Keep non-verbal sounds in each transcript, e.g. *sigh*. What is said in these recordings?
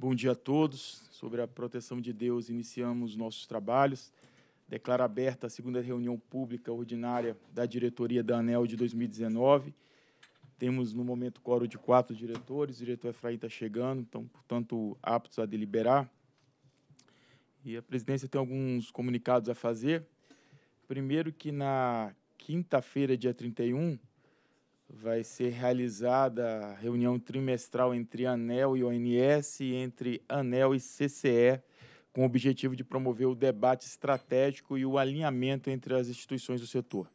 Bom dia a todos. Sobre a proteção de Deus, iniciamos nossos trabalhos. Declaro aberta a segunda reunião pública ordinária da diretoria da ANEL de 2019. Temos, no momento, coro de quatro diretores. O diretor Efraim está chegando, então, portanto, aptos a deliberar. E a presidência tem alguns comunicados a fazer. Primeiro que na quinta-feira, dia 31, vai ser realizada a reunião trimestral entre ANEL e ONS e entre ANEL e CCE, com o objetivo de promover o debate estratégico e o alinhamento entre as instituições do setor.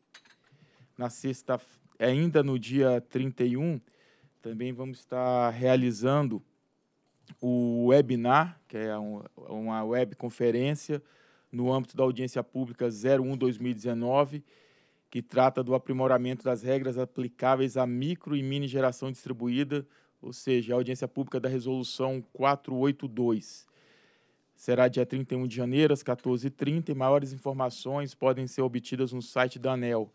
Na sexta, ainda no dia 31, também vamos estar realizando o webinar, que é uma webconferência no âmbito da audiência pública 01 2019, que trata do aprimoramento das regras aplicáveis à micro e mini geração distribuída, ou seja, a audiência pública da Resolução 482. Será dia 31 de janeiro, às 14h30, e maiores informações podem ser obtidas no site da ANEL,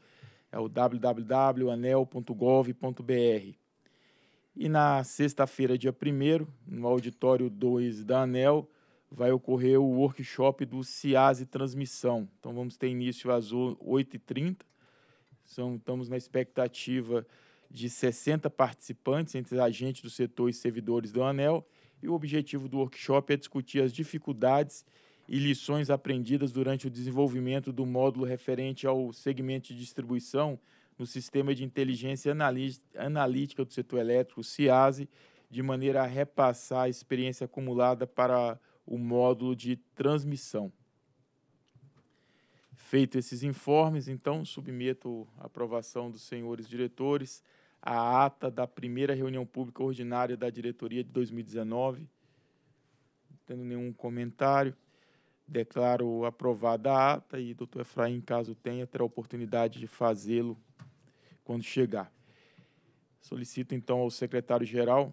é o www.anel.gov.br. E na sexta-feira, dia 1 no auditório 2 da ANEL, vai ocorrer o workshop do CIASE Transmissão. Então vamos ter início às 8h30 são, estamos na expectativa de 60 participantes, entre agentes do setor e servidores do ANEL, e o objetivo do workshop é discutir as dificuldades e lições aprendidas durante o desenvolvimento do módulo referente ao segmento de distribuição no Sistema de Inteligência Analítica do Setor Elétrico, CIASE, de maneira a repassar a experiência acumulada para o módulo de transmissão feito esses informes, então submeto à aprovação dos senhores diretores a ata da primeira reunião pública ordinária da diretoria de 2019. Não tendo nenhum comentário, declaro aprovada a ata e doutor Efraim, caso tenha, terá oportunidade de fazê-lo quando chegar. Solicito então ao secretário-geral,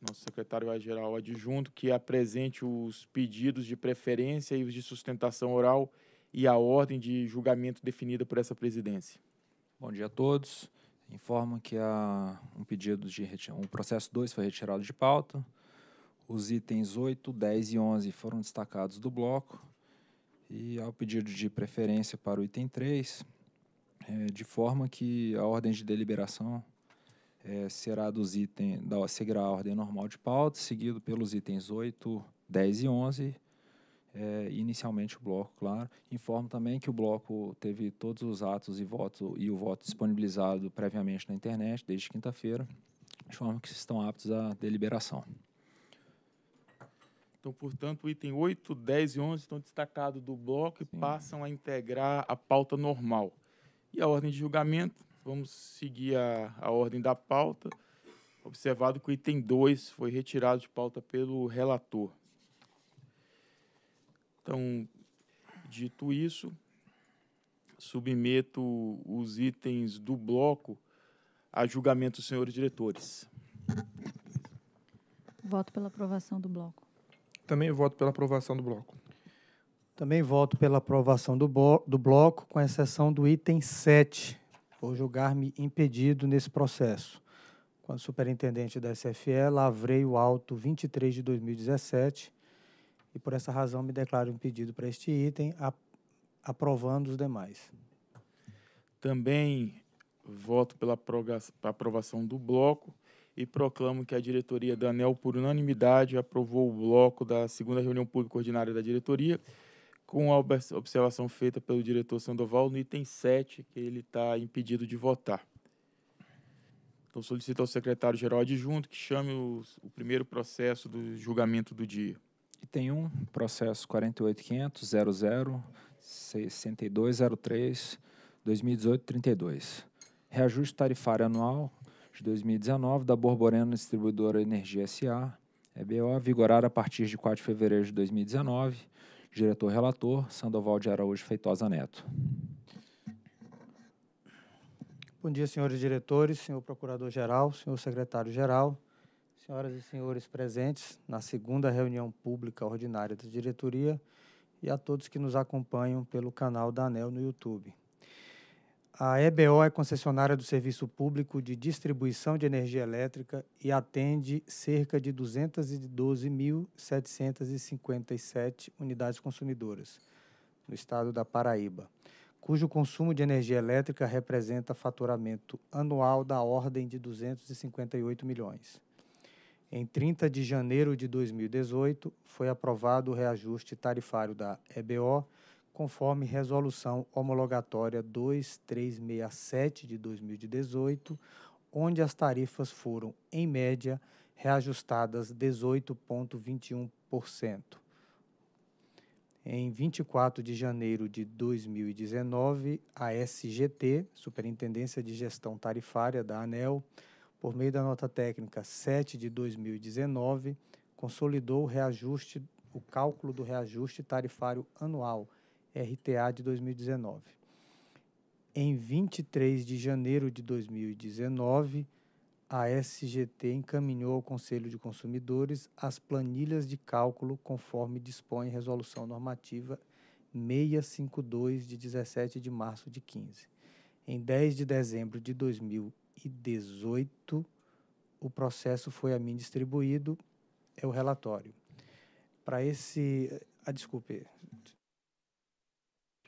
nosso secretário-geral adjunto, que apresente os pedidos de preferência e os de sustentação oral e a ordem de julgamento definida por essa presidência. Bom dia a todos. Informo que há um pedido de um processo 2 foi retirado de pauta. Os itens 8, 10 e 11 foram destacados do bloco. E ao pedido de preferência para o item 3, é, de forma que a ordem de deliberação é, será dos itens, da, seguirá a ordem normal de pauta, seguido pelos itens 8, 10 e 11, é, inicialmente o bloco, claro. Informo também que o bloco teve todos os atos e voto e o voto disponibilizado previamente na internet desde quinta-feira, de forma que estão aptos à deliberação. Então, portanto, o item 8, 10 e 11 estão destacados do bloco e passam a integrar a pauta normal. E a ordem de julgamento, vamos seguir a, a ordem da pauta. Observado que o item 2 foi retirado de pauta pelo relator. Então, dito isso, submeto os itens do bloco a julgamento dos senhores diretores. Voto pela aprovação do bloco. Também voto pela aprovação do bloco. Também voto pela aprovação do, do bloco, com exceção do item 7, por julgar-me impedido nesse processo. Quando superintendente da SFE, lavrei o auto 23 de 2017, e por essa razão me declaro impedido para este item, aprovando os demais. Também voto pela aprovação do bloco e proclamo que a diretoria da ANEL, por unanimidade, aprovou o bloco da segunda reunião pública ordinária da diretoria, com a observação feita pelo diretor Sandoval no item 7, que ele está impedido de votar. Então, solicito ao secretário-geral adjunto que chame o primeiro processo do julgamento do dia. Item 1, processo 48.500.00.6203.2018-32. Reajuste tarifário anual de 2019 da Borborena Distribuidora Energia S.A., EBO, é vigorar a partir de 4 de fevereiro de 2019. Diretor-relator, Sandoval de Araújo Feitosa Neto. Bom dia, senhores diretores, senhor procurador-geral, senhor secretário-geral, Senhoras e senhores presentes na segunda reunião pública ordinária da diretoria e a todos que nos acompanham pelo canal da ANEL no YouTube. A EBO é concessionária do Serviço Público de Distribuição de Energia Elétrica e atende cerca de 212.757 unidades consumidoras no estado da Paraíba, cujo consumo de energia elétrica representa faturamento anual da ordem de 258 milhões. Em 30 de janeiro de 2018, foi aprovado o reajuste tarifário da EBO, conforme resolução homologatória 2367 de 2018, onde as tarifas foram, em média, reajustadas 18,21%. Em 24 de janeiro de 2019, a SGT, Superintendência de Gestão Tarifária da ANEL, por meio da nota técnica 7 de 2019, consolidou o reajuste, o cálculo do reajuste tarifário anual, RTA de 2019. Em 23 de janeiro de 2019, a SGT encaminhou ao Conselho de Consumidores as planilhas de cálculo conforme dispõe Resolução Normativa 652 de 17 de março de 15. Em 10 de dezembro de 2000, 2018, o processo foi a mim distribuído, é o relatório. Para esse. Ah, desculpe.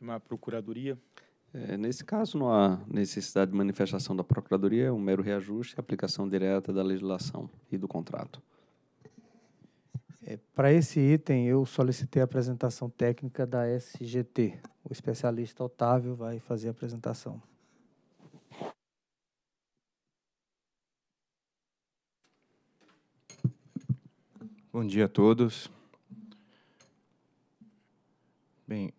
Uma Procuradoria. É, nesse caso, não há necessidade de manifestação da Procuradoria, é um mero reajuste e aplicação direta da legislação e do contrato. É, Para esse item, eu solicitei a apresentação técnica da SGT. O especialista Otávio vai fazer a apresentação. Bom dia a todos. Bem,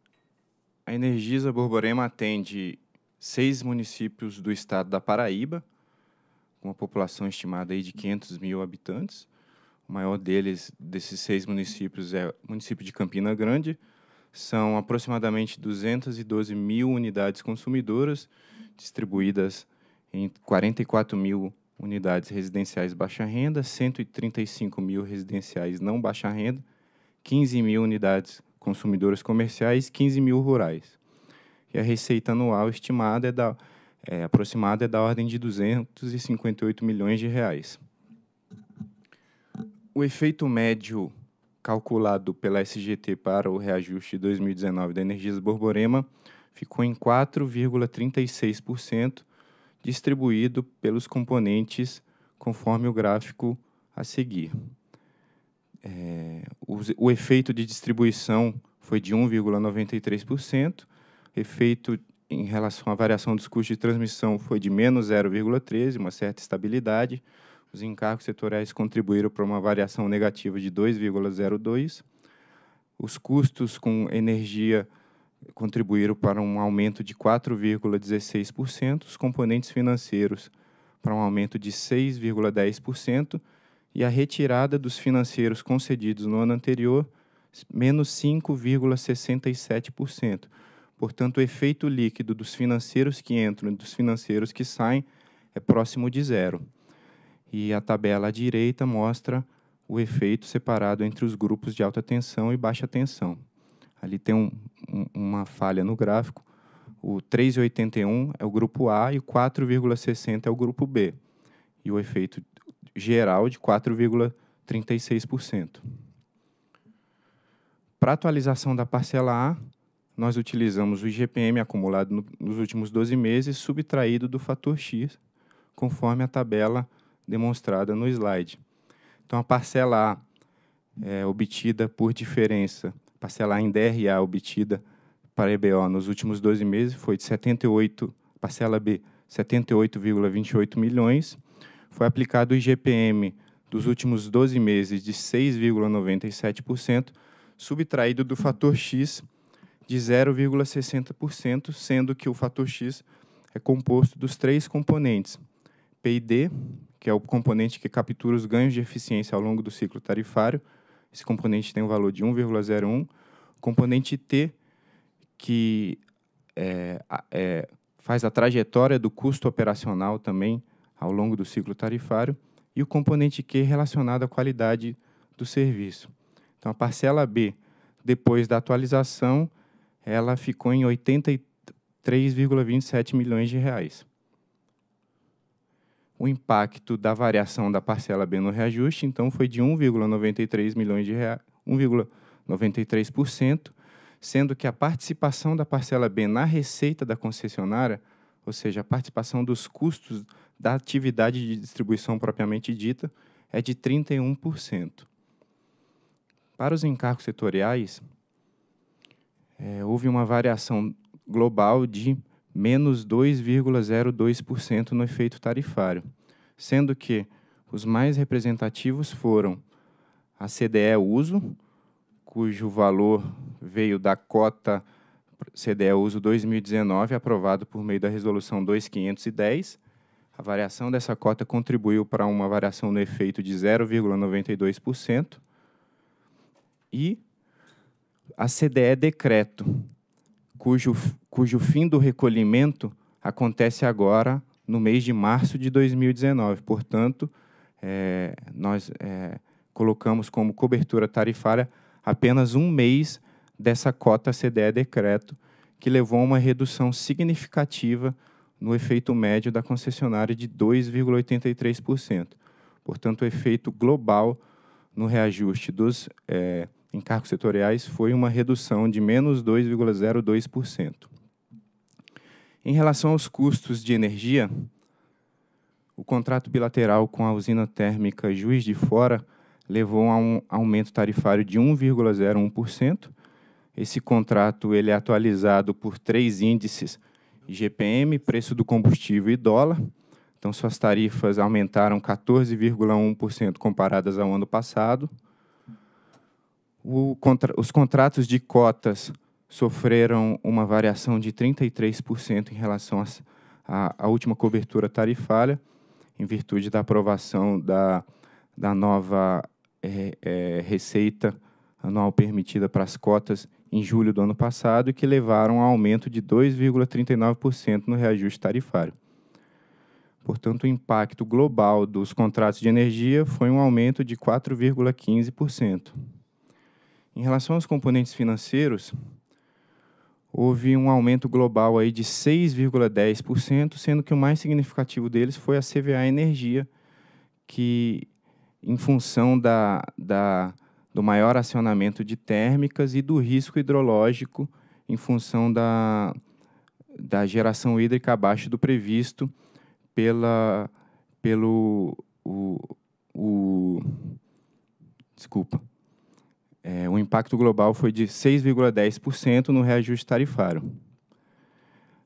a Energisa Borborema atende seis municípios do estado da Paraíba, com uma população estimada aí de 500 mil habitantes. O maior deles, desses seis municípios, é o município de Campina Grande. São aproximadamente 212 mil unidades consumidoras, distribuídas em 44 mil unidades residenciais baixa renda, 135 mil residenciais não baixa renda, 15 mil unidades consumidoras comerciais, 15 mil rurais. E a receita anual estimada é da é, aproximada é da ordem de 258 milhões de reais. O efeito médio calculado pela SGT para o reajuste de 2019 da Energias Borborema ficou em 4,36%, distribuído pelos componentes conforme o gráfico a seguir. É, o, o, efeito de distribuição foi de 1,93%, efeito em relação à variação dos custos de transmissão foi de menos 0,13%, uma certa estabilidade. Os encargos setoriais contribuíram para uma variação negativa de 2,02%. Os custos com energia contribuíram para um aumento de 4,16%, os componentes financeiros para um aumento de 6,10% e a retirada dos financeiros concedidos no ano anterior, menos 5,67%. Portanto, o efeito líquido dos financeiros que entram e dos financeiros que saem é próximo de zero. E a tabela à direita mostra o efeito separado entre os grupos de alta tensão e baixa tensão. Ali tem um, um, uma falha no gráfico. O 3,81 é o grupo A e o 4,60 é o grupo B. E o efeito geral é de 4,36%. Para atualização da parcela A, nós utilizamos o IGPM acumulado no, nos últimos 12 meses, subtraído do fator X, conforme a tabela demonstrada no slide. Então, a parcela A, é, obtida por diferença parcelar em DRA obtida para EBO nos últimos 12 meses foi de 78, parcela B, 78,28 milhões. Foi aplicado o IGPM dos últimos 12 meses de 6,97%, subtraído do fator X de 0,60%, sendo que o fator X é composto dos três componentes: PID, que é o componente que captura os ganhos de eficiência ao longo do ciclo tarifário, esse componente tem o um valor de 1,01. Componente T, que é, é, faz a trajetória do custo operacional também ao longo do ciclo tarifário. E o componente Q relacionado à qualidade do serviço. Então, a parcela B, depois da atualização, ela ficou em 83,27 milhões de reais o impacto da variação da parcela B no reajuste, então, foi de 1,93 milhões de reais, 1,93%, sendo que a participação da parcela B na receita da concessionária, ou seja, a participação dos custos da atividade de distribuição propriamente dita, é de 31%. Para os encargos setoriais, é, houve uma variação global de menos 2,02% no efeito tarifário, sendo que os mais representativos foram a CDE Uso, cujo valor veio da cota CDE Uso 2019, aprovado por meio da Resolução 2510. A variação dessa cota contribuiu para uma variação no efeito de 0,92%. E a CDE Decreto, cujo, cujo fim do recolhimento acontece agora no mês de março de 2019. Portanto, é, nós é, colocamos como cobertura tarifária apenas um mês dessa cota CDE decreto, que levou a uma redução significativa no efeito médio da concessionária de 2,83%. Portanto, o efeito global no reajuste dos é, em cargos setoriais foi uma redução de menos 2,02%. Em relação aos custos de energia, o contrato bilateral com a usina térmica Juiz de Fora levou a um aumento tarifário de 1,01%. Esse contrato ele é atualizado por três índices GPM, preço do combustível e dólar. Então, suas tarifas aumentaram 14,1% comparadas ao ano passado contra, os contratos de cotas sofreram uma variação de 33% em relação à última cobertura tarifária, em virtude da aprovação da, da nova é, é, receita anual permitida para as cotas em julho do ano passado que levaram a aumento de 2,39% no reajuste tarifário. Portanto, o impacto global dos contratos de energia foi um aumento de 4,15%. Em relação aos componentes financeiros, houve um aumento global aí de 6,10%, sendo que o mais significativo deles foi a CVA Energia, que em função da, da, do maior acionamento de térmicas e do risco hidrológico em função da, da geração hídrica abaixo do previsto pela, pelo o, o, desculpa é, o impacto global foi de 6,10% no reajuste tarifário.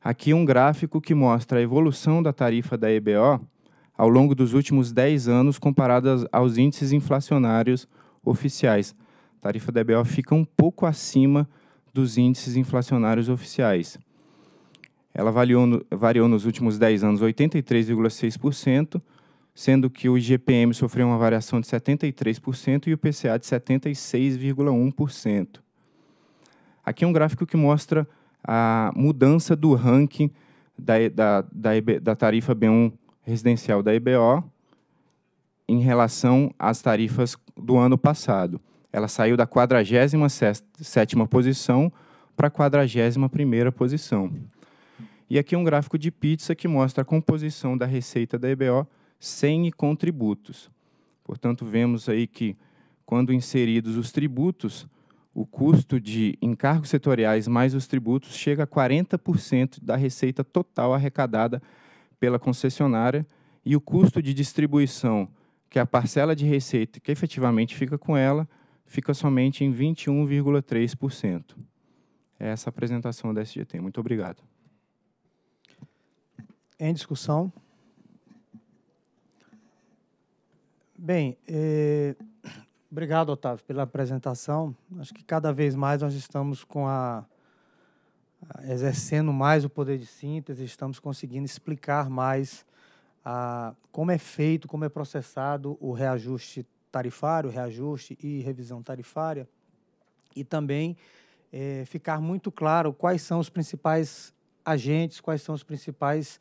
Aqui um gráfico que mostra a evolução da tarifa da EBO ao longo dos últimos 10 anos comparada aos índices inflacionários oficiais. A tarifa da EBO fica um pouco acima dos índices inflacionários oficiais. Ela variou, no, variou nos últimos 10 anos 83,6%, sendo que o IGPM sofreu uma variação de 73% e o PCA de 76,1%. Aqui é um gráfico que mostra a mudança do ranking da, da, da, da tarifa B1 residencial da EBO em relação às tarifas do ano passado. Ela saiu da 47ª posição para a 41 posição. E aqui é um gráfico de pizza que mostra a composição da receita da EBO sem e com tributos. Portanto, vemos aí que, quando inseridos os tributos, o custo de encargos setoriais mais os tributos chega a 40% da receita total arrecadada pela concessionária e o custo de distribuição, que é a parcela de receita que efetivamente fica com ela, fica somente em 21,3%. É essa a apresentação da SGT. Muito obrigado. Em discussão? Bem, eh, obrigado, Otávio, pela apresentação. Acho que cada vez mais nós estamos com a, exercendo mais o poder de síntese, estamos conseguindo explicar mais a, como é feito, como é processado o reajuste tarifário, reajuste e revisão tarifária, e também eh, ficar muito claro quais são os principais agentes, quais são os principais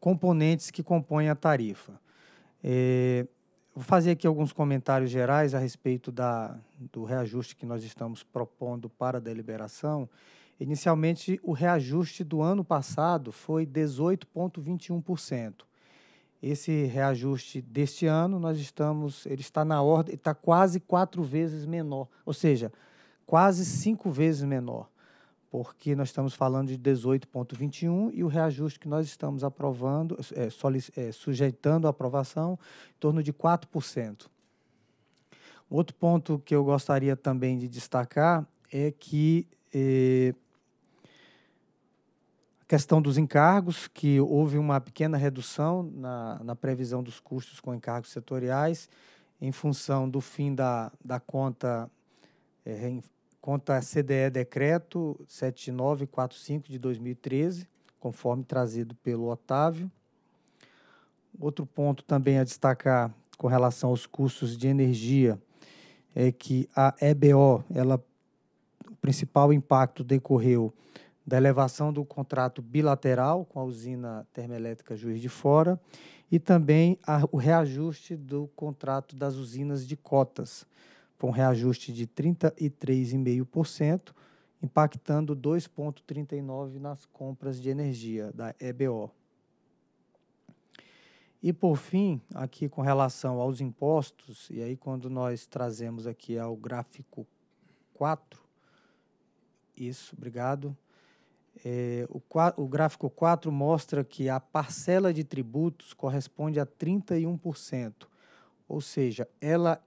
componentes que compõem a tarifa. Eh, Vou fazer aqui alguns comentários gerais a respeito da, do reajuste que nós estamos propondo para a deliberação. Inicialmente, o reajuste do ano passado foi 18,21%. Esse reajuste deste ano, nós estamos, ele está na ordem, está quase quatro vezes menor, ou seja, quase cinco vezes menor porque nós estamos falando de 18,21 e o reajuste que nós estamos aprovando, é, é, sujeitando a aprovação, em torno de 4%. Outro ponto que eu gostaria também de destacar é que é, a questão dos encargos, que houve uma pequena redução na, na previsão dos custos com encargos setoriais, em função do fim da, da conta é, quanto à CDE Decreto 7945 de 2013, conforme trazido pelo Otávio. Outro ponto também a destacar com relação aos custos de energia é que a EBO, ela, o principal impacto decorreu da elevação do contrato bilateral com a usina termoelétrica Juiz de Fora e também a, o reajuste do contrato das usinas de cotas, com um reajuste de 33,5%, impactando 2,39% nas compras de energia da EBO. E por fim, aqui com relação aos impostos, e aí quando nós trazemos aqui ao gráfico 4, isso, obrigado. É, o, o, gráfico 4 mostra que a parcela de tributos corresponde a 31%, ou seja, ela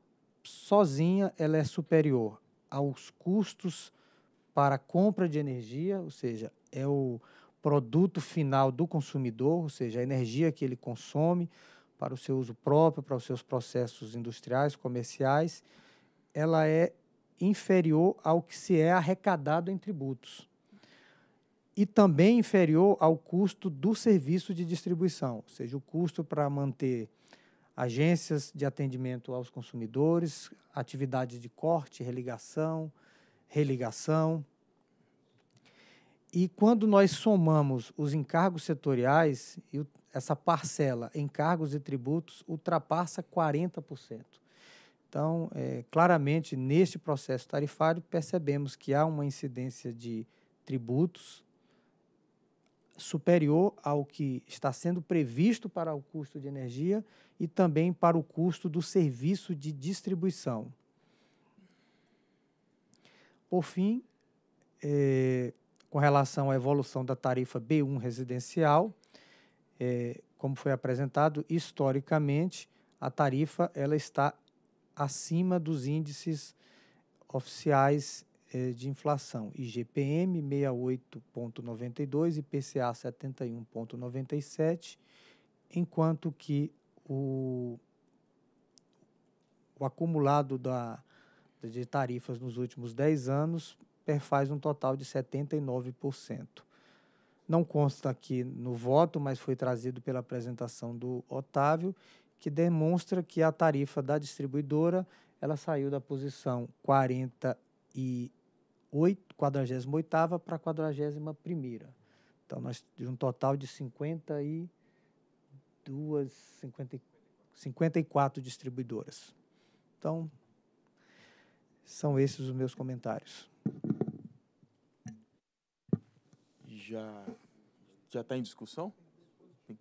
sozinha ela é superior aos custos para compra de energia, ou seja, é o produto final do consumidor, ou seja, a energia que ele consome para o seu uso próprio, para os seus processos industriais, comerciais, ela é inferior ao que se é arrecadado em tributos. E também inferior ao custo do serviço de distribuição, ou seja, o custo para manter agências de atendimento aos consumidores, atividades de corte, religação, religação. E quando nós somamos os encargos setoriais, essa parcela encargos e tributos ultrapassa 40%. Então, é, claramente, neste processo tarifário, percebemos que há uma incidência de tributos superior ao que está sendo previsto para o custo de energia e também para o custo do serviço de distribuição. Por fim, é, com relação à evolução da tarifa B1 residencial, é, como foi apresentado, historicamente, a tarifa ela está acima dos índices oficiais é, de inflação, IGPM 68,92 e PCA 71,97, enquanto que o, o acumulado da, de tarifas nos últimos 10 anos perfaz um total de 79%. Não consta aqui no voto, mas foi trazido pela apresentação do Otávio, que demonstra que a tarifa da distribuidora ela saiu da posição 48, para a 41. Então, nós de um total de 50 e 52, 50, 54 distribuidoras. Então, são esses os meus comentários. Já já está em discussão? Que...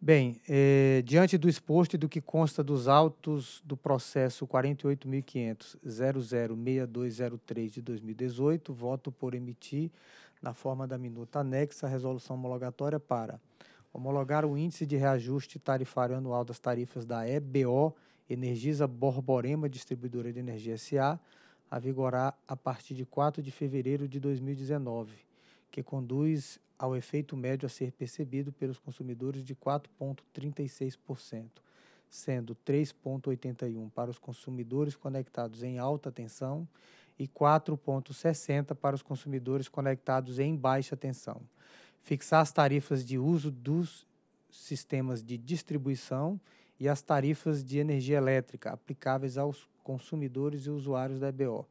Bem, é, diante do exposto e do que consta dos autos do processo 48.500.006203 de 2018, voto por emitir na forma da minuta anexa à resolução homologatória para homologar o índice de reajuste tarifário anual das tarifas da EBO, Energisa Borborema Distribuidora de Energia SA, a vigorar a partir de 4 de fevereiro de 2019, que conduz ao efeito médio a ser percebido pelos consumidores de 4,36%, sendo 3,81% para os consumidores conectados em alta tensão e 4,60 para os consumidores conectados em baixa tensão. Fixar as tarifas de uso dos sistemas de distribuição e as tarifas de energia elétrica aplicáveis aos consumidores e usuários da EBO.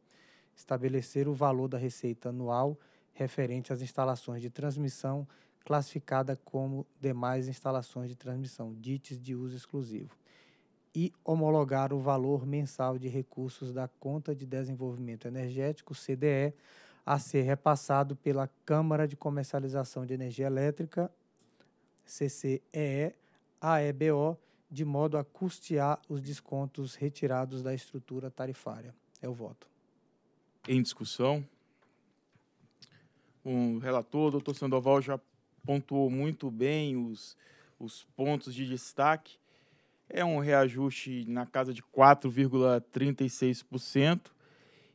Estabelecer o valor da receita anual referente às instalações de transmissão classificada como demais instalações de transmissão, DITs de uso exclusivo e homologar o valor mensal de recursos da Conta de Desenvolvimento Energético, CDE, a ser repassado pela Câmara de Comercialização de Energia Elétrica, CCEE, AEBO, de modo a custear os descontos retirados da estrutura tarifária. É o voto. Em discussão. O relator, o doutor Sandoval, já pontuou muito bem os, os pontos de destaque. É um reajuste na casa de 4,36%.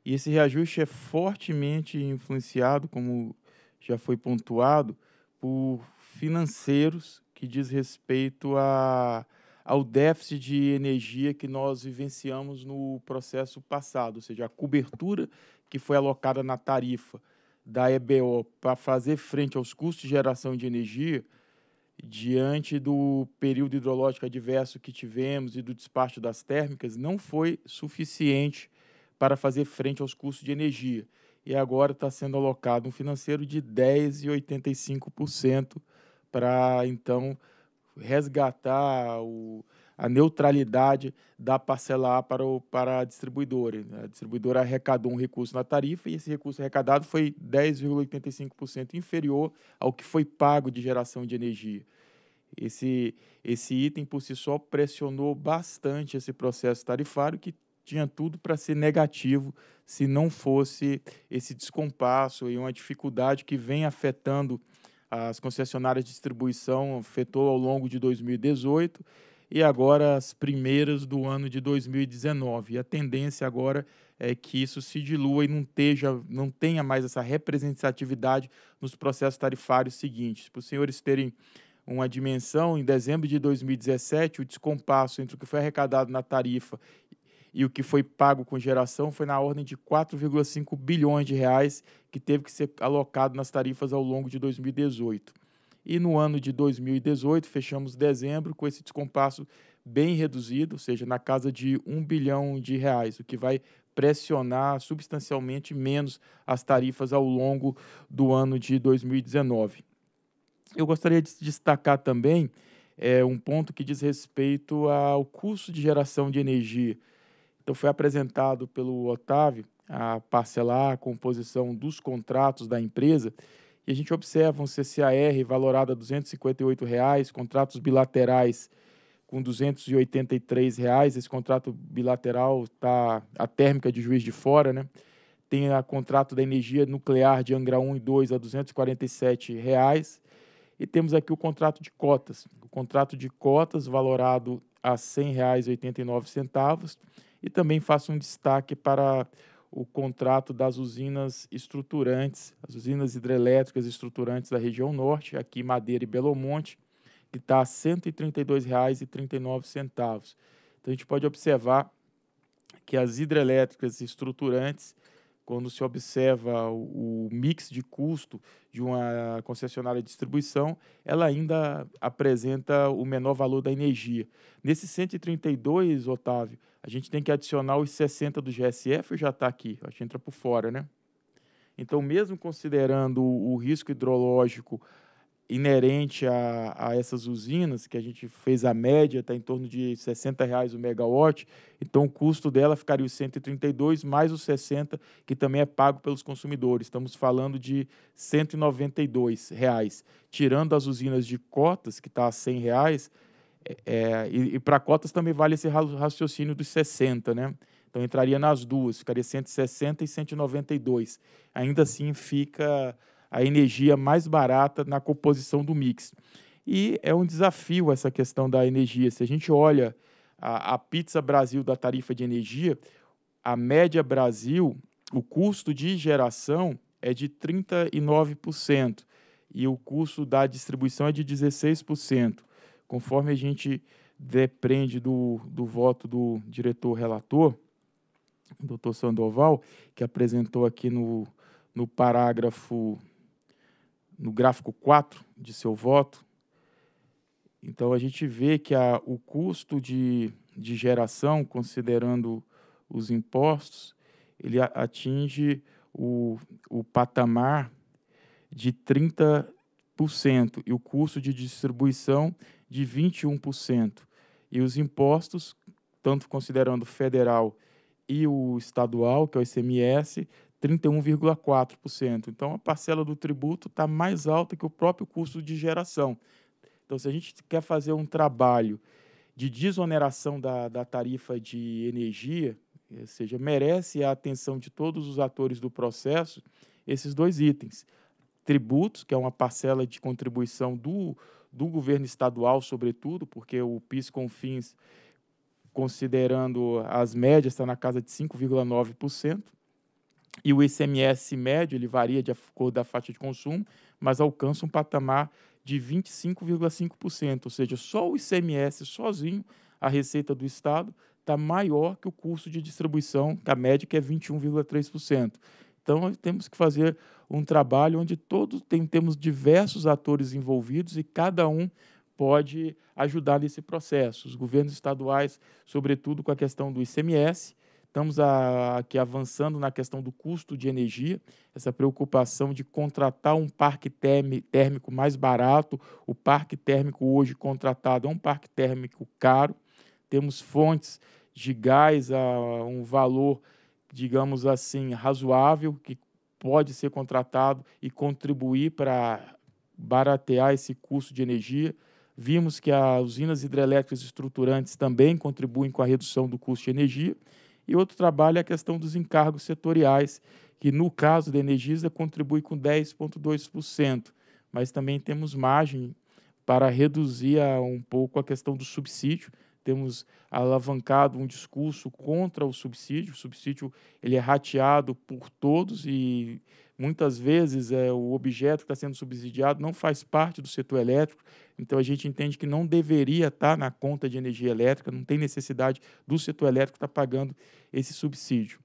E esse reajuste é fortemente influenciado, como já foi pontuado, por financeiros que diz respeito a, ao déficit de energia que nós vivenciamos no processo passado, ou seja, a cobertura que foi alocada na tarifa da EBO para fazer frente aos custos de geração de energia diante do período hidrológico adverso que tivemos e do despacho das térmicas, não foi suficiente para fazer frente aos custos de energia. E agora está sendo alocado um financeiro de 10,85% para, então, resgatar o, a neutralidade da parcela A para, o, para a distribuidora. A distribuidora arrecadou um recurso na tarifa e esse recurso arrecadado foi 10,85% inferior ao que foi pago de geração de energia. Esse, esse item por si só pressionou bastante esse processo tarifário que tinha tudo para ser negativo se não fosse esse descompasso e uma dificuldade que vem afetando as concessionárias de distribuição, afetou ao longo de 2018 e agora as primeiras do ano de 2019. E a tendência agora é que isso se dilua e não, teja, não tenha mais essa representatividade nos processos tarifários seguintes. Para os senhores terem uma dimensão, em dezembro de 2017, o descompasso entre o que foi arrecadado na tarifa e o que foi pago com geração foi na ordem de 4,5 bilhões de reais que teve que ser alocado nas tarifas ao longo de 2018. E no ano de 2018, fechamos dezembro com esse descompasso bem reduzido, ou seja, na casa de um bilhão de reais, o que vai pressionar substancialmente menos as tarifas ao longo do ano de 2019. Eu gostaria de destacar também é, um ponto que diz respeito ao custo de geração de energia. Então, foi apresentado pelo Otávio a parcelar a composição dos contratos da empresa e a gente observa um CCAR valorado a R$ 258, reais, contratos bilaterais com R$ 283. Reais. Esse contrato bilateral está a térmica de Juiz de Fora, né? Tem a contrato da energia nuclear de Angra 1 e 2 a R$ 247. Reais. E temos aqui o contrato de cotas. O contrato de cotas valorado a R$ 100,89. E também faço um destaque para o contrato das usinas estruturantes, as usinas hidrelétricas estruturantes da região norte, aqui Madeira e Belo Monte, que está a R$ 132,39. Então a gente pode observar que as hidrelétricas estruturantes quando se observa o mix de custo de uma concessionária de distribuição, ela ainda apresenta o menor valor da energia. Nesse 132, Otávio, a gente tem que adicionar os 60 do GSF ou já está aqui? A gente entra por fora, né? Então, mesmo considerando o risco hidrológico inerente a, a, essas usinas, que a gente fez a média, está em torno de 60 reais o megawatt, então o custo dela ficaria os 132 mais os 60, que também é pago pelos consumidores. Estamos falando de 192 reais. Tirando as usinas de cotas, que está a 100 reais, é, é, e, e para cotas também vale esse raciocínio dos 60, né? Então entraria nas duas, ficaria 160 e 192. Ainda assim fica a energia mais barata na composição do mix. E é um desafio essa questão da energia. Se a gente olha a, a pizza Brasil da tarifa de energia, a média Brasil, o custo de geração é de 39% e o custo da distribuição é de 16%. Conforme a gente depende do, do voto do diretor relator, o doutor Sandoval, que apresentou aqui no, no parágrafo no gráfico 4 de seu voto. Então, a gente vê que a, o custo de, de geração, considerando os impostos, ele atinge o, o patamar de 30% e o custo de distribuição de 21%. E os impostos, tanto considerando federal e o estadual, que é o ICMS, 31,4%. Então, a parcela do tributo está mais alta que o próprio custo de geração. Então, se a gente quer fazer um trabalho de desoneração da, da tarifa de energia, ou seja, merece a atenção de todos os atores do processo esses dois itens. Tributos, que é uma parcela de contribuição do, do governo estadual, sobretudo, porque o PIS com fins considerando as médias, está na casa de 5,9%. E o ICMS médio ele varia de acordo da faixa de consumo, mas alcança um patamar de 25,5%, ou seja, só o ICMS sozinho, a receita do Estado, está maior que o custo de distribuição, que a média que é 21,3%. Então, temos que fazer um trabalho onde todos tem, temos diversos atores envolvidos e cada um pode ajudar nesse processo. Os governos estaduais, sobretudo com a questão do ICMS, Estamos a, aqui avançando na questão do custo de energia, essa preocupação de contratar um parque térmico mais barato. O parque térmico hoje contratado é um parque térmico caro. Temos fontes de gás a um valor, digamos assim, razoável, que pode ser contratado e contribuir para baratear esse custo de energia. Vimos que as usinas hidrelétricas estruturantes também contribuem com a redução do custo de energia e outro trabalho é a questão dos encargos setoriais, que no caso da Energisa contribui com 10,2%, mas também temos margem para reduzir ah, um pouco a questão do subsídio. Temos alavancado um discurso contra o subsídio. O subsídio ele é rateado por todos e Muitas vezes é, o objeto que está sendo subsidiado não faz parte do setor elétrico, então a gente entende que não deveria estar tá na conta de energia elétrica, não tem necessidade do setor elétrico estar tá pagando esse subsídio.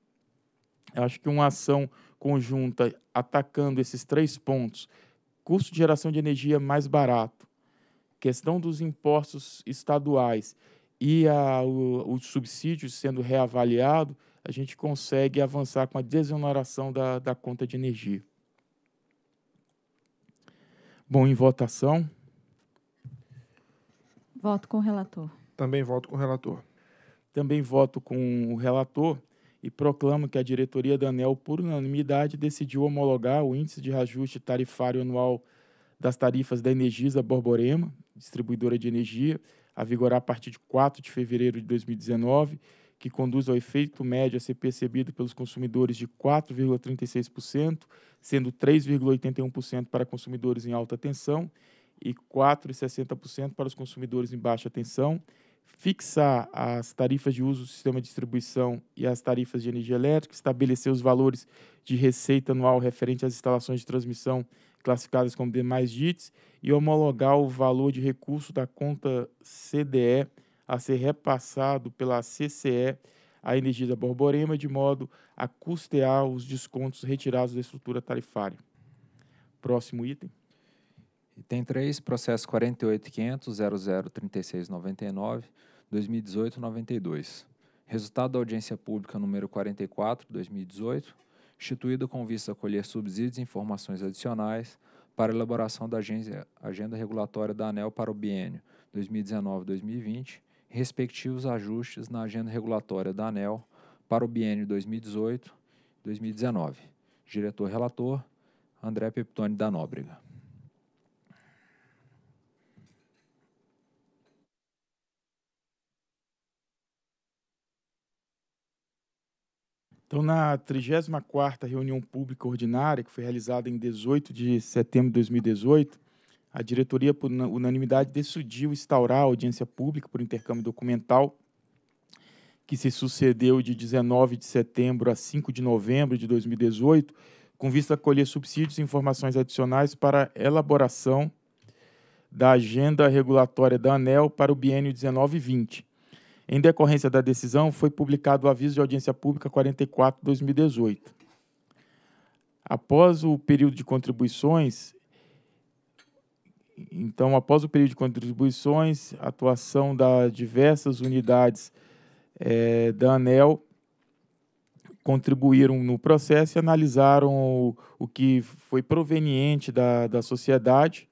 Eu acho que uma ação conjunta atacando esses três pontos, custo de geração de energia mais barato, questão dos impostos estaduais e a, o, o subsídio sendo reavaliado, a gente consegue avançar com a desonoração da, da conta de energia. Bom, em votação. Voto com o relator. Também voto com o relator. Também voto com o relator e proclamo que a diretoria da ANEL, por unanimidade, decidiu homologar o índice de reajuste tarifário anual das tarifas da Energisa Borborema, distribuidora de energia, a vigorar a partir de 4 de fevereiro de 2019 que conduz ao efeito médio a ser percebido pelos consumidores de 4,36%, sendo 3,81% para consumidores em alta tensão e 4,60% para os consumidores em baixa tensão, fixar as tarifas de uso do sistema de distribuição e as tarifas de energia elétrica, estabelecer os valores de receita anual referente às instalações de transmissão classificadas como demais DITs e homologar o valor de recurso da conta CDE a ser repassado pela CCE à energia da Borborema, de modo a custear os descontos retirados da estrutura tarifária. Próximo item. Item 3, processo 48.500.0036.99.2018.92. Resultado da audiência pública número 44, 2018, instituído com vista a colher subsídios e informações adicionais para elaboração da agenda regulatória da ANEL para o biênio 2019-2020 respectivos ajustes na agenda regulatória da ANEL para o biênio 2018-2019. Diretor relator André Peptoni da Nóbrega. Então, na 34 reunião pública ordinária, que foi realizada em 18 de setembro de 2018, a diretoria, por unanimidade, decidiu instaurar a audiência pública por intercâmbio documental, que se sucedeu de 19 de setembro a 5 de novembro de 2018, com vista a colher subsídios e informações adicionais para a elaboração da agenda regulatória da ANEL para o bienio 19 e 20. Em decorrência da decisão, foi publicado o aviso de audiência pública 44/2018. Após o período de contribuições, então, após o período de contribuições, a atuação das diversas unidades é, da ANEL contribuíram no processo e analisaram o, o que foi proveniente da, da sociedade.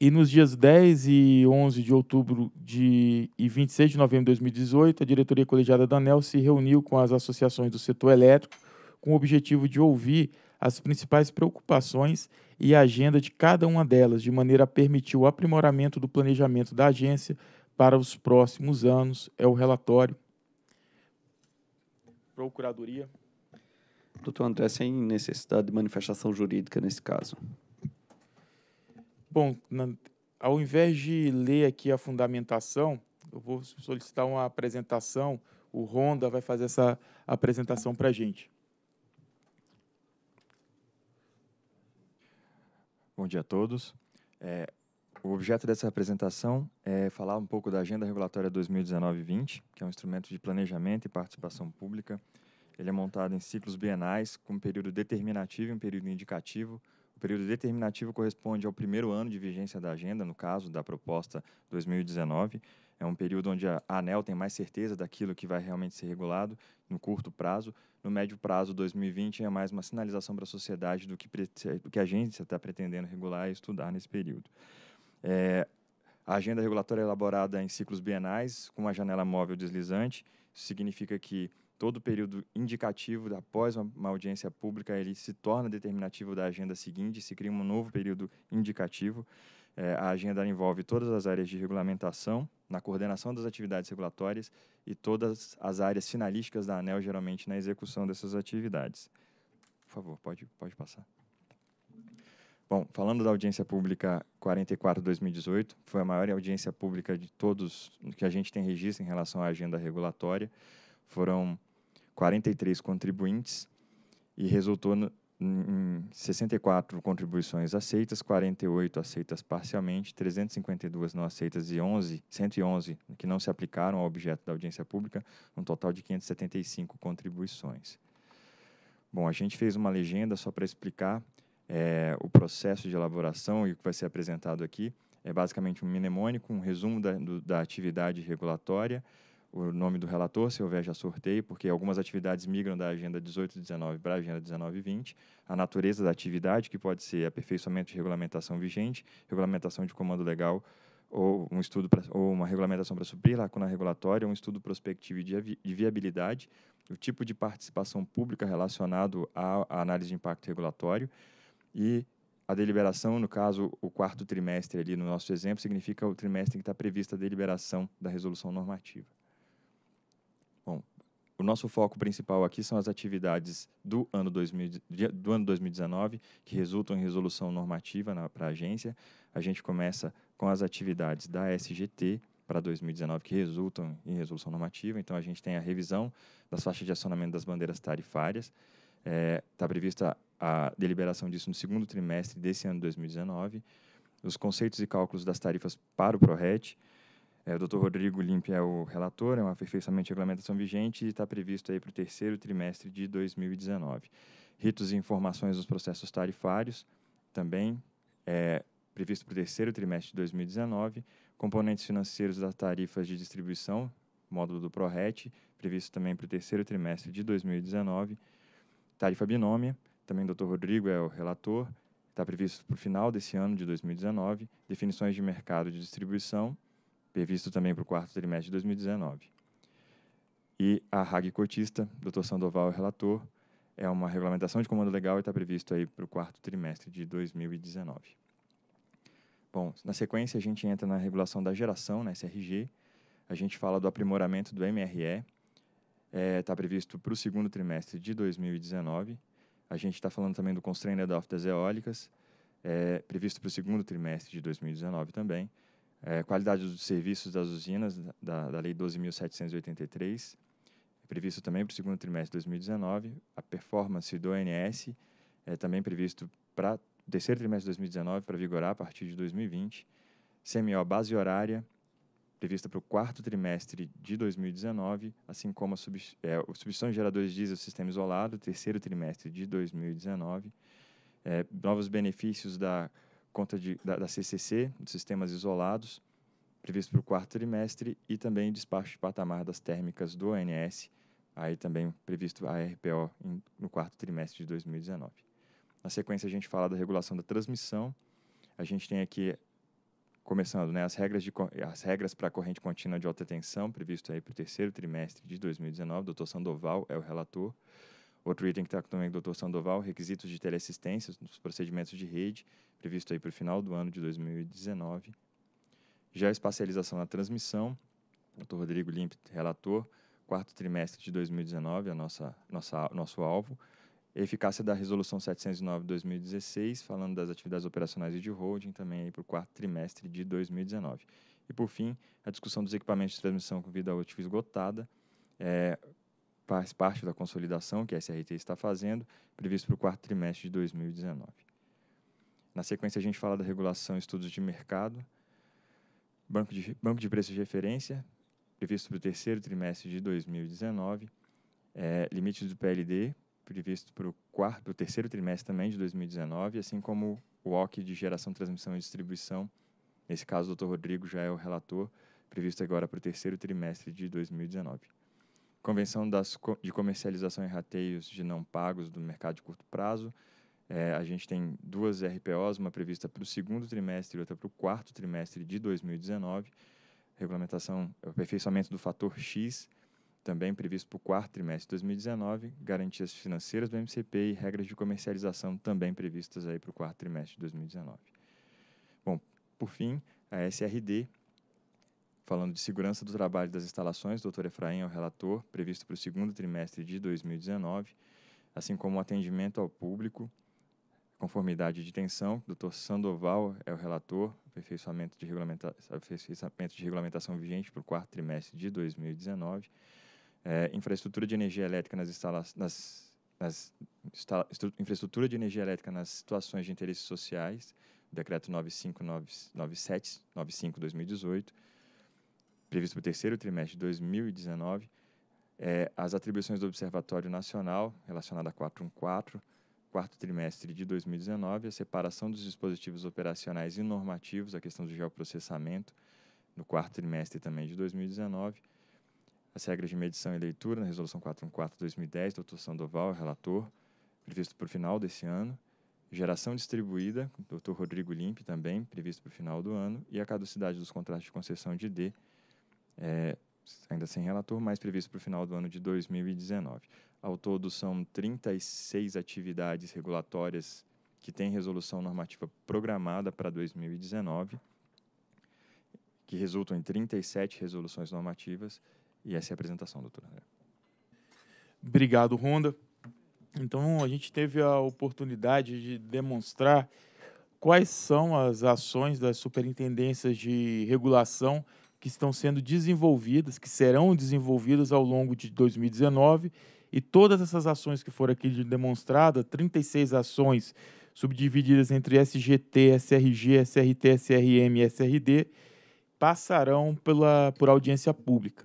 E nos dias 10 e 11 de outubro de, e 26 de novembro de 2018, a diretoria colegiada da ANEL se reuniu com as associações do setor elétrico com o objetivo de ouvir as principais preocupações e a agenda de cada uma delas, de maneira a permitir o aprimoramento do planejamento da agência para os próximos anos. É o relatório. Procuradoria. Doutor André, sem necessidade de manifestação jurídica nesse caso. Bom, na, ao invés de ler aqui a fundamentação, eu vou solicitar uma apresentação. O Ronda vai fazer essa apresentação para a gente. Bom dia a todos. É, o objeto dessa apresentação é falar um pouco da Agenda Regulatória 2019-20, que é um instrumento de planejamento e participação pública. Ele é montado em ciclos bienais, com um período determinativo e um período indicativo. O período determinativo corresponde ao primeiro ano de vigência da agenda, no caso da proposta 2019. É um período onde a ANEL tem mais certeza daquilo que vai realmente ser regulado no curto prazo no médio prazo, 2020, é mais uma sinalização para a sociedade do que, do que a agência está pretendendo regular e estudar nesse período. É, a agenda regulatória é elaborada em ciclos bienais, com uma janela móvel deslizante, isso significa que todo período indicativo após uma audiência pública ele se torna determinativo da agenda seguinte, se cria um novo período indicativo. É, a agenda envolve todas as áreas de regulamentação, na coordenação das atividades regulatórias e todas as áreas finalísticas da ANEL, geralmente na execução dessas atividades. Por favor, pode, pode passar. Bom, falando da audiência pública 44-2018, foi a maior audiência pública de todos que a gente tem registro em relação à agenda regulatória. Foram 43 contribuintes e resultou no, em 64 contribuições aceitas, 48 aceitas parcialmente, 352 não aceitas e 11, 111 que não se aplicaram ao objeto da audiência pública, um total de 575 contribuições. Bom, a gente fez uma legenda só para explicar é, o processo de elaboração e o que vai ser apresentado aqui. É basicamente um mnemônico, um resumo da, do, da atividade regulatória, o nome do relator, se houver já sorteio, porque algumas atividades migram da agenda 18 e 19 para a agenda 19 e 20. A natureza da atividade, que pode ser aperfeiçoamento de regulamentação vigente, regulamentação de comando legal, ou um estudo pra, ou uma regulamentação para suprir lacuna regulatória, um estudo prospectivo de, de viabilidade, o tipo de participação pública relacionado à, à análise de impacto regulatório e a deliberação, no caso, o quarto trimestre ali no nosso exemplo, significa o trimestre em que está prevista a deliberação da resolução normativa. O nosso foco principal aqui são as atividades do ano, 2000, do ano 2019, que resultam em resolução normativa para a agência. A gente começa com as atividades da SGT para 2019, que resultam em resolução normativa. Então, a gente tem a revisão das faixas de acionamento das bandeiras tarifárias. Está é, tá prevista a deliberação disso no segundo trimestre desse ano 2019. Os conceitos e cálculos das tarifas para o PRORET é, o Dr. Rodrigo Limpe é o relator, é um aperfeiçoamento de regulamentação vigente e está previsto aí para o terceiro trimestre de 2019. Ritos e informações dos processos tarifários também é previsto para o terceiro trimestre de 2019. Componentes financeiros das tarifas de distribuição, módulo do ProRet, previsto também para o terceiro trimestre de 2019. Tarifa binômia, também o Dr. Rodrigo é o relator, está previsto para o final desse ano de 2019. Definições de mercado de distribuição previsto também para o quarto trimestre de 2019. E a RAG cotista, doutor Sandoval é relator, é uma regulamentação de comando legal e está previsto aí para o quarto trimestre de 2019. Bom, na sequência a gente entra na regulação da geração, na SRG, a gente fala do aprimoramento do MRE, está é, tá previsto para o segundo trimestre de 2019, a gente está falando também do constraint off das eólicas, é, previsto para o segundo trimestre de 2019 também, é, qualidade dos serviços das usinas, da, da Lei 12.783, é previsto também para o segundo trimestre de 2019. A performance do ONS é também previsto para o terceiro trimestre de 2019, para vigorar a partir de 2020. CMO base horária, prevista para o quarto trimestre de 2019, assim como a sub, é, substituição de geradores diesel sistema isolado, terceiro trimestre de 2019. É, novos benefícios da conta de, da, da CCC, dos sistemas isolados, previsto para o quarto trimestre, e também despacho de patamar das térmicas do ONS, aí também previsto a RPO em, no quarto trimestre de 2019. Na sequência, a gente fala da regulação da transmissão. A gente tem aqui, começando, né, as regras, regras para a corrente contínua de alta tensão, previsto aí para o terceiro trimestre de 2019. O doutor Sandoval é o relator. Outro item que está também o Dr. Sandoval, requisitos de teleassistência nos procedimentos de rede, previsto aí para o final do ano de 2019. Já a espacialização na transmissão, Dr. Rodrigo Limp, relator, quarto trimestre de 2019, a nossa, nossa, nosso alvo. Eficácia da Resolução 709-2016, falando das atividades operacionais e de holding, também para o quarto trimestre de 2019. E, por fim, a discussão dos equipamentos de transmissão com vida útil esgotada, é, faz parte da consolidação que a SRT está fazendo, previsto para o quarto trimestre de 2019. Na sequência, a gente fala da regulação estudos de mercado, banco de, banco de preços de referência, previsto para o terceiro trimestre de 2019, é, limites do PLD, previsto para o quarto, para o terceiro trimestre também de 2019, assim como o OC de geração, transmissão e distribuição. Nesse caso, o Dr. Rodrigo já é o relator, previsto agora para o terceiro trimestre de 2019. Convenção das, de Comercialização e Rateios de Não Pagos do Mercado de Curto Prazo. É, a gente tem duas RPOs, uma prevista para o segundo trimestre e outra para o quarto trimestre de 2019. Regulamentação, aperfeiçoamento do fator X, também previsto para o quarto trimestre de 2019. Garantias financeiras do MCP e regras de comercialização também previstas aí para o quarto trimestre de 2019. Bom, por fim, a SRD, falando de segurança do trabalho das instalações, o doutor Efraim é o relator, previsto para o segundo trimestre de 2019, assim como o atendimento ao público, conformidade de tensão, o doutor Sandoval é o relator, aperfeiçoamento de, regulamenta aperfeiçoamento de regulamentação vigente para o quarto trimestre de 2019, é, infraestrutura de energia elétrica nas instalações nas infraestrutura de energia elétrica nas situações de interesses sociais, decreto 959795 2018, previsto para o terceiro trimestre de 2019, é, as atribuições do Observatório Nacional, relacionada a 414, quarto trimestre de 2019, a separação dos dispositivos operacionais e normativos, a questão do geoprocessamento, no quarto trimestre também de 2019, as regras de medição e leitura na Resolução 414-2010, doutor Sandoval, relator, previsto para o final desse ano, geração distribuída, doutor Rodrigo Limpe também, previsto para o final do ano, e a caducidade dos contratos de concessão de D, é, ainda sem relator, mas previsto para o final do ano de 2019. Ao todo, são 36 atividades regulatórias que têm resolução normativa programada para 2019, que resultam em 37 resoluções normativas, e essa é a apresentação, doutor André. Obrigado, Ronda. Então, a gente teve a oportunidade de demonstrar quais são as ações das superintendências de regulação que estão sendo desenvolvidas, que serão desenvolvidas ao longo de 2019, e todas essas ações que foram aqui demonstradas, 36 ações subdivididas entre SGT, SRG, SRT, SRM e SRD, passarão pela, por audiência pública.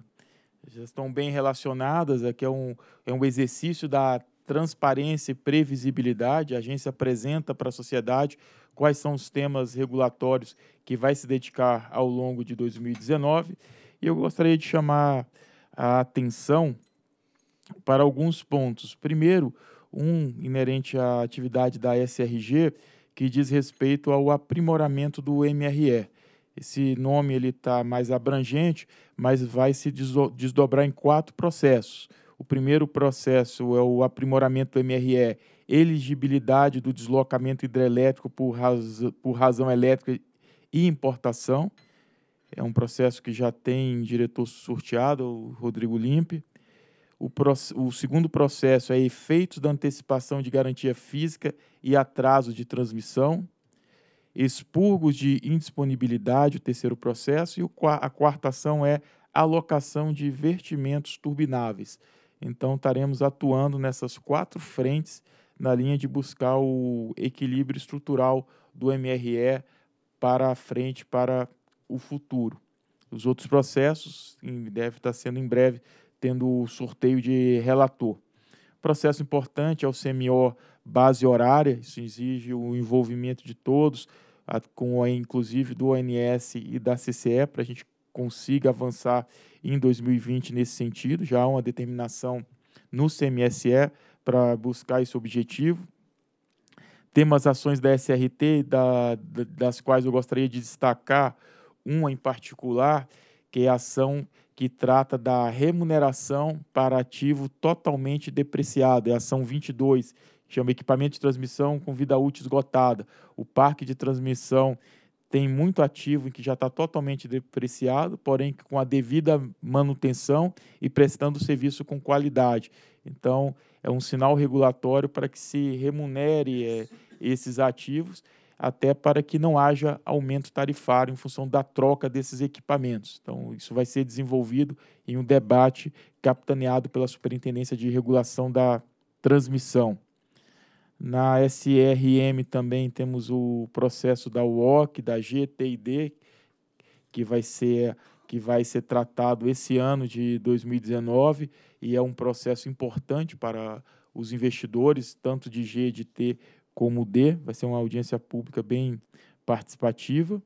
Já estão bem relacionadas, aqui é um, é um exercício da transparência e previsibilidade, a agência apresenta para a sociedade quais são os temas regulatórios que vai se dedicar ao longo de 2019. E eu gostaria de chamar a atenção para alguns pontos. Primeiro, um inerente à atividade da SRG, que diz respeito ao aprimoramento do MRE. Esse nome ele está mais abrangente, mas vai se desdobrar em quatro processos. O primeiro processo é o aprimoramento do MRE elegibilidade do deslocamento hidrelétrico por, raz, por razão elétrica e importação. É um processo que já tem diretor sorteado, o Rodrigo Limpe. O, o segundo processo é efeitos da antecipação de garantia física e atraso de transmissão, expurgos de indisponibilidade, o terceiro processo, e o, a quarta ação é alocação de vertimentos turbináveis. Então, estaremos atuando nessas quatro frentes na linha de buscar o equilíbrio estrutural do MRE para a frente, para o futuro. Os outros processos deve estar sendo em breve tendo o sorteio de relator. Processo importante é o CMO base horária, isso exige o envolvimento de todos, com inclusive do ONS e da CCE, para a gente consiga avançar em 2020 nesse sentido. Já há uma determinação no CMSE para buscar esse objetivo. Temas ações da SRT, da, das quais eu gostaria de destacar uma em particular, que é a ação que trata da remuneração para ativo totalmente depreciado, é a ação 22, chama equipamento de transmissão com vida útil esgotada. O parque de transmissão tem muito ativo em que já está totalmente depreciado, porém com a devida manutenção e prestando serviço com qualidade. Então, é um sinal regulatório para que se remunere é, esses ativos, até para que não haja aumento tarifário em função da troca desses equipamentos. Então, isso vai ser desenvolvido em um debate capitaneado pela Superintendência de Regulação da Transmissão. Na SRM também temos o processo da UOC, da GTID, que vai ser que vai ser tratado esse ano de 2019 e é um processo importante para os investidores, tanto de G, de T como D. Vai ser uma audiência pública bem participativa.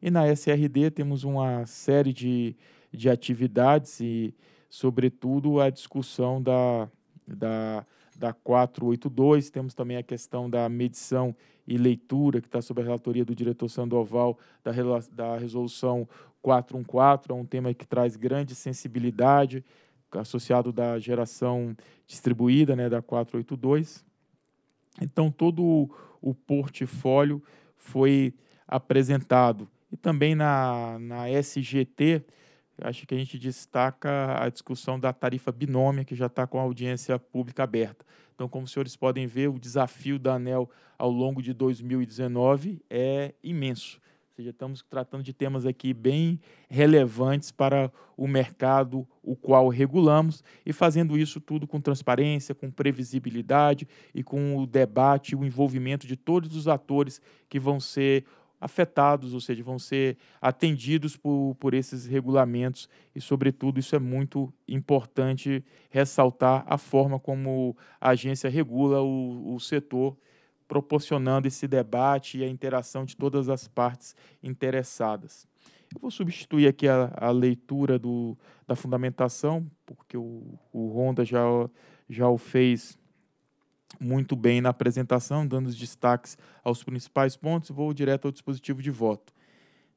E na SRD temos uma série de, de atividades e, sobretudo, a discussão da, da, da 482. Temos também a questão da medição e leitura, que está sob a relatoria do diretor Sandoval, da, da resolução 414 é um tema que traz grande sensibilidade, associado da geração distribuída, né, da 482. Então, todo o portfólio foi apresentado. E também na, na SGT, acho que a gente destaca a discussão da tarifa binômia, que já está com a audiência pública aberta. Então, como os senhores podem ver, o desafio da ANEL ao longo de 2019 é imenso. Ou seja, estamos tratando de temas aqui bem relevantes para o mercado o qual regulamos e fazendo isso tudo com transparência, com previsibilidade e com o debate, o envolvimento de todos os atores que vão ser afetados, ou seja, vão ser atendidos por, por esses regulamentos e, sobretudo, isso é muito importante ressaltar a forma como a agência regula o, o setor proporcionando esse debate e a interação de todas as partes interessadas. Eu vou substituir aqui a, a leitura do, da fundamentação, porque o, o Honda já, já o fez muito bem na apresentação, dando os destaques aos principais pontos. Vou direto ao dispositivo de voto.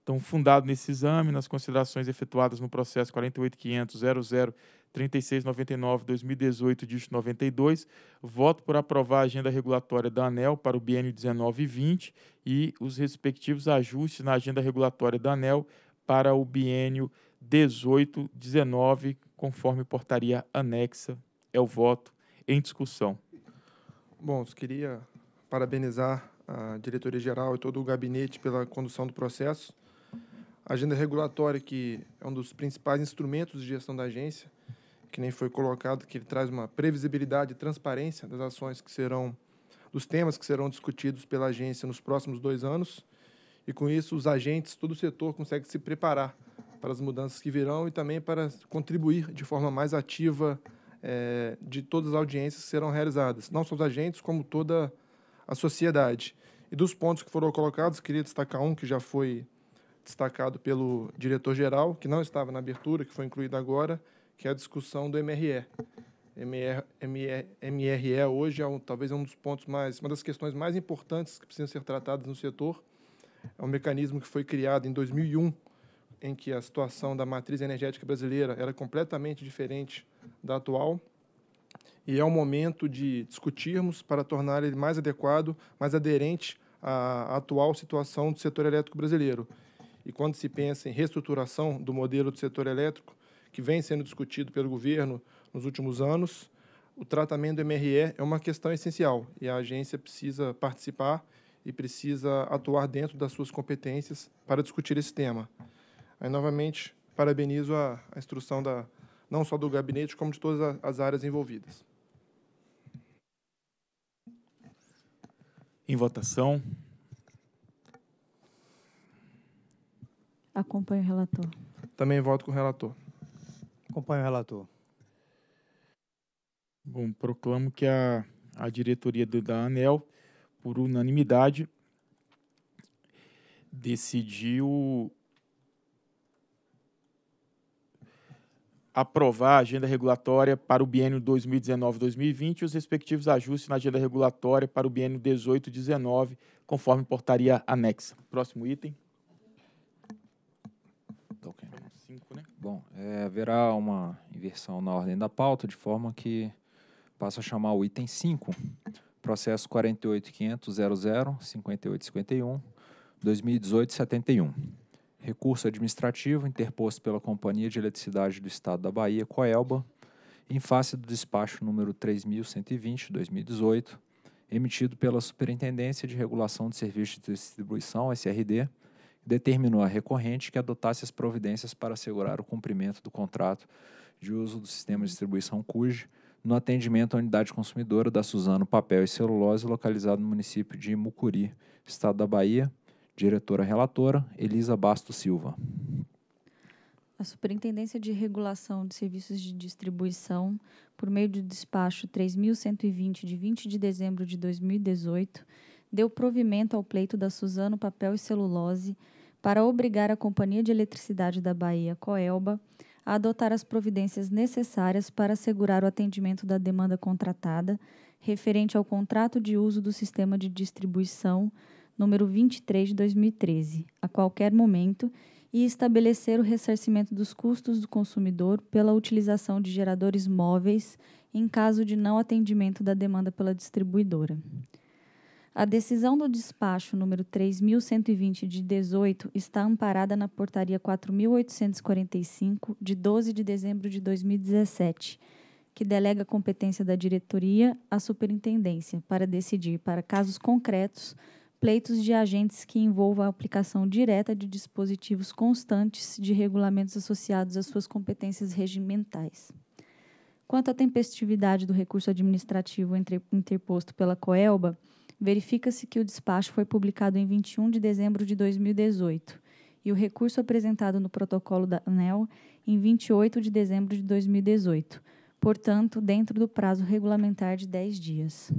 Então, fundado nesse exame, nas considerações efetuadas no processo 48.500.003699-2018-92, voto por aprovar a agenda regulatória da ANEL para o biênio 19 e 20 e os respectivos ajustes na agenda regulatória da ANEL para o biênio 18, 19, conforme portaria anexa. É o voto em discussão. Bom, queria parabenizar a diretoria geral e todo o gabinete pela condução do processo agenda regulatória, que é um dos principais instrumentos de gestão da agência, que nem foi colocado, que ele traz uma previsibilidade e transparência das ações que serão, dos temas que serão discutidos pela agência nos próximos dois anos. E com isso, os agentes, todo o setor, consegue se preparar para as mudanças que virão e também para contribuir de forma mais ativa é, de todas as audiências que serão realizadas, não só os agentes, como toda a sociedade. E dos pontos que foram colocados, queria destacar um que já foi destacado pelo diretor-geral, que não estava na abertura, que foi incluído agora, que é a discussão do MRE. MRE MRE hoje é um, talvez é um dos pontos mais, uma das questões mais importantes que precisam ser tratadas no setor. É um mecanismo que foi criado em 2001, em que a situação da matriz energética brasileira era completamente diferente da atual. E é o momento de discutirmos para tornar ele mais adequado, mais aderente à atual situação do setor elétrico brasileiro e quando se pensa em reestruturação do modelo do setor elétrico, que vem sendo discutido pelo governo nos últimos anos, o tratamento do MRE é uma questão essencial e a agência precisa participar e precisa atuar dentro das suas competências para discutir esse tema. Aí, novamente, parabenizo a, a instrução da, não só do gabinete, como de todas as áreas envolvidas. Em votação. Acompanho o relator. Também voto com o relator. Acompanho o relator. Bom, proclamo que a, a diretoria do, da ANEL, por unanimidade, decidiu aprovar a agenda regulatória para o biênio 2019-2020 e os respectivos ajustes na agenda regulatória para o biênio 18-19, conforme portaria anexa. Próximo item. Cinco, né? Bom, é, haverá uma inversão na ordem da pauta, de forma que passo a chamar o item 5, processo 48.500.00.58.51.2018.71, Recurso administrativo interposto pela Companhia de Eletricidade do Estado da Bahia, Coelba, em face do despacho número 3120-2018, emitido pela Superintendência de Regulação de Serviços de Distribuição, SRD, determinou à recorrente que adotasse as providências para assegurar o cumprimento do contrato de uso do sistema de distribuição CUJ no atendimento à unidade consumidora da Suzano Papel e Celulose, localizado no município de Mucuri, estado da Bahia. Diretora relatora, Elisa Basto Silva. A Superintendência de Regulação de Serviços de Distribuição, por meio do despacho 3120 de 20 de dezembro de 2018, deu provimento ao pleito da Suzano Papel e Celulose para obrigar a Companhia de Eletricidade da Bahia, Coelba, a adotar as providências necessárias para assegurar o atendimento da demanda contratada referente ao contrato de uso do sistema de distribuição número 23 de 2013, a qualquer momento, e estabelecer o ressarcimento dos custos do consumidor pela utilização de geradores móveis em caso de não atendimento da demanda pela distribuidora. A decisão do despacho número 3120 de 18 está amparada na portaria 4845 de 12 de dezembro de 2017, que delega a competência da diretoria à superintendência para decidir para casos concretos pleitos de agentes que envolvam a aplicação direta de dispositivos constantes de regulamentos associados às suas competências regimentais. Quanto à tempestividade do recurso administrativo interposto pela COELBA, verifica-se que o despacho foi publicado em 21 de dezembro de 2018 e o recurso apresentado no protocolo da ANEL em 28 de dezembro de 2018, portanto, dentro do prazo regulamentar de 10 dias.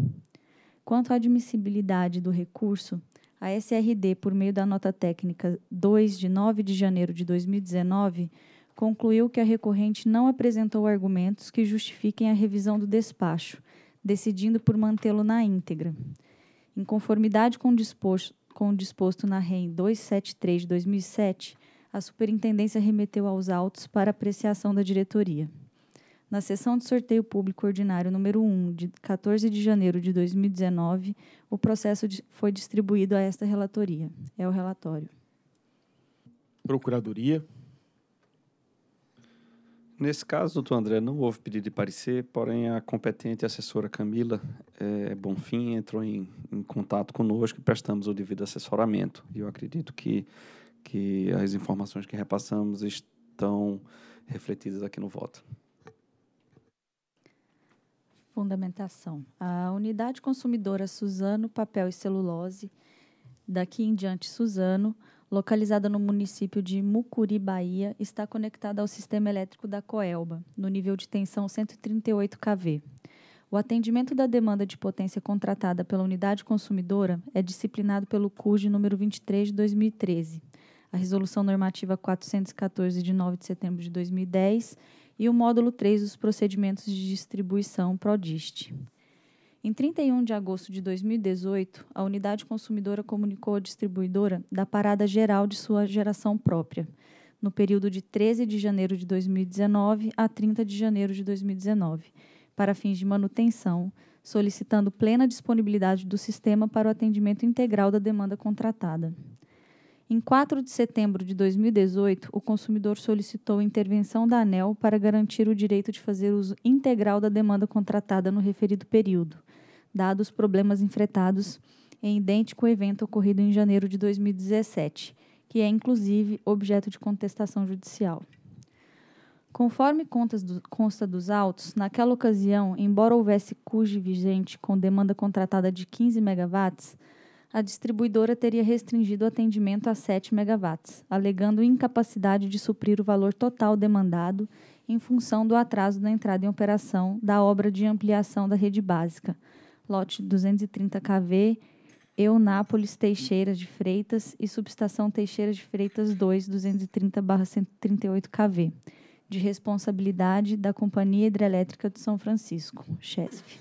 Quanto à admissibilidade do recurso, a SRD, por meio da nota técnica 2 de 9 de janeiro de 2019, concluiu que a recorrente não apresentou argumentos que justifiquem a revisão do despacho, decidindo por mantê-lo na íntegra. Em conformidade com o disposto, com o disposto na REM 273 de 2007, a superintendência remeteu aos autos para apreciação da diretoria. Na sessão de sorteio público ordinário número 1, de 14 de janeiro de 2019, o processo foi distribuído a esta relatoria. É o relatório. Procuradoria. Nesse caso, doutor André, não houve pedido de parecer, porém a competente assessora Camila é, Bonfim entrou em, em, contato conosco e prestamos o devido assessoramento. E eu acredito que, que as informações que repassamos estão refletidas aqui no voto. Fundamentação. A unidade consumidora Suzano Papel e Celulose, daqui em diante Suzano, localizada no município de Mucuri, Bahia, está conectada ao sistema elétrico da Coelba, no nível de tensão 138 kV. O atendimento da demanda de potência contratada pela unidade consumidora é disciplinado pelo CURG número 23 de 2013, a Resolução Normativa 414 de 9 de setembro de 2010 e o módulo 3 dos procedimentos de distribuição PRODIST. Em 31 de agosto de 2018, a unidade consumidora comunicou à distribuidora da parada geral de sua geração própria, no período de 13 de janeiro de 2019 a 30 de janeiro de 2019, para fins de manutenção, solicitando plena disponibilidade do sistema para o atendimento integral da demanda contratada. Em 4 de setembro de 2018, o consumidor solicitou intervenção da ANEL para garantir o direito de fazer uso integral da demanda contratada no referido período, dados os problemas enfrentados em idêntico evento ocorrido em janeiro de 2017, que é inclusive objeto de contestação judicial. Conforme do, consta dos autos, naquela ocasião, embora houvesse CUG vigente com demanda contratada de 15 megawatts, a distribuidora teria restringido o atendimento a 7 megawatts, alegando incapacidade de suprir o valor total demandado em função do atraso na entrada em operação da obra de ampliação da rede básica, lote 230 kV, Eunápolis Teixeira de Freitas e subestação Teixeira de Freitas 2, 230/138 kV, de responsabilidade da Companhia Hidrelétrica de São Francisco, CHESF.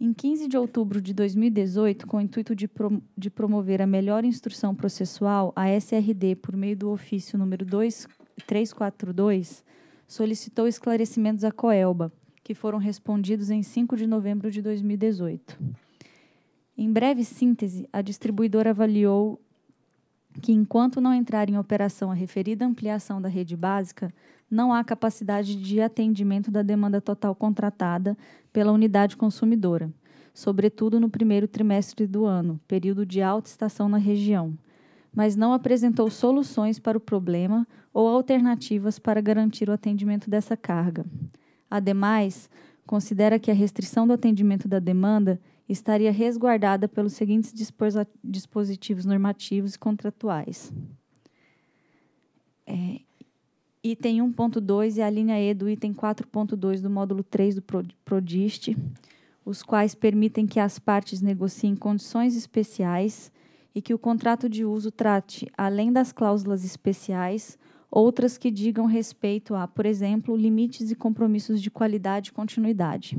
Em 15 de outubro de 2018, com o intuito de, de promover a melhor instrução processual, a SRD, por meio do ofício número 342, solicitou esclarecimentos à Coelba, que foram respondidos em 5 de novembro de 2018. Em breve síntese, a distribuidora avaliou que, enquanto não entrar em operação a referida ampliação da rede básica, não há capacidade de atendimento da demanda total contratada pela unidade consumidora, sobretudo no primeiro trimestre do ano, período de alta estação na região, mas não apresentou soluções para o problema ou alternativas para garantir o atendimento dessa carga. Ademais, considera que a restrição do atendimento da demanda estaria resguardada pelos seguintes dispositivos normativos e contratuais. É, item 1.2 e a linha E do item 4.2 do módulo 3 do PRODIST, os quais permitem que as partes negociem condições especiais e que o contrato de uso trate, além das cláusulas especiais, outras que digam respeito a, por exemplo, limites e compromissos de qualidade e continuidade.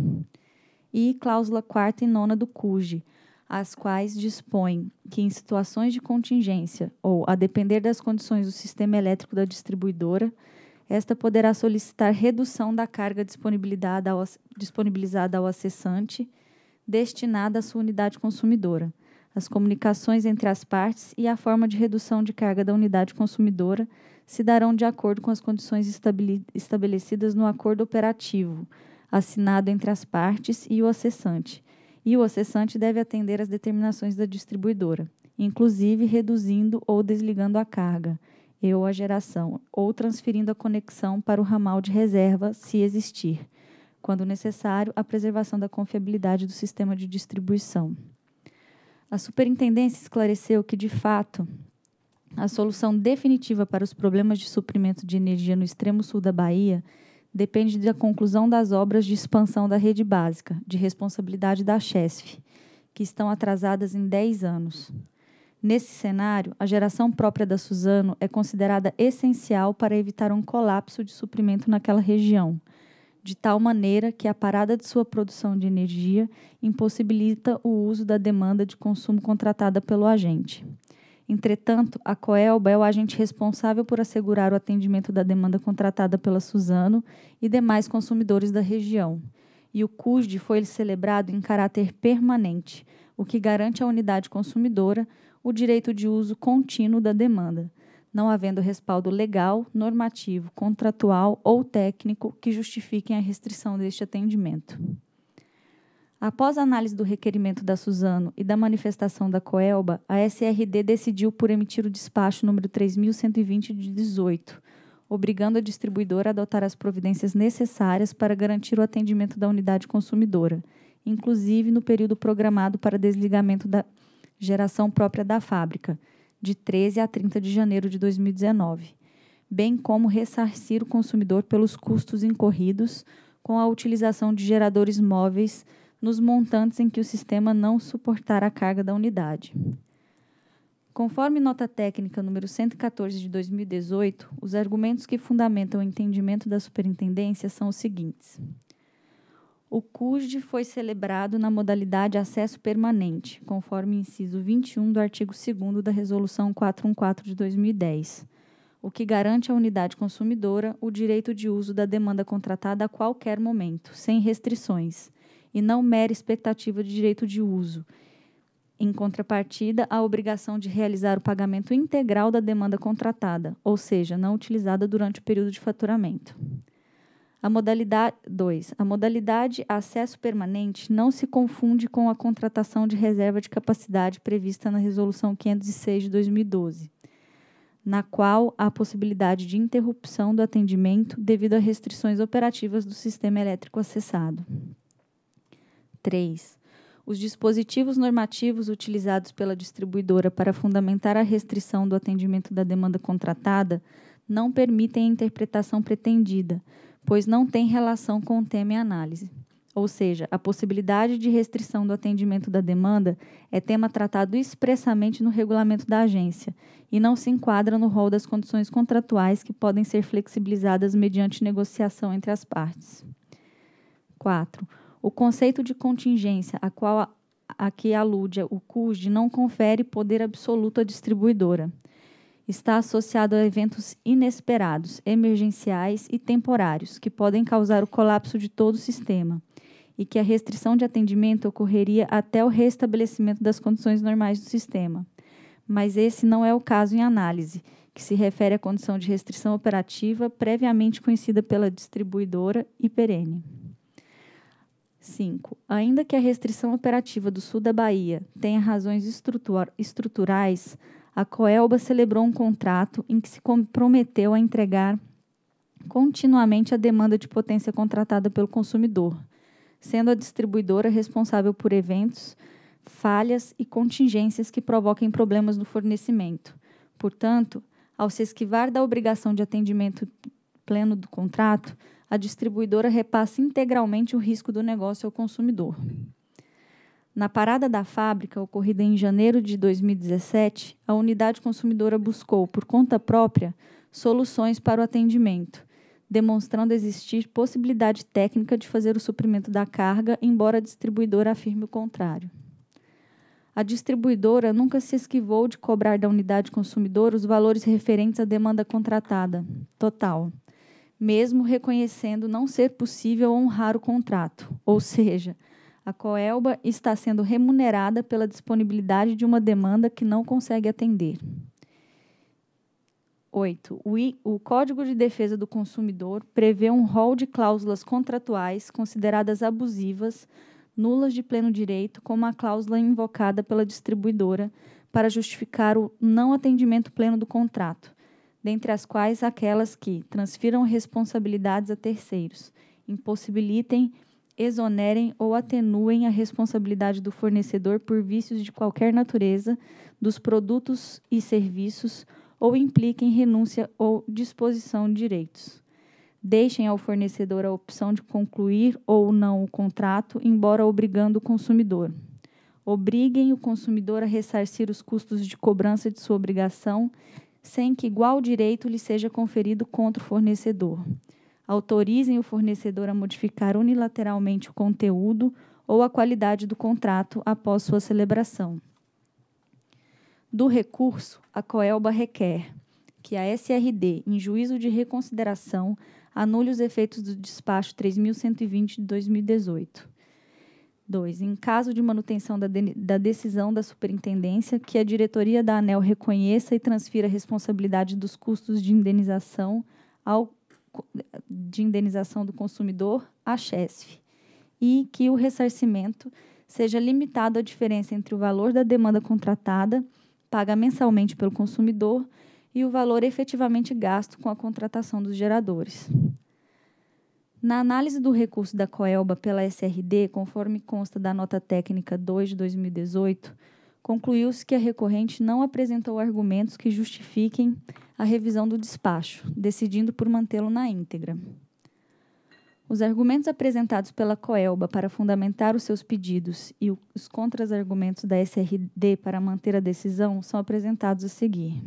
E cláusula quarta e nona do CUGE, as quais dispõe que, em situações de contingência ou a depender das condições do sistema elétrico da distribuidora, esta poderá solicitar redução da carga disponibilizada ao, disponibilizada ao acessante destinada à sua unidade consumidora, as comunicações entre as partes e a forma de redução de carga da unidade consumidora se darão de acordo com as condições estabelecidas no acordo operativo assinado entre as partes e o acessante, e o acessante deve atender às determinações da distribuidora, inclusive reduzindo ou desligando a carga e ou a geração, ou transferindo a conexão para o ramal de reserva, se existir, quando necessário, a preservação da confiabilidade do sistema de distribuição. A superintendência esclareceu que, de fato, a solução definitiva para os problemas de suprimento de energia no extremo sul da Bahia depende da conclusão das obras de expansão da rede básica, de responsabilidade da CHESF, que estão atrasadas em 10 anos. Nesse cenário, a geração própria da Suzano é considerada essencial para evitar um colapso de suprimento naquela região, de tal maneira que a parada de sua produção de energia impossibilita o uso da demanda de consumo contratada pelo agente. Entretanto, a Coelba é o agente responsável por assegurar o atendimento da demanda contratada pela Suzano e demais consumidores da região. E o CUSD foi celebrado em caráter permanente, o que garante à unidade consumidora o direito de uso contínuo da demanda, não havendo respaldo legal, normativo, contratual ou técnico que justifiquem a restrição deste atendimento. Após a análise do requerimento da Suzano e da manifestação da Coelba, a SRD decidiu por emitir o despacho número 3120 de 18, obrigando a distribuidora a adotar as providências necessárias para garantir o atendimento da unidade consumidora, inclusive no período programado para desligamento da geração própria da fábrica, de 13 a 30 de janeiro de 2019, bem como ressarcir o consumidor pelos custos incorridos com a utilização de geradores móveis nos montantes em que o sistema não suportar a carga da unidade. Conforme nota técnica número 114 de 2018, os argumentos que fundamentam o entendimento da superintendência são os seguintes. O CUSD foi celebrado na modalidade acesso permanente, conforme inciso 21 do artigo 2 da Resolução 414 de 2010, o que garante à unidade consumidora o direito de uso da demanda contratada a qualquer momento, sem restrições, e não mera expectativa de direito de uso. Em contrapartida, a obrigação de realizar o pagamento integral da demanda contratada, ou seja, não utilizada durante o período de faturamento. A modalidade 2. A modalidade acesso permanente não se confunde com a contratação de reserva de capacidade prevista na Resolução 506 de 2012, na qual há possibilidade de interrupção do atendimento devido a restrições operativas do sistema elétrico acessado. 3. Os dispositivos normativos utilizados pela distribuidora para fundamentar a restrição do atendimento da demanda contratada não permitem a interpretação pretendida, pois não tem relação com o tema em análise. Ou seja, a possibilidade de restrição do atendimento da demanda é tema tratado expressamente no regulamento da agência e não se enquadra no rol das condições contratuais que podem ser flexibilizadas mediante negociação entre as partes. 4. O conceito de contingência, a qual a, a que alude o CUSD, não confere poder absoluto à distribuidora. Está associado a eventos inesperados, emergenciais e temporários, que podem causar o colapso de todo o sistema, e que a restrição de atendimento ocorreria até o restabelecimento das condições normais do sistema. Mas esse não é o caso em análise, que se refere à condição de restrição operativa previamente conhecida pela distribuidora e perene. 5. Ainda que a restrição operativa do sul da Bahia tenha razões estruturais, a Coelba celebrou um contrato em que se comprometeu a entregar continuamente a demanda de potência contratada pelo consumidor, sendo a distribuidora responsável por eventos, falhas e contingências que provoquem problemas no fornecimento. Portanto, ao se esquivar da obrigação de atendimento pleno do contrato, a distribuidora repassa integralmente o risco do negócio ao consumidor. Na parada da fábrica, ocorrida em janeiro de 2017, a unidade consumidora buscou, por conta própria, soluções para o atendimento, demonstrando existir possibilidade técnica de fazer o suprimento da carga, embora a distribuidora afirme o contrário. A distribuidora nunca se esquivou de cobrar da unidade consumidora os valores referentes à demanda contratada, total, mesmo reconhecendo não ser possível honrar o contrato, ou seja, a Coelba está sendo remunerada pela disponibilidade de uma demanda que não consegue atender. 8. O, o Código de Defesa do Consumidor prevê um rol de cláusulas contratuais consideradas abusivas, nulas de pleno direito, como a cláusula invocada pela distribuidora para justificar o não atendimento pleno do contrato, dentre as quais aquelas que transfiram responsabilidades a terceiros, impossibilitem, exonerem ou atenuem a responsabilidade do fornecedor por vícios de qualquer natureza dos produtos e serviços ou impliquem renúncia ou disposição de direitos. Deixem ao fornecedor a opção de concluir ou não o contrato, embora obrigando o consumidor. Obriguem o consumidor a ressarcir os custos de cobrança de sua obrigação, sem que igual direito lhe seja conferido contra o fornecedor. Autorizem o fornecedor a modificar unilateralmente o conteúdo ou a qualidade do contrato após sua celebração. Do recurso, a Coelba requer que a SRD, em juízo de reconsideração, anule os efeitos do despacho 3120 de 2018 2. Em caso de manutenção da, de, da, decisão da superintendência, que a diretoria da ANEL reconheça e transfira a responsabilidade dos custos de indenização ao, de indenização do consumidor à CHESF. E que o ressarcimento seja limitado à diferença entre o valor da demanda contratada, paga mensalmente pelo consumidor, e o valor efetivamente gasto com a contratação dos geradores. Na análise do recurso da Coelba pela SRD, conforme consta da nota técnica 2 de 2018, concluiu-se que a recorrente não apresentou argumentos que justifiquem a revisão do despacho, decidindo por mantê-lo na íntegra. Os argumentos apresentados pela Coelba para fundamentar os seus pedidos e os contra-argumentos da SRD para manter a decisão são apresentados a seguir.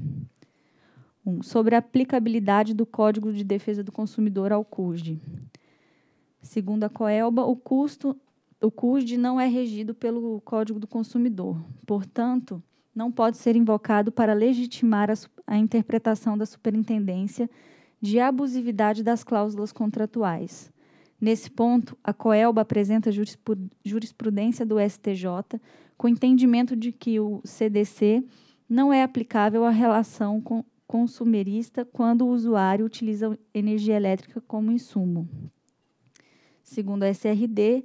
1. Um, sobre a aplicabilidade do Código de Defesa do Consumidor ao CUSD. Segundo a Coelba, o custo o CUSD não é regido pelo Código do Consumidor. Portanto, não pode ser invocado para legitimar a, a interpretação da superintendência de abusividade das cláusulas contratuais. Nesse ponto, a Coelba apresenta jurisprudência do STJ com entendimento de que o CDC não é aplicável à relação consumerista quando o usuário utiliza energia elétrica como insumo segundo a SRD,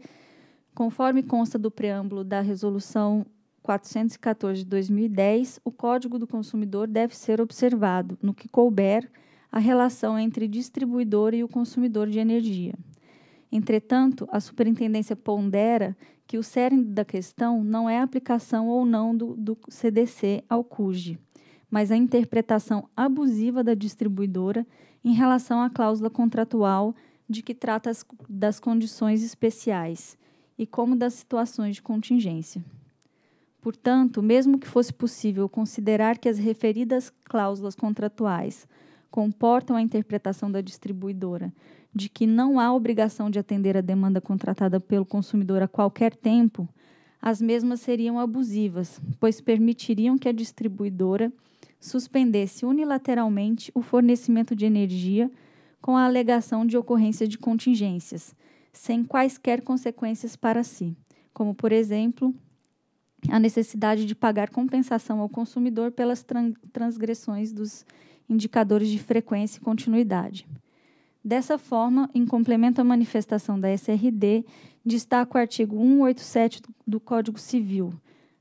conforme consta do preâmbulo da Resolução 414 de 2010, o Código do Consumidor deve ser observado, no que couber, a relação entre distribuidor e o consumidor de energia. Entretanto, a superintendência pondera que o cerne da questão não é a aplicação ou não do, do CDC ao CUG, mas a interpretação abusiva da distribuidora em relação à cláusula contratual de que trata as, das condições especiais e como das situações de contingência. Portanto, mesmo que fosse possível considerar que as referidas cláusulas contratuais comportam a interpretação da distribuidora de que não há obrigação de atender a demanda contratada pelo consumidor a qualquer tempo, as mesmas seriam abusivas, pois permitiriam que a distribuidora suspendesse unilateralmente o fornecimento de energia com a alegação de ocorrência de contingências, sem quaisquer consequências para si, como, por exemplo, a necessidade de pagar compensação ao consumidor pelas transgressões dos indicadores de frequência e continuidade. Dessa forma, em complemento à manifestação da SRD, destaca o artigo 187 do Código Civil,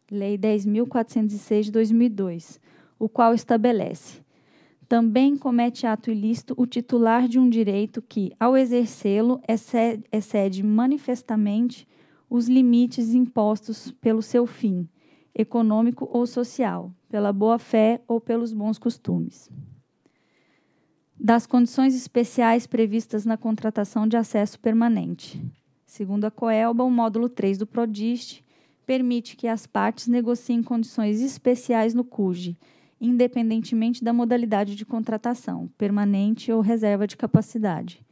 Lei 10.406 de 2002, o qual estabelece também comete ato ilícito o titular de um direito que, ao exercê-lo, excede, excede manifestamente os limites impostos pelo seu fim, econômico ou social, pela boa-fé ou pelos bons costumes. Das condições especiais previstas na contratação de acesso permanente. Segundo a Coelba, o módulo 3 do PRODIST permite que as partes negociem condições especiais no CUGE, independentemente da modalidade de contratação, permanente ou reserva de capacidade,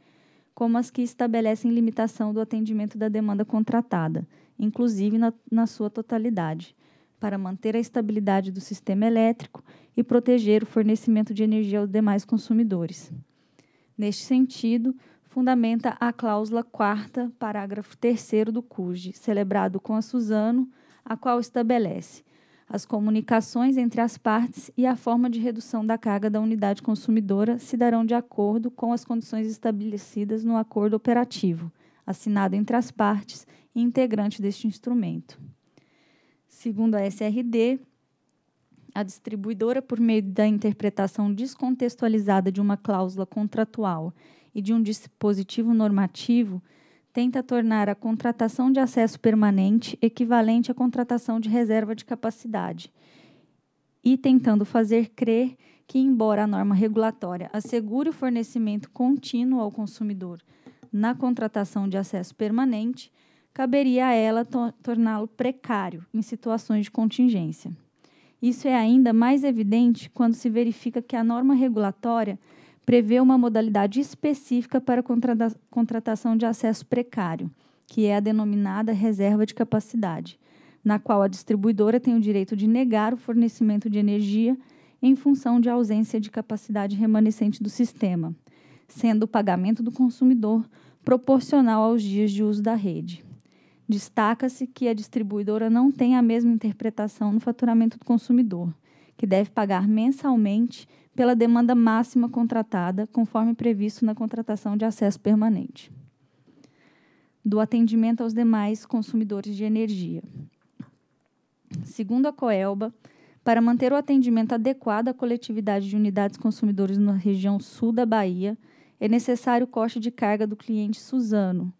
como as que estabelecem limitação do atendimento da demanda contratada, inclusive na, na sua totalidade, para manter a estabilidade do sistema elétrico e proteger o fornecimento de energia aos demais consumidores. Neste sentido, fundamenta a cláusula 4, parágrafo 3 do CUGE, celebrado com a Suzano, a qual estabelece as comunicações entre as partes e a forma de redução da carga da unidade consumidora se darão de acordo com as condições estabelecidas no acordo operativo, assinado entre as partes e integrante deste instrumento. Segundo a SRD, a distribuidora, por meio da interpretação descontextualizada de uma cláusula contratual e de um dispositivo normativo, tenta tornar a contratação de acesso permanente equivalente à contratação de reserva de capacidade e tentando fazer crer que, embora a norma regulatória assegure o fornecimento contínuo ao consumidor na contratação de acesso permanente, caberia a ela to torná-lo precário em situações de contingência. Isso é ainda mais evidente quando se verifica que a norma regulatória prevê uma modalidade específica para contratação de acesso precário, que é a denominada reserva de capacidade, na qual a distribuidora tem o direito de negar o fornecimento de energia em função de ausência de capacidade remanescente do sistema, sendo o pagamento do consumidor proporcional aos dias de uso da rede. Destaca-se que a distribuidora não tem a mesma interpretação no faturamento do consumidor, que deve pagar mensalmente pela demanda máxima contratada, conforme previsto na contratação de acesso permanente. Do atendimento aos demais consumidores de energia. Segundo a Coelba, para manter o atendimento adequado à coletividade de unidades consumidoras na região sul da Bahia, é necessário o corte de carga do cliente Suzano,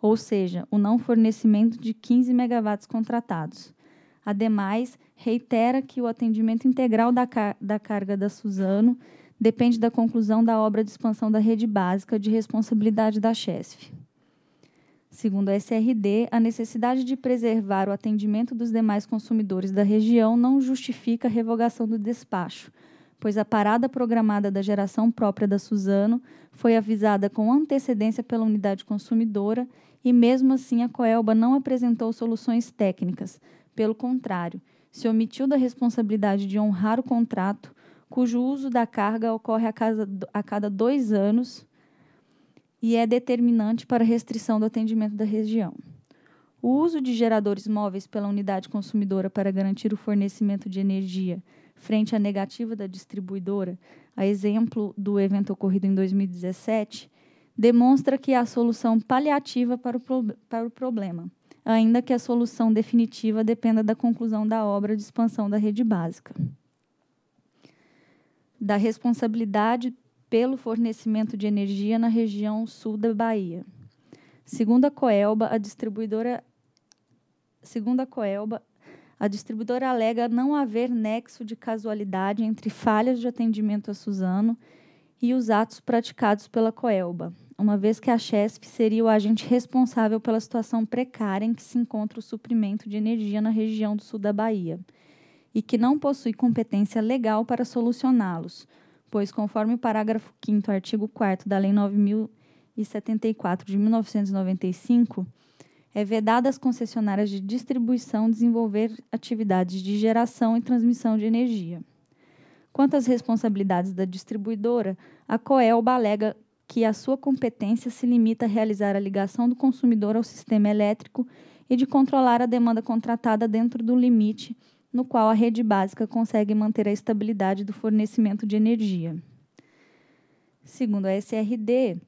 ou seja, o não fornecimento de 15 megawatts contratados. Ademais, reitera que o atendimento integral da, car da carga da Suzano depende da conclusão da obra de expansão da rede básica de responsabilidade da CHESF. Segundo a SRD, a necessidade de preservar o atendimento dos demais consumidores da região não justifica a revogação do despacho, pois a parada programada da geração própria da Suzano foi avisada com antecedência pela unidade consumidora e, mesmo assim, a Coelba não apresentou soluções técnicas. Pelo contrário, se omitiu da responsabilidade de honrar o contrato, cujo uso da carga ocorre a, casa, a cada dois anos e é determinante para a restrição do atendimento da região. O uso de geradores móveis pela unidade consumidora para garantir o fornecimento de energia frente à negativa da distribuidora, a exemplo do evento ocorrido em 2017, demonstra que é a solução paliativa para o, para o problema ainda que a solução definitiva dependa da conclusão da obra de expansão da rede básica. Da responsabilidade pelo fornecimento de energia na região sul da Bahia. Segundo a Coelba, a distribuidora segundo a Coelba, a distribuidora alega não haver nexo de casualidade entre falhas de atendimento a Suzano e os atos praticados pela Coelba uma vez que a Chesf seria o agente responsável pela situação precária em que se encontra o suprimento de energia na região do sul da Bahia, e que não possui competência legal para solucioná-los, pois, conforme o parágrafo 5 artigo 4 da Lei 9074 de 1995, é vedado às concessionárias de distribuição desenvolver atividades de geração e transmissão de energia. Quanto às responsabilidades da distribuidora, a Coelba alega que a sua competência se limita a realizar a ligação do consumidor ao sistema elétrico e de controlar a demanda contratada dentro do limite no qual a rede básica consegue manter a estabilidade do fornecimento de energia. Segundo a SRD,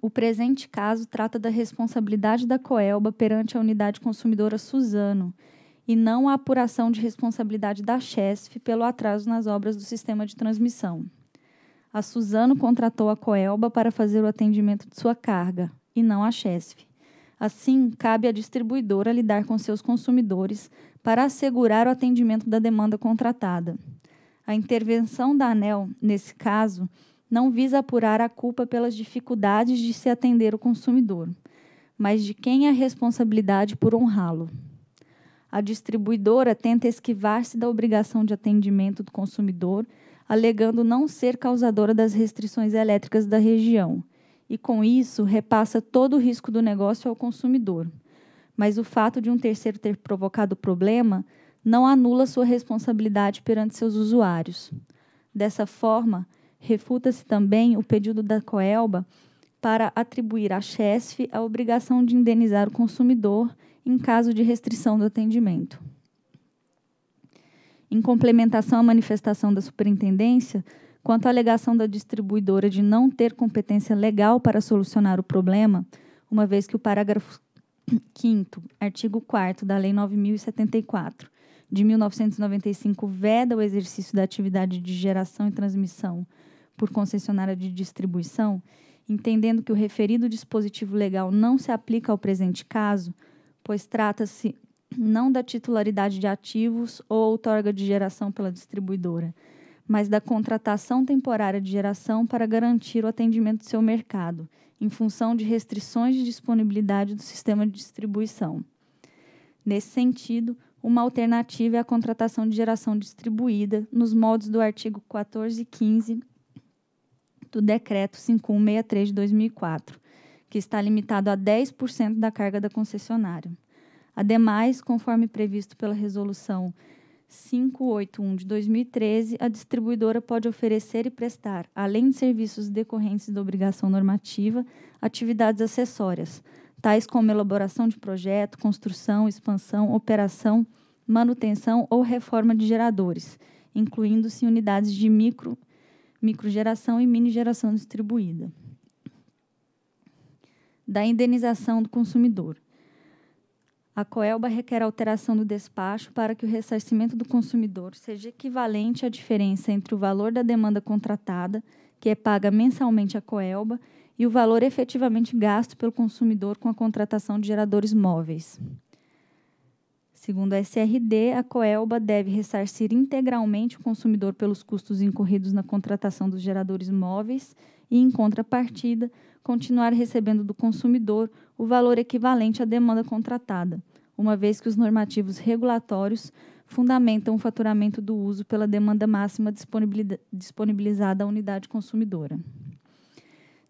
o presente caso trata da responsabilidade da Coelba perante a unidade consumidora Suzano e não a apuração de responsabilidade da CHESF pelo atraso nas obras do sistema de transmissão. A Suzano contratou a Coelba para fazer o atendimento de sua carga, e não a Chesf. Assim, cabe à distribuidora lidar com seus consumidores para assegurar o atendimento da demanda contratada. A intervenção da ANEL, nesse caso, não visa apurar a culpa pelas dificuldades de se atender o consumidor, mas de quem é a responsabilidade por honrá-lo. A distribuidora tenta esquivar-se da obrigação de atendimento do consumidor alegando não ser causadora das restrições elétricas da região. E com isso, repassa todo o risco do negócio ao consumidor. Mas o fato de um terceiro ter provocado o problema não anula sua responsabilidade perante seus usuários. Dessa forma, refuta-se também o pedido da Coelba para atribuir à CHESF a obrigação de indenizar o consumidor em caso de restrição do atendimento em complementação à manifestação da superintendência, quanto à alegação da distribuidora de não ter competência legal para solucionar o problema, uma vez que o parágrafo 5 *clears throat* artigo 4 da Lei 9074 de 1995 veda o exercício da atividade de geração e transmissão por concessionária de distribuição, entendendo que o referido dispositivo legal não se aplica ao presente caso, pois trata-se não da titularidade de ativos ou outorga de geração pela distribuidora, mas da contratação temporária de geração para garantir o atendimento do seu mercado, em função de restrições de disponibilidade do sistema de distribuição. Nesse sentido, uma alternativa é a contratação de geração distribuída nos modos do artigo 14 e 15 do Decreto 5163 de 2004, que está limitado a 10% da carga da concessionária. Ademais, conforme previsto pela Resolução 581 de 2013, a distribuidora pode oferecer e prestar, além de serviços decorrentes da obrigação normativa, atividades acessórias, tais como elaboração de projeto, construção, expansão, operação, manutenção ou reforma de geradores, incluindo-se unidades de micro, microgeração e mini geração distribuída. Da indenização do consumidor. A Coelba requer alteração do despacho para que o ressarcimento do consumidor seja equivalente à diferença entre o valor da demanda contratada, que é paga mensalmente à Coelba, e o valor efetivamente gasto pelo consumidor com a contratação de geradores móveis. Segundo a SRD, a Coelba deve ressarcir integralmente o consumidor pelos custos incorridos na contratação dos geradores móveis e, em contrapartida, continuar recebendo do consumidor o valor equivalente à demanda contratada, uma vez que os normativos regulatórios fundamentam o faturamento do uso pela demanda máxima disponibilizada à unidade consumidora.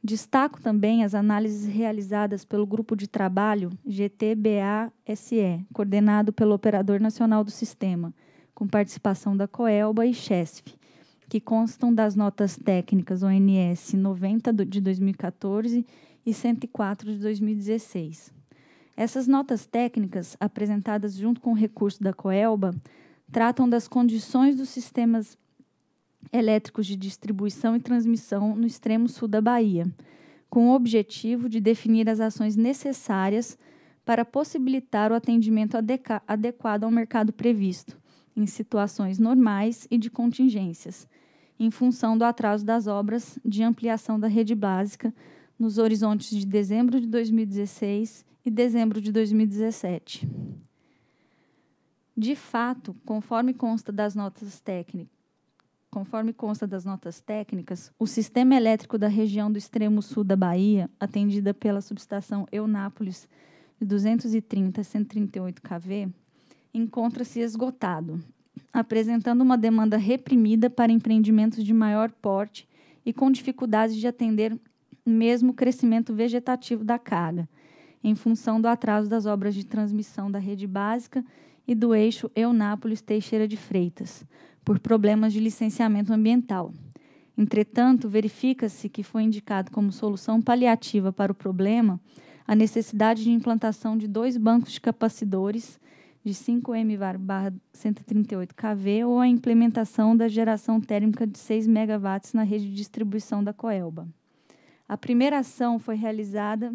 Destaco também as análises realizadas pelo grupo de trabalho GTBASE, coordenado pelo Operador Nacional do Sistema, com participação da Coelba e Chesf, que constam das notas técnicas ONS 90 de 2014 e 104 de 2016. Essas notas técnicas, apresentadas junto com o recurso da Coelba, tratam das condições dos sistemas elétricos de distribuição e transmissão no extremo sul da Bahia, com o objetivo de definir as ações necessárias para possibilitar o atendimento adequado ao mercado previsto, em situações normais e de contingências, em função do atraso das obras de ampliação da rede básica nos horizontes de dezembro de 2016 e dezembro de 2017. De fato, conforme consta das notas técnicas, Conforme consta das notas técnicas, o sistema elétrico da região do extremo sul da Bahia, atendida pela subestação Eunápolis de 230 138 kV, encontra-se esgotado apresentando uma demanda reprimida para empreendimentos de maior porte e com dificuldades de atender mesmo o crescimento vegetativo da carga, em função do atraso das obras de transmissão da rede básica e do eixo Eunápolis-Teixeira de Freitas, por problemas de licenciamento ambiental. Entretanto, verifica-se que foi indicado como solução paliativa para o problema a necessidade de implantação de dois bancos de capacidores – de 5M barra 138 kV ou a implementação da geração térmica de 6 MW na rede de distribuição da Coelba. A primeira ação foi realizada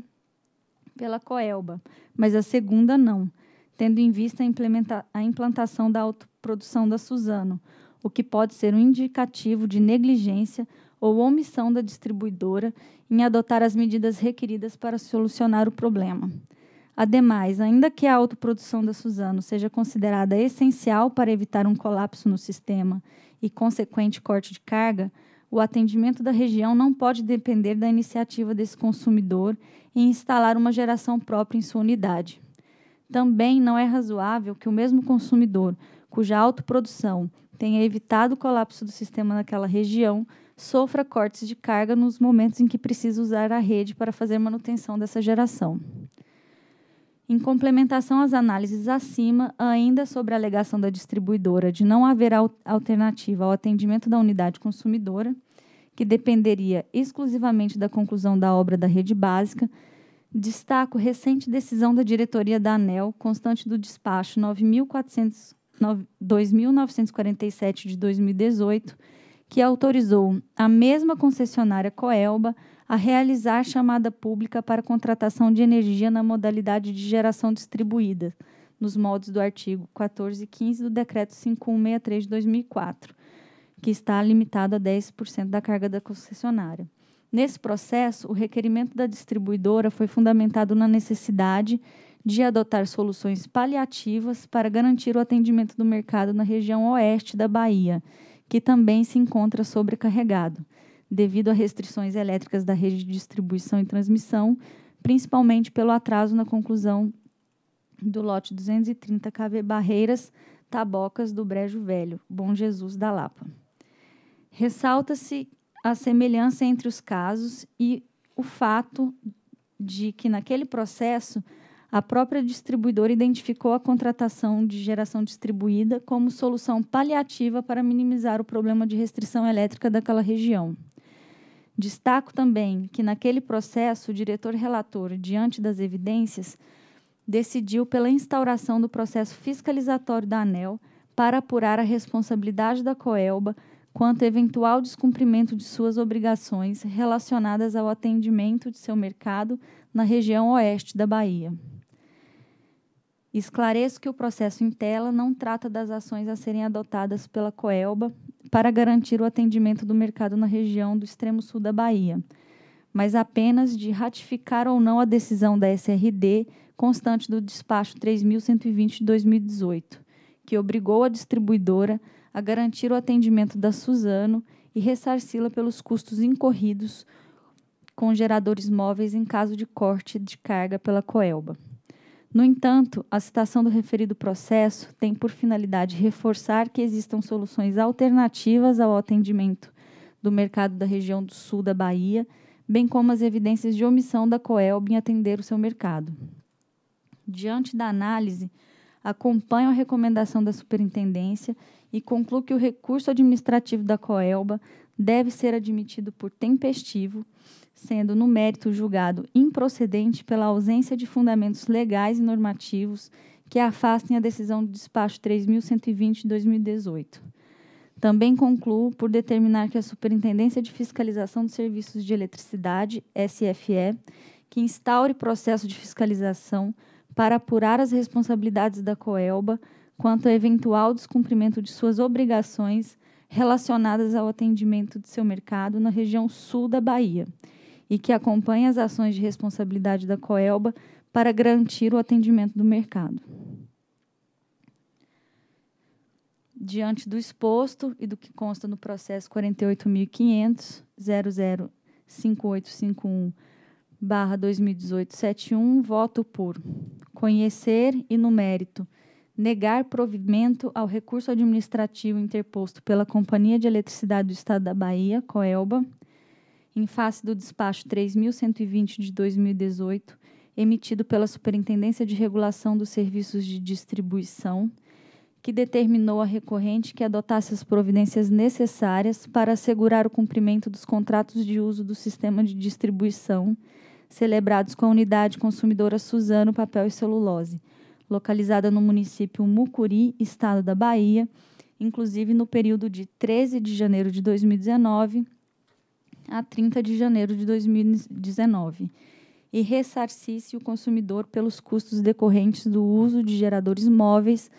pela Coelba, mas a segunda não, tendo em vista a, a implantação da autoprodução da Suzano, o que pode ser um indicativo de negligência ou omissão da distribuidora em adotar as medidas requeridas para solucionar o problema. Ademais, ainda que a autoprodução da Suzano seja considerada essencial para evitar um colapso no sistema e consequente corte de carga, o atendimento da região não pode depender da iniciativa desse consumidor em instalar uma geração própria em sua unidade. Também não é razoável que o mesmo consumidor, cuja autoprodução tenha evitado o colapso do sistema naquela região, sofra cortes de carga nos momentos em que precisa usar a rede para fazer manutenção dessa geração. Em complementação às análises acima, ainda sobre a alegação da distribuidora de não haver alternativa ao atendimento da unidade consumidora, que dependeria exclusivamente da conclusão da obra da rede básica, destaco recente decisão da diretoria da ANEL, constante do despacho 2947 de 2018, que autorizou a mesma concessionária Coelba a realizar chamada pública para contratação de energia na modalidade de geração distribuída, nos moldes do artigo 14 e 15 do Decreto 5163 de 2004, que está limitado a 10% da carga da concessionária. Nesse processo, o requerimento da distribuidora foi fundamentado na necessidade de adotar soluções paliativas para garantir o atendimento do mercado na região oeste da Bahia, que também se encontra sobrecarregado devido a restrições elétricas da rede de distribuição e transmissão, principalmente pelo atraso na conclusão do lote 230 KV Barreiras Tabocas do Brejo Velho, Bom Jesus da Lapa. Ressalta-se a semelhança entre os casos e o fato de que, naquele processo, a própria distribuidora identificou a contratação de geração distribuída como solução paliativa para minimizar o problema de restrição elétrica daquela região. Destaco também que, naquele processo, o diretor relator, diante das evidências, decidiu pela instauração do processo fiscalizatório da ANEL para apurar a responsabilidade da Coelba quanto eventual descumprimento de suas obrigações relacionadas ao atendimento de seu mercado na região oeste da Bahia. Esclareço que o processo em tela não trata das ações a serem adotadas pela Coelba para garantir o atendimento do mercado na região do extremo sul da Bahia, mas apenas de ratificar ou não a decisão da SRD constante do despacho 3120 de 2018, que obrigou a distribuidora a garantir o atendimento da Suzano e ressarci-la pelos custos incorridos com geradores móveis em caso de corte de carga pela Coelba. No entanto, a citação do referido processo tem por finalidade reforçar que existam soluções alternativas ao atendimento do mercado da região do sul da Bahia, bem como as evidências de omissão da Coelb em atender o seu mercado. Diante da análise, acompanho a recomendação da superintendência e concluo que o recurso administrativo da Coelba deve ser admitido por tempestivo sendo no mérito julgado improcedente pela ausência de fundamentos legais e normativos que afastem a decisão do despacho 3120 de 2018. Também concluo por determinar que a Superintendência de Fiscalização dos Serviços de Eletricidade, SFE, que instaure processo de fiscalização para apurar as responsabilidades da Coelba quanto ao eventual descumprimento de suas obrigações relacionadas ao atendimento de seu mercado na região sul da Bahia e que acompanha as ações de responsabilidade da Coelba para garantir o atendimento do mercado. Diante do exposto e do que consta no processo 48.500.005851/2018-71, voto por conhecer e no mérito negar provimento ao recurso administrativo interposto pela Companhia de Eletricidade do Estado da Bahia, Coelba, em face do despacho 3120 de 2018, emitido pela Superintendência de Regulação dos Serviços de Distribuição, que determinou a recorrente que adotasse as providências necessárias para assegurar o cumprimento dos contratos de uso do sistema de distribuição celebrados com a unidade consumidora Suzano Papel e Celulose, localizada no município Mucuri, estado da Bahia, inclusive no período de 13 de janeiro de 2019 a 30 de janeiro de 2019 e ressarcisse o consumidor pelos custos decorrentes do uso de geradores móveis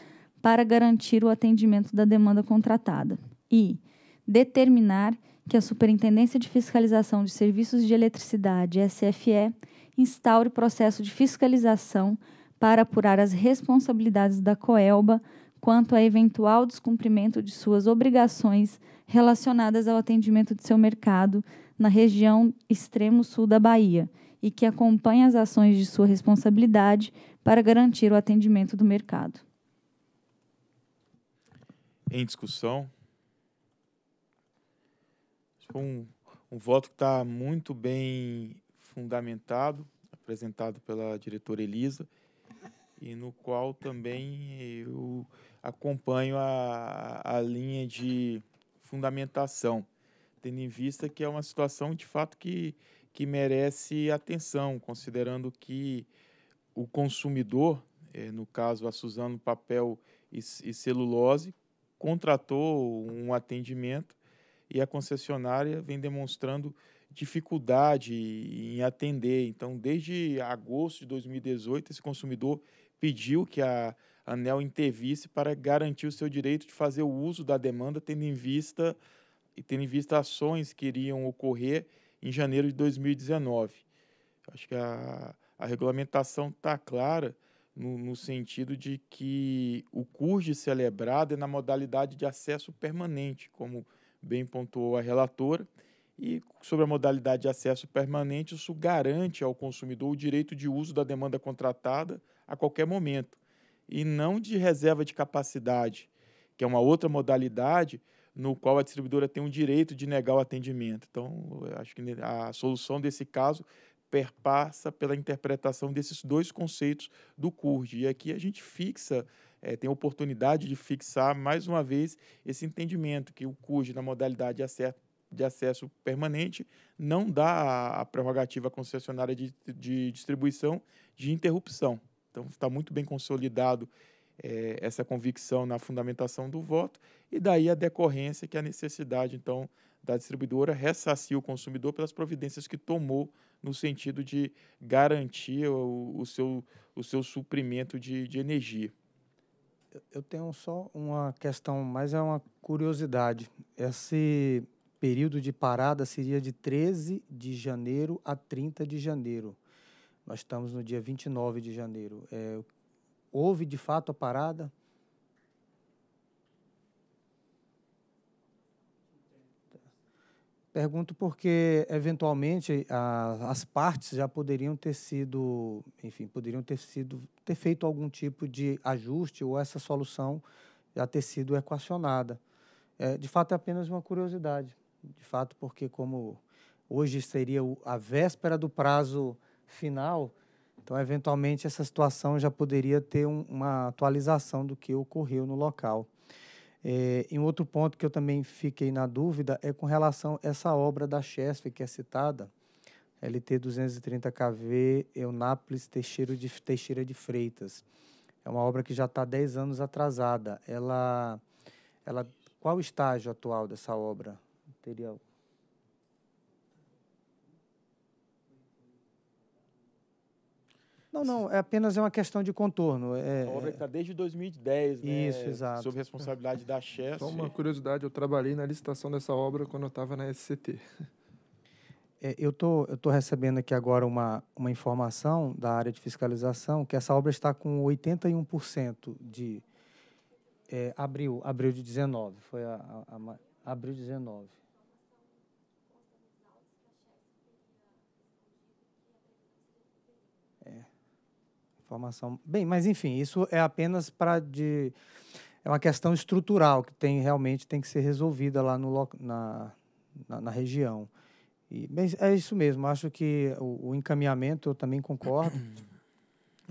para garantir o atendimento da demanda contratada e determinar que a Superintendência de Fiscalização de Serviços de Eletricidade, SFE, instaure processo de fiscalização para apurar as responsabilidades da Coelba quanto a eventual descumprimento de suas obrigações relacionadas ao atendimento de seu mercado na região extremo sul da Bahia e que acompanha as ações de sua responsabilidade para garantir o atendimento do mercado. Em discussão. Um, um voto que está muito bem fundamentado, apresentado pela diretora Elisa, e no qual também eu acompanho a, a linha de fundamentação, tendo em vista que é uma situação de fato que, que merece atenção, considerando que o consumidor, eh, no caso a Suzano Papel e, e Celulose, contratou um atendimento e a concessionária vem demonstrando dificuldade em atender. Então, desde agosto de 2018, esse consumidor pediu que a ANEL intervisse para garantir o seu direito de fazer o uso da demanda, tendo em vista, tendo em vista ações que iriam ocorrer em janeiro de 2019. Acho que a, a regulamentação está clara no, no, sentido de que o CURG celebrado é na modalidade de acesso permanente, como bem pontuou a relatora, e sobre a modalidade de acesso permanente, isso garante ao consumidor o direito de uso da demanda contratada a qualquer momento, e não de reserva de capacidade, que é uma outra modalidade no qual a distribuidora tem o direito de negar o atendimento. Então, acho que a solução desse caso perpassa pela interpretação desses dois conceitos do CURD. E aqui a gente fixa, é, tem oportunidade de fixar mais uma vez esse entendimento que o CURD, na modalidade de acesso, de acesso permanente, não dá a prerrogativa concessionária de, de distribuição de interrupção. Então está muito bem consolidado é, essa convicção na fundamentação do voto e daí a decorrência que é a necessidade então da distribuidora ressarcir o consumidor pelas providências que tomou no sentido de garantir o, o seu, o seu suprimento de, de energia. Eu tenho só uma questão, mas é uma curiosidade. Esse período de parada seria de 13 de janeiro a 30 de janeiro. Nós estamos no dia 29 de janeiro. É, houve de fato a parada? Pergunto porque, eventualmente, a, as partes já poderiam ter sido, enfim, poderiam ter sido, ter feito algum tipo de ajuste ou essa solução já ter sido equacionada. É, de fato, é apenas uma curiosidade. De fato, porque como hoje seria a véspera do prazo final, então eventualmente essa situação já poderia ter um, uma atualização do que ocorreu no local. É, e um outro ponto que eu também fiquei na dúvida é com relação a essa obra da Chesf que é citada, LT 230KV Eunápolis Teixeira de, Teixeira de Freitas. É uma obra que já está 10 anos atrasada. Ela, ela, qual o estágio atual dessa obra? Teria Não, não, é apenas é uma questão de contorno. É, a obra é está desde 2010, né? Isso, exato. Sob responsabilidade da Chess. Só uma curiosidade, eu trabalhei na licitação dessa obra quando eu estava na SCT. É, eu tô, estou recebendo aqui agora uma, uma informação da área de fiscalização que essa obra está com 81% de é, abril, abril de 19, foi a, a, a abril de 19. Formação. Bem, mas enfim, isso é apenas para de é uma questão estrutural que tem realmente tem que ser resolvida lá no, na, na, na região. E, bem, é isso mesmo. Acho que o, o, encaminhamento eu também concordo. *clears throat*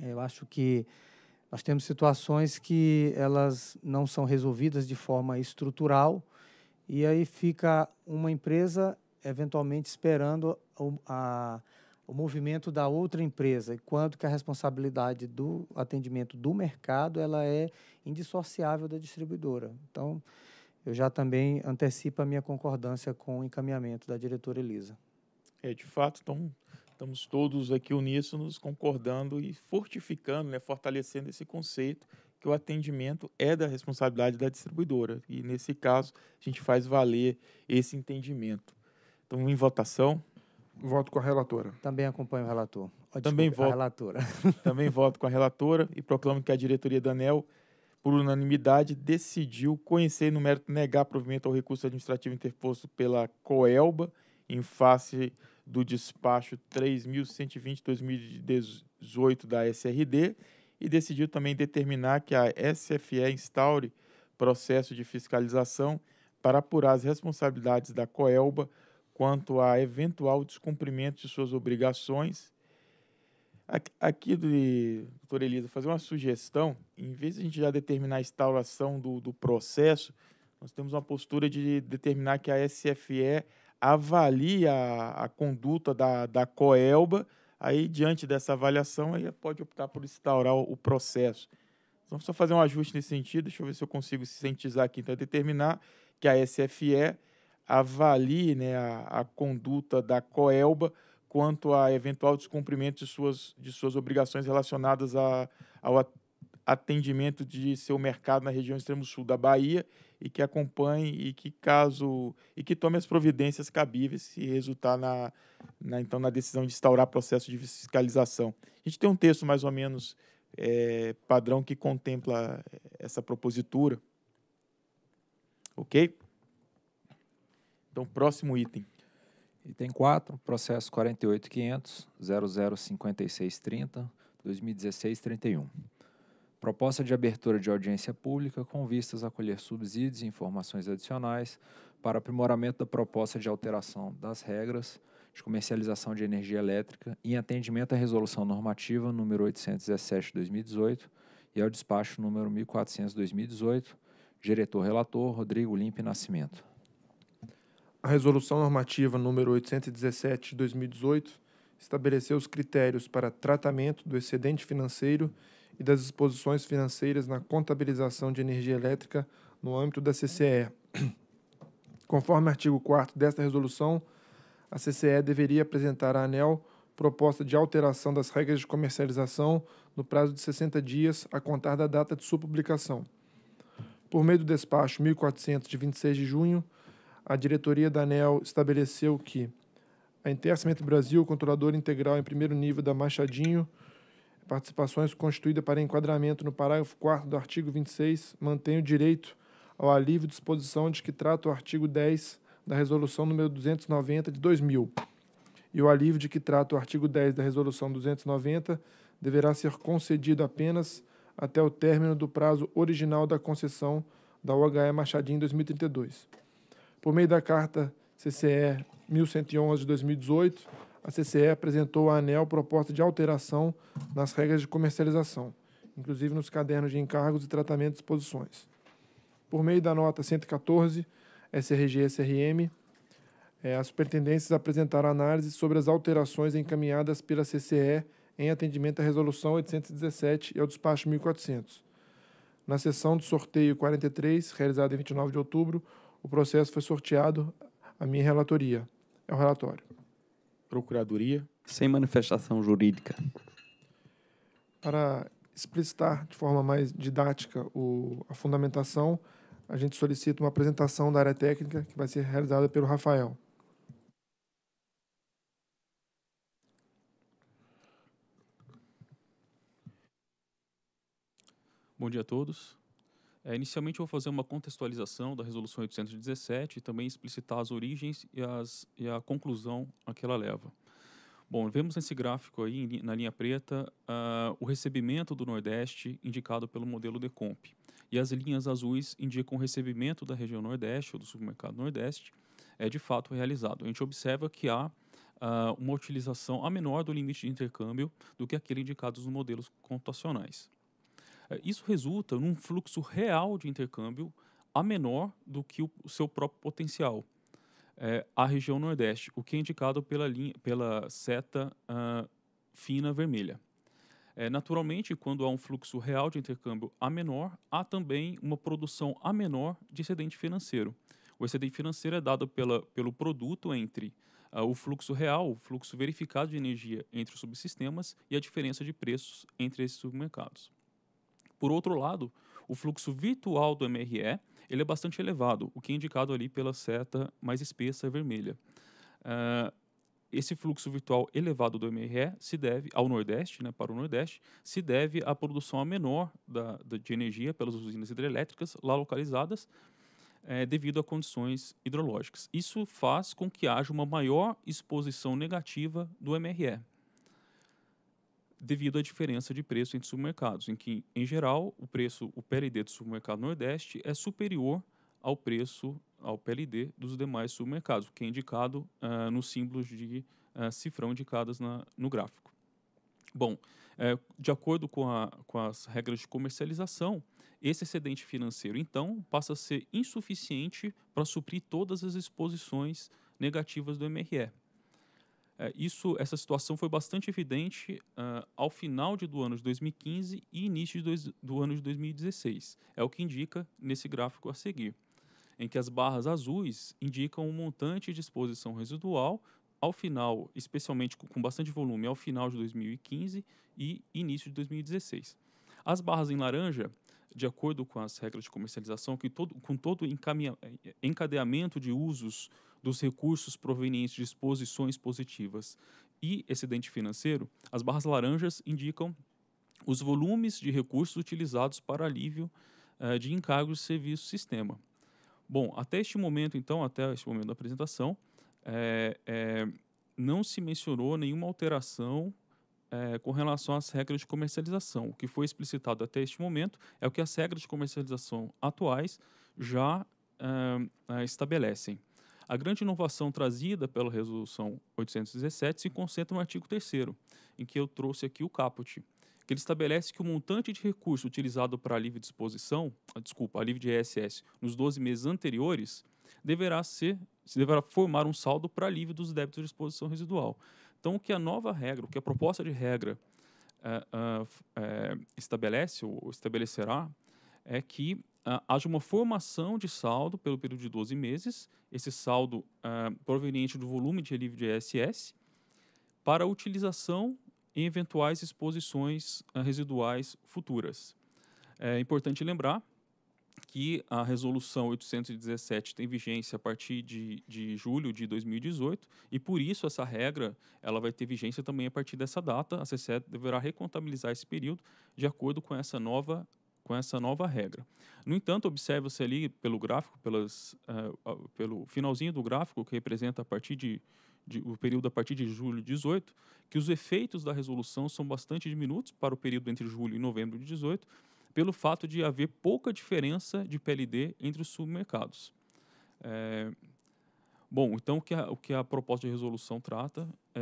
É, eu acho que nós temos situações que elas não são resolvidas de forma estrutural e aí fica uma empresa eventualmente esperando a, a o movimento da outra empresa, enquanto que a responsabilidade do atendimento do mercado ela é indissociável da distribuidora. Então, eu já também antecipo a minha concordância com o encaminhamento da diretora Elisa. É, de fato, estamos todos aqui uníssonos, concordando e fortificando, né, fortalecendo esse conceito que o atendimento é da responsabilidade da distribuidora. E, nesse caso, a gente faz valer esse entendimento. Então, em votação. Voto com a relatora. Também acompanho o relator. Oh, Também voto. relatora. *laughs* Também voto com a relatora e proclamo que a diretoria da ANEL, por unanimidade, decidiu conhecer no mérito negar provimento ao recurso administrativo interposto pela Coelba em face do despacho 3120-2018 da SRD e decidiu também determinar que a SFE instaure processo de fiscalização para apurar as responsabilidades da Coelba quanto a eventual descumprimento de suas obrigações. Aqui, de, doutora Elisa, fazer uma sugestão, em vez de a gente já determinar a instauração do, do processo, nós temos uma postura de determinar que a SFE avalie a, a conduta da, da COELBA, aí, diante dessa avaliação, aí pode optar por instaurar o, o processo. Então, vamos só fazer um ajuste nesse sentido, deixa eu ver se eu consigo sintetizar aqui, então, é determinar que a SFE avalie né, a, a, conduta da Coelba quanto a eventual descumprimento de suas, de suas obrigações relacionadas a, ao atendimento de seu mercado na região extremo sul da Bahia e que acompanhe e que caso e que tome as providências cabíveis se resultar na, na então na decisão de instaurar processo de fiscalização. A gente tem um texto mais ou menos é, padrão que contempla essa propositura, ok? Então, próximo item. Item 4, processo 48.500.005630.2016.31. Proposta de abertura de audiência pública com vistas a colher subsídios e informações adicionais para aprimoramento da proposta de alteração das regras de comercialização de energia elétrica em atendimento à resolução normativa número 817/2018 e ao despacho número 1400/2018, diretor relator Rodrigo Limpe Nascimento a Resolução Normativa número 817 de 2018 estabeleceu os critérios para tratamento do excedente financeiro e das exposições financeiras na contabilização de energia elétrica no âmbito da CCE. Conforme artigo 4 desta resolução, a CCE deveria apresentar à ANEL proposta de alteração das regras de comercialização no prazo de 60 dias a contar da data de sua publicação. Por meio do despacho 1400 de 26 de junho, a diretoria da ANEL estabeleceu que a Intercimento Brasil, controladora integral em primeiro nível da Machadinho, participações constituída para enquadramento no parágrafo 4 do artigo 26, mantém o direito ao alívio de exposição de que trata o artigo 10 da Resolução número 290 de 2000. E o alívio de que trata o artigo 10 da Resolução 290 deverá ser concedido apenas até o término do prazo original da concessão da OHE Machadinho em 2032. Por meio da carta CCE 1111 de 2018, a CCE apresentou à ANEL proposta de alteração nas regras de comercialização, inclusive nos cadernos de encargos e tratamento de exposições. Por meio da nota 114, SRG e SRM, eh, as superintendências apresentaram análise sobre as alterações encaminhadas pela CCE em atendimento à Resolução 817 e ao Despacho 1400. Na sessão de sorteio 43, realizada em 29 de outubro, o processo foi sorteado à minha relatoria. É o relatório. Procuradoria. Sem manifestação jurídica. Para explicitar de forma mais didática o, a fundamentação, a gente solicita uma apresentação da área técnica que vai ser realizada pelo Rafael. Bom dia a todos. É, inicialmente, eu vou fazer uma contextualização da Resolução 817 e também explicitar as origens e, as, e a conclusão a que ela leva. Bom, vemos nesse gráfico aí, na linha preta, uh, o recebimento do Nordeste indicado pelo modelo Decomp. E as linhas azuis indicam o recebimento da região Nordeste ou do supermercado Nordeste é de fato realizado. A gente observa que há uh, uma utilização a menor do limite de intercâmbio do que aquele indicado nos modelos computacionais. É, isso resulta num fluxo real de intercâmbio a menor do que o, seu próprio potencial. É, a região Nordeste, o que é indicado pela, linha, pela seta uh, fina vermelha. É, naturalmente, quando há um fluxo real de intercâmbio a menor, há também uma produção a menor de excedente financeiro. O excedente financeiro é dado pela, pelo produto entre uh, o fluxo real, o fluxo verificado de energia entre os subsistemas e a diferença de preços entre esses submercados. Por outro lado, o fluxo virtual do MRE ele é bastante elevado, o que é indicado ali pela seta mais espessa vermelha. Uh, esse fluxo virtual elevado do MRE se deve ao Nordeste, né, para o Nordeste, se deve à produção a menor da, da, de energia pelas usinas hidrelétricas lá localizadas, é, devido a condições hidrológicas. Isso faz com que haja uma maior exposição negativa do MRE devido à diferença de preço entre supermercados, em que, em geral, o preço, o PLD do supermercado Nordeste é superior ao preço, ao PLD dos demais supermercados, que é indicado uh, nos símbolos de uh, cifrão indicadas na, no gráfico. Bom, eh, de acordo com, a, com as regras de comercialização, esse excedente financeiro, então, passa a ser insuficiente para suprir todas as exposições negativas do MRE. É, isso, essa situação foi bastante evidente uh, ao final de, do ano de 2015 e início de dois, do ano de 2016. É o que indica nesse gráfico a seguir, em que as barras azuis indicam o um montante de exposição residual ao final, especialmente com, com bastante volume, ao final de 2015 e início de 2016. As barras em laranja, de acordo com as regras de comercialização, que todo, com todo encadeamento de usos dos recursos provenientes de exposições positivas e excedente financeiro, as barras laranjas indicam os volumes de recursos utilizados para alívio eh, de encargos de serviço sistema. Bom, até este momento, então, até este momento da apresentação, eh, eh, não se mencionou nenhuma alteração é, com relação às regras de comercialização. O que foi explicitado até este momento é o que as regras de comercialização atuais já é, estabelecem. A grande inovação trazida pela Resolução 817 se concentra no artigo 3 em que eu trouxe aqui o caput, que ele estabelece que o montante de recurso utilizado para a livre disposição, ah, desculpa, a livre de ISS, nos 12 meses anteriores, deverá ser deverá formar um saldo para alívio dos débitos de exposição residual. Então, o que a nova regra, o que a proposta de regra é, é, estabelece ou estabelecerá, é que ah, haja uma formação de saldo pelo período de 12 meses, esse saldo uh, proveniente do volume de alívio de ESS, para utilização em eventuais exposições uh, residuais futuras. É importante lembrar que a resolução 817 tem vigência a partir de, de julho de 2018 e por isso essa regra ela vai ter vigência também a partir dessa data. A CCE deverá recontabilizar esse período de acordo com essa nova com essa nova regra. No entanto, observa-se ali pelo gráfico, pelas, uh, pelo finalzinho do gráfico, que representa a partir de, de, o período a partir de julho de 18, que os efeitos da resolução são bastante diminutos para o período entre julho e novembro de 18, pelo fato de haver pouca diferença de PLD entre os submercados. É, Bom, então o que a, o que a proposta de resolução trata, é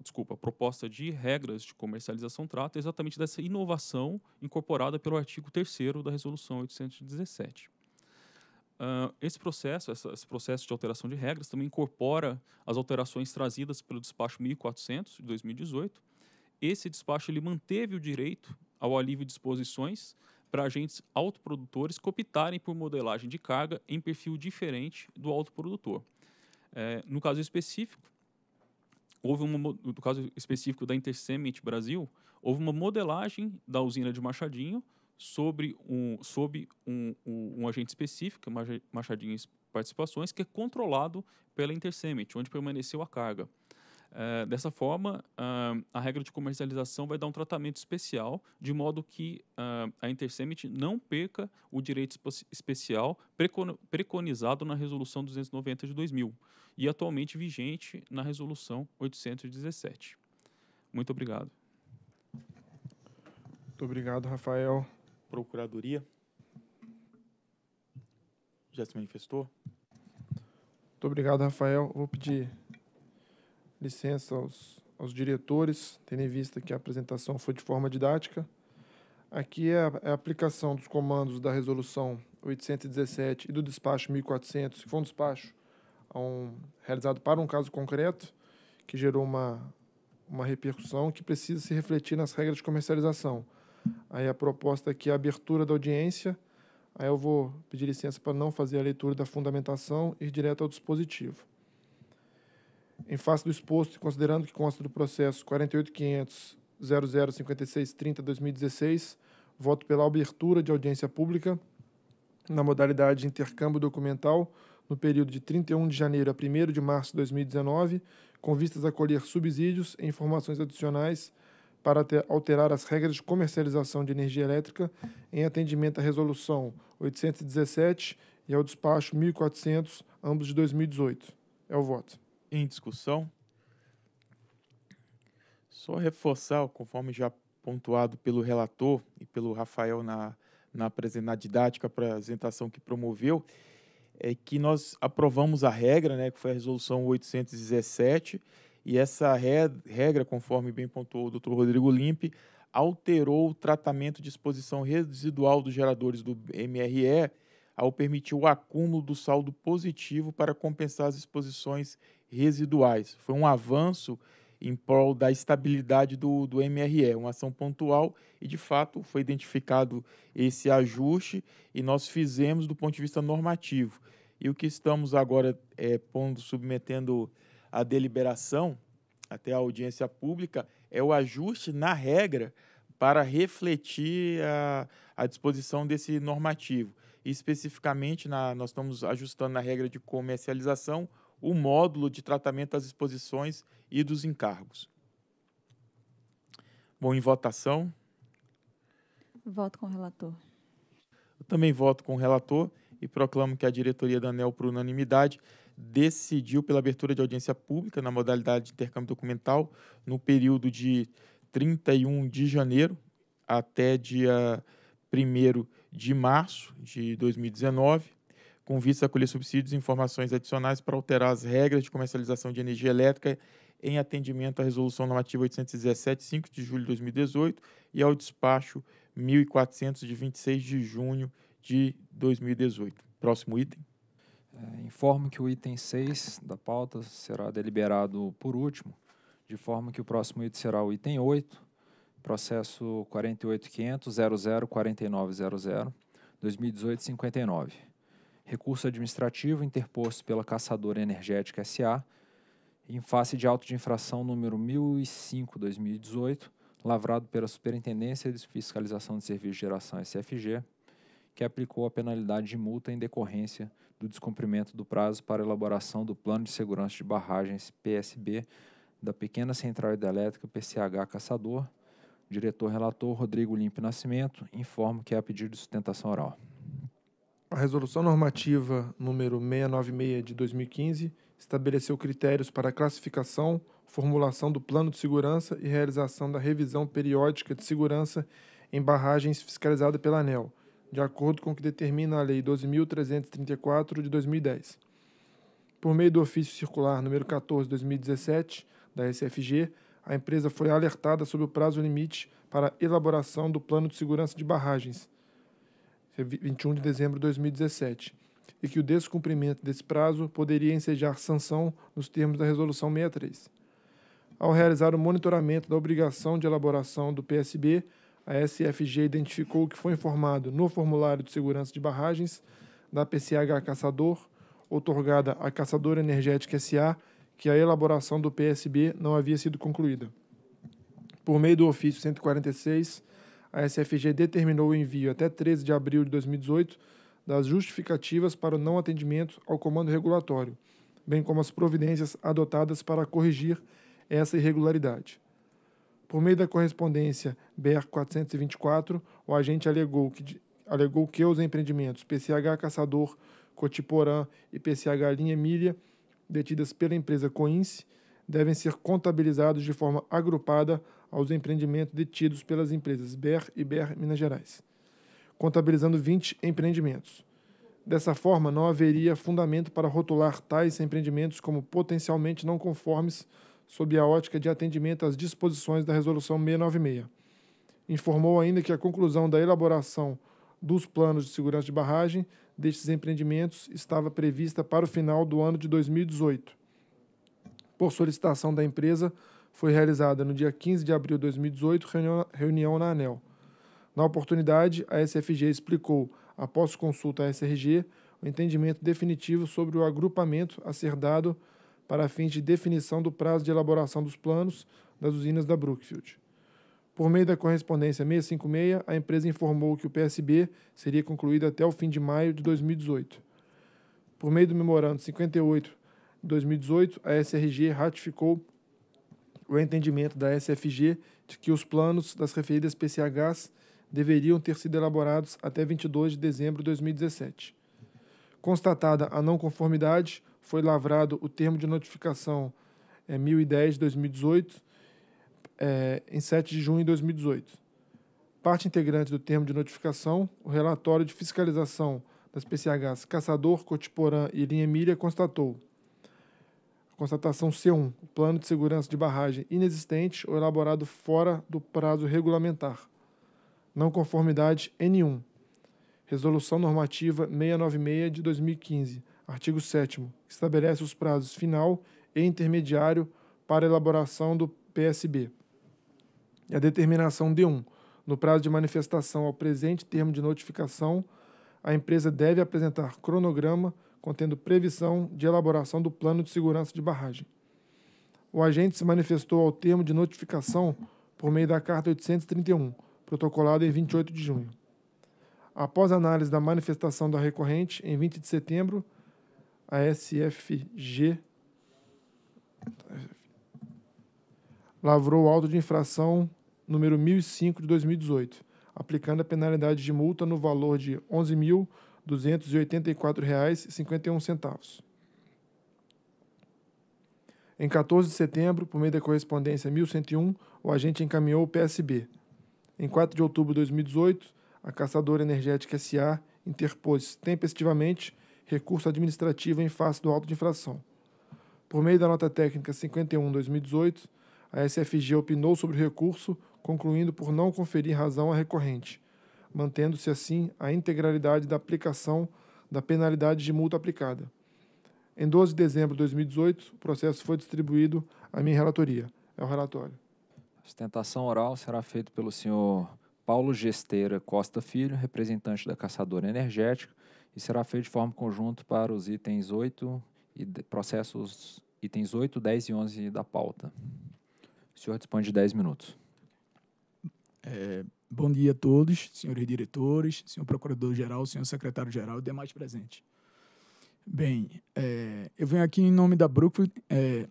desculpa, a proposta de regras de comercialização trata é exatamente dessa inovação incorporada pelo artigo 3 da resolução 817. Uh, ah, esse processo, essa, esse processo de alteração de regras também incorpora as alterações trazidas pelo despacho 1400 de 2018. Esse despacho ele manteve o direito ao alívio de exposições para agentes autoprodutores que optarem por modelagem de carga em perfil diferente do autoprodutor. É, no caso específico, houve uma, no caso específico da Intercement Brasil, houve uma modelagem da usina de Machadinho sobre um, sob um, um, um agente específico, Machadinho Participações, que é controlado pela Intercement, onde permaneceu a carga. É, dessa forma, uh, a regra de comercialização vai dar um tratamento especial, de modo que uh, a Intersemit não perca o direito especial preconizado na Resolução 290 de 2000 e atualmente vigente na Resolução 817. Muito obrigado. Muito obrigado, Rafael. Procuradoria já se manifestou. Muito obrigado, Rafael. Vou pedir licença aos, aos diretores, tendo em vista que a apresentação foi de forma didática. Aqui é a, é a aplicação dos comandos da resolução 817 e do despacho 1400, que foi um despacho um, realizado para um caso concreto, que gerou uma, uma repercussão que precisa se refletir nas regras de comercialização. Aí a proposta aqui é a abertura da audiência. Aí eu vou pedir licença para não fazer a leitura da fundamentação e ir direto ao dispositivo. Em face do exposto e considerando que consta do processo 48.500.005630-2016, voto pela abertura de audiência pública na modalidade intercâmbio documental no período de 31 de janeiro a 1 de março de 2019, com vistas a colher subsídios e informações adicionais para alterar as regras de comercialização de energia elétrica em atendimento à Resolução 817 e ao Despacho 1400, ambos de 2018. É o voto em discussão. Só reforçar, conforme já pontuado pelo relator e pelo Rafael na, na, na didática apresentação que promoveu, é que nós aprovamos a regra, né, que foi a resolução 817, e essa regra, conforme bem pontuou o Dr. Rodrigo Limpe, alterou o tratamento de exposição residual dos geradores do MRE ao permitir o acúmulo do saldo positivo para compensar as exposições residuais. Foi um avanço em prol da estabilidade do, do MRE, uma ação pontual, e de fato foi identificado esse ajuste e nós fizemos do ponto de vista normativo. E o que estamos agora é, pondo, submetendo à deliberação, até a audiência pública, é o ajuste na regra para refletir a, a disposição desse normativo. E especificamente, na, nós estamos ajustando na regra de comercialização o módulo de tratamento das exposições e dos encargos. Bom, em votação. Voto com o relator. Eu também voto com o relator e proclamo que a diretoria da ANEL, por unanimidade, decidiu pela abertura de audiência pública na modalidade de intercâmbio documental no período de 31 de janeiro até dia 1 de março de 2019 com vista a colher subsídios e informações adicionais para alterar as regras de comercialização de energia elétrica em atendimento à Resolução Normativa 817, 5 de julho de 2018 e ao despacho 1400 de 26 de junho de 2018. Próximo item. É, informo que o item 6 da pauta será deliberado por último, de forma que o próximo item será o item 8, processo 48500 2018 59 recurso administrativo interposto pela Caçadora Energética SA, em face de auto de infração número 1005-2018, lavrado pela Superintendência de Fiscalização de Serviços de Geração SFG, que aplicou a penalidade de multa em decorrência do descumprimento do prazo para elaboração do Plano de Segurança de Barragens PSB da Pequena Central Hidrelétrica PCH Caçador. Diretor-relator Rodrigo Limpe Nascimento informa que é a pedido de sustentação oral. A Resolução Normativa número 696 de 2015 estabeleceu critérios para a classificação, formulação do plano de segurança e realização da revisão periódica de segurança em barragens fiscalizada pela ANEL, de acordo com o que determina a Lei 12.334 de 2010. Por meio do ofício circular número 14/2017 da SFG, a empresa foi alertada sobre o prazo limite para elaboração do plano de segurança de barragens 21 é de dezembro de 2017, e que o descumprimento desse prazo poderia ensejar sanção nos termos da Resolução 63. Ao realizar o monitoramento da obrigação de elaboração do PSB, a SFG identificou que foi informado no formulário de segurança de barragens da PCH Caçador, outorgada à Caçadora Energética SA, que a elaboração do PSB não havia sido concluída. Por meio do ofício 146, a SFG determinou o envio até 13 de abril de 2018 das justificativas para o não atendimento ao comando regulatório, bem como as providências adotadas para corrigir essa irregularidade. Por meio da correspondência BR 424, o agente alegou que, alegou que os empreendimentos PCH Caçador, Cotiporã e PCH Linha emília detidas pela empresa Coince, devem ser contabilizados de forma agrupada aos empreendimentos detidos pelas empresas BER e BER Minas Gerais, contabilizando 20 empreendimentos. Dessa forma, não haveria fundamento para rotular tais empreendimentos como potencialmente não conformes sob a ótica de atendimento às disposições da Resolução 696. Informou ainda que a conclusão da elaboração dos planos de segurança de barragem destes empreendimentos estava prevista para o final do ano de 2018. Por solicitação da empresa, foi realizada no dia 15 de abril de 2018 reunião, reunião na ANEL. Na oportunidade, a SFG explicou, após consulta à SRG, o entendimento definitivo sobre o agrupamento a ser dado para fins de definição do prazo de elaboração dos planos das usinas da Brookfield. Por meio da correspondência 656, a empresa informou que o PSB seria concluído até o fim de maio de 2018. Por meio do memorando 58 de 2018, a SRG ratificou o entendimento da SFG de que os planos das referidas PCHs deveriam ter sido elaborados até 22 de dezembro de 2017. Constatada a não conformidade, foi lavrado o termo de notificação é, eh, 1010 de 2018, é, eh, em 7 de junho de 2018. Parte integrante do termo de notificação, o relatório de fiscalização das PCHs Caçador, Cotiporã e Linha Emília constatou Constatação C1. plano de segurança de barragem inexistente ou elaborado fora do prazo regulamentar. Não conformidade N1. Resolução Normativa 696 de 2015, artigo 7, estabelece os prazos final e intermediário para elaboração do PSB. E a determinação D1. No prazo de manifestação ao presente termo de notificação, a empresa deve apresentar cronograma contendo previsão de elaboração do plano de segurança de barragem. O agente se manifestou ao termo de notificação por meio da Carta 831, protocolada em 28 de junho. Após análise da manifestação da recorrente, em 20 de setembro, a SFG lavrou o auto de infração número 1005 de 2018, aplicando a penalidade de multa no valor de R$ 11.000. 284,51. Em 14 de setembro, por meio da correspondência 1101, o agente encaminhou o PSB. Em 4 de outubro de 2018, a caçadora energética SA interpôs tempestivamente recurso administrativo em face do auto de infração. Por meio da nota técnica 51/2018, a SFG opinou sobre o recurso, concluindo por não conferir razão à recorrente mantendo-se assim a integralidade da aplicação da penalidade de multa aplicada. Em 12 de dezembro de 2018, o processo foi distribuído à minha relatoria. É o relatório. A Sustentação oral será feita pelo senhor Paulo Gesteira Costa Filho, representante da Caçadora Energética, e será feita de forma conjunta para os itens 8 e processos itens 8, 10 e 11 da pauta. O senhor dispõe de 10 minutos. É, Bom dia a todos, senhores diretores, senhor procurador-geral, senhor secretário-geral e demais presentes. Bem, é, eu venho aqui em nome da Brookfield é,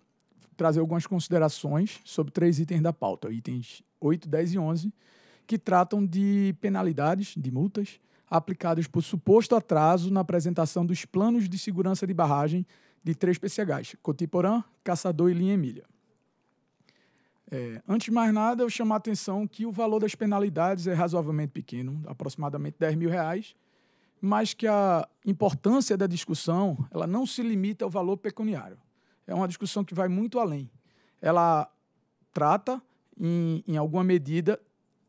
trazer algumas considerações sobre três itens da pauta, itens 8, 10 e 11, que tratam de penalidades, de multas, aplicadas por suposto atraso na apresentação dos planos de segurança de barragem de três PCHs, Cotiporã, Caçador e Linha Emília. É, antes de mais nada, eu chamo a atenção que o valor das penalidades é razoavelmente pequeno, aproximadamente 10 mil reais, mas que a importância da discussão ela não se limita ao valor pecuniário. É uma discussão que vai muito além. Ela trata, em, em alguma medida,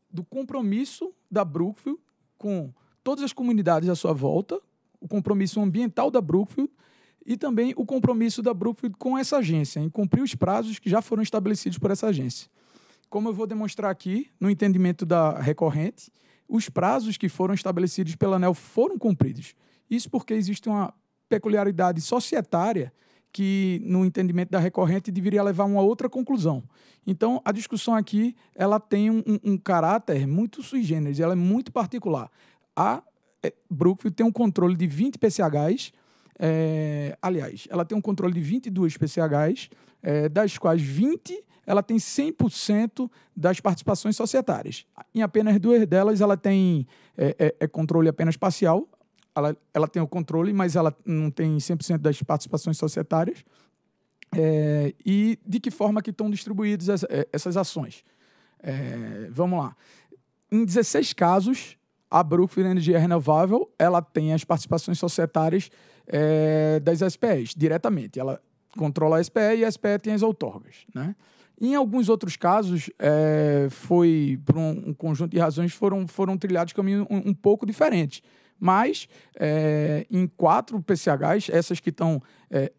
do compromisso da Brookfield com todas as comunidades à sua volta, o compromisso ambiental da Brookfield e também o compromisso da Brookfield com essa agência, em cumprir os prazos que já foram estabelecidos por essa agência. Como eu vou demonstrar aqui, no entendimento da recorrente, os prazos que foram estabelecidos pela ANEL foram cumpridos. Isso porque existe uma peculiaridade societária que, no entendimento da recorrente, deveria levar a uma outra conclusão. Então, a discussão aqui ela tem um, um caráter muito sui generis, ela é muito particular. A é, Brookfield tem um controle de 20 PCHs é, aliás, ela tem um controle de 22 PCHs, é, das quais 20 ela tem 100% das participações societárias. Em apenas duas delas, ela tem é, é, é, controle apenas parcial. Ela, ela tem o controle, mas ela não tem 100% das participações societárias. É, e de que forma que estão distribuídas essas ações? vamos lá. Em 16 casos, a Brookfield Energia é Renovável ela tem as participações societárias é, das SPEs diretamente. Ela controla a SPE e a SPE tem as outorgas. Né? Em alguns outros casos, é, foi por um, um, conjunto de razões, foram, foram trilhados caminhos um, um pouco diferentes. Mas, é, em quatro PCHs, essas que estão é,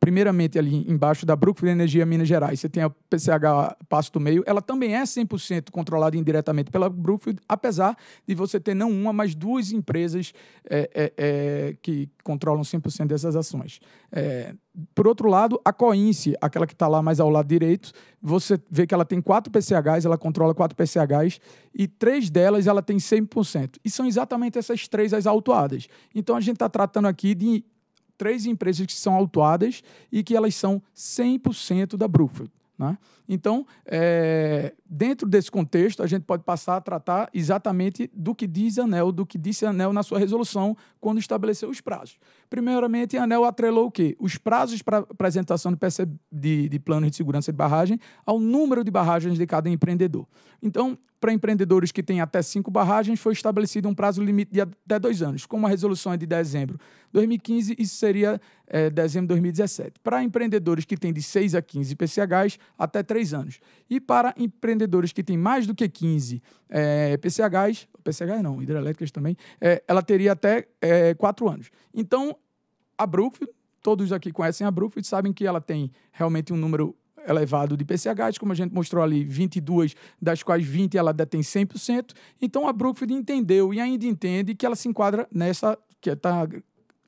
primeiramente ali embaixo da Brookfield Energia Minas Gerais, você tem a PCH Passo do Meio, ela também é 100% controlada indiretamente pela Brookfield, apesar de você ter não uma, mas duas empresas é, é, é, que controlam 100% dessas ações. É, por outro lado, a Coince, aquela que está lá mais ao lado direito, você vê que ela tem quatro PCHs, ela controla quatro PCHs e três delas ela tem 100%. E são exatamente essas três as autuadas. Então a gente está tratando aqui de três empresas que são autuadas e que elas são 100% da Brookfield. Né? Então, é, dentro desse contexto, a gente pode passar a tratar exatamente do que diz a ANEL, do que disse a ANEL na sua resolução quando estabeleceu os prazos. Primeiramente, a ANEL atrelou o quê? Os prazos para apresentação de, de, de planos de segurança de barragem ao número de barragens de cada empreendedor. Então, para empreendedores que têm até cinco barragens, foi estabelecido um prazo limite de até dois anos. Como a resolução é de dezembro 2015, isso seria é, dezembro de 2017. Para empreendedores que têm de 6 a 15 PCHs, até 3 anos. E para empreendedores que têm mais do que 15 é, eh, PCHs, PCHs não, hidrelétricas também, é, ela teria até é, 4 anos. Então, a Brookfield, todos aqui conhecem a Brookfield, sabem que ela tem realmente um número elevado de PCHs, como a gente mostrou ali, 22, das quais 20 ela detém 100%. Então a Brookfield entendeu e ainda entende que ela se enquadra nessa que está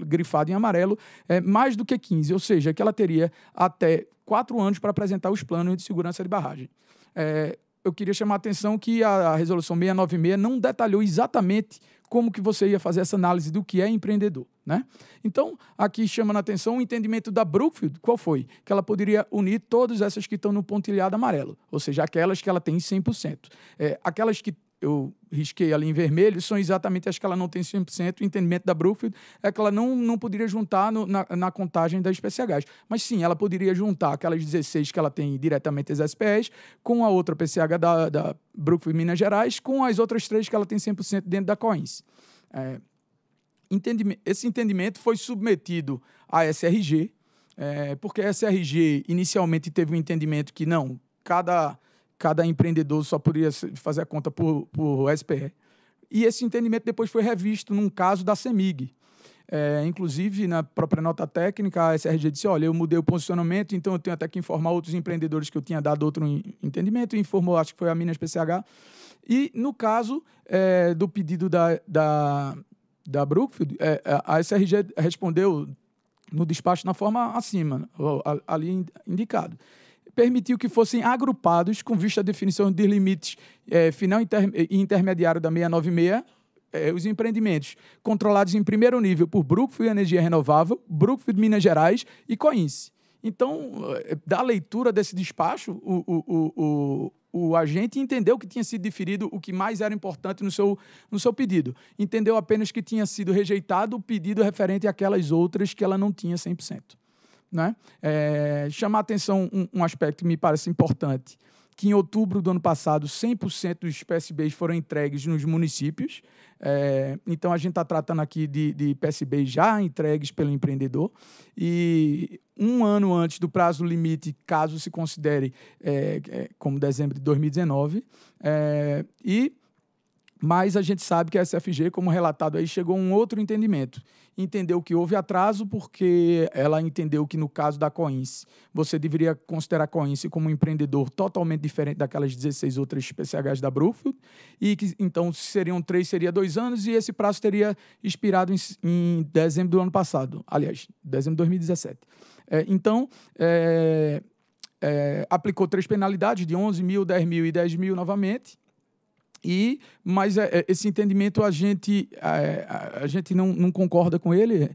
grifado em amarelo, é, mais do que 15, ou seja, que ela teria até quatro anos para apresentar os planos de segurança de barragem. É, eu queria chamar a atenção que a, a resolução 696 não detalhou exatamente como que você ia fazer essa análise do que é empreendedor, né? Então, aqui chama a atenção o entendimento da Brookfield, qual foi? Que ela poderia unir todas essas que estão no pontilhado amarelo, ou seja, aquelas que ela tem 100%. É, aquelas que eu risquei ali em vermelho, são exatamente as que ela não tem 100%. O entendimento da Brookfield é que ela não, não poderia juntar no, na, na, contagem das PCHs. Mas sim, ela poderia juntar aquelas 16 que ela tem diretamente as SPS com a outra PCH da, da Brookfield Minas Gerais, com as outras três que ela tem 100% dentro da Coins. É, esse entendimento foi submetido à SRG, é, porque a SRG inicialmente teve um entendimento que não, cada cada empreendedor só poderia fazer a conta por, por SPE. E esse entendimento depois foi revisto num caso da CEMIG. É, inclusive, na própria nota técnica, a SRG disse: olha, eu mudei o posicionamento, então eu tenho até que informar outros empreendedores que eu tinha dado outro entendimento, e informou, acho que foi a Minas PCH. E no caso é, do pedido da, da, da Brookfield, é, é a SRG respondeu no despacho na forma acima, ali indicado permitiu que fossem agrupados com vista à definição de limites é, final e inter, intermediário da 696, é, os empreendimentos controlados em primeiro nível por Brookfield Energia Renovável, Brookfield Minas Gerais e Coince. Então, é, da leitura desse despacho, o, o, o, o, agente entendeu que tinha sido deferido o que mais era importante no seu, no seu pedido. Entendeu apenas que tinha sido rejeitado o pedido referente àquelas outras que ela não tinha 100%. Né? É, chamar atenção um, um aspecto que me parece importante, que em outubro do ano passado 100% dos PSBs foram entregues nos municípios. É, então a gente está tratando aqui de, de PSBs já entregues pelo empreendedor. E um ano antes do prazo limite, caso se considere é, é como dezembro de 2019. É, e mas a gente sabe que a SFG, como relatado aí, chegou a um outro entendimento, entendeu que houve atraso porque ela entendeu que no caso da Coince, você deveria considerar a Coince como um empreendedor totalmente diferente daquelas 16 outras PCHs da Brookfield e que então seriam três, seria dois anos e esse prazo teria expirado em, em dezembro do ano passado, aliás, dezembro de 2017. É, então, é, é, aplicou três penalidades de 11 mil, 10 mil e 10 mil novamente e, mas é, é, esse entendimento a gente, é, a, a, gente não, não, concorda com ele,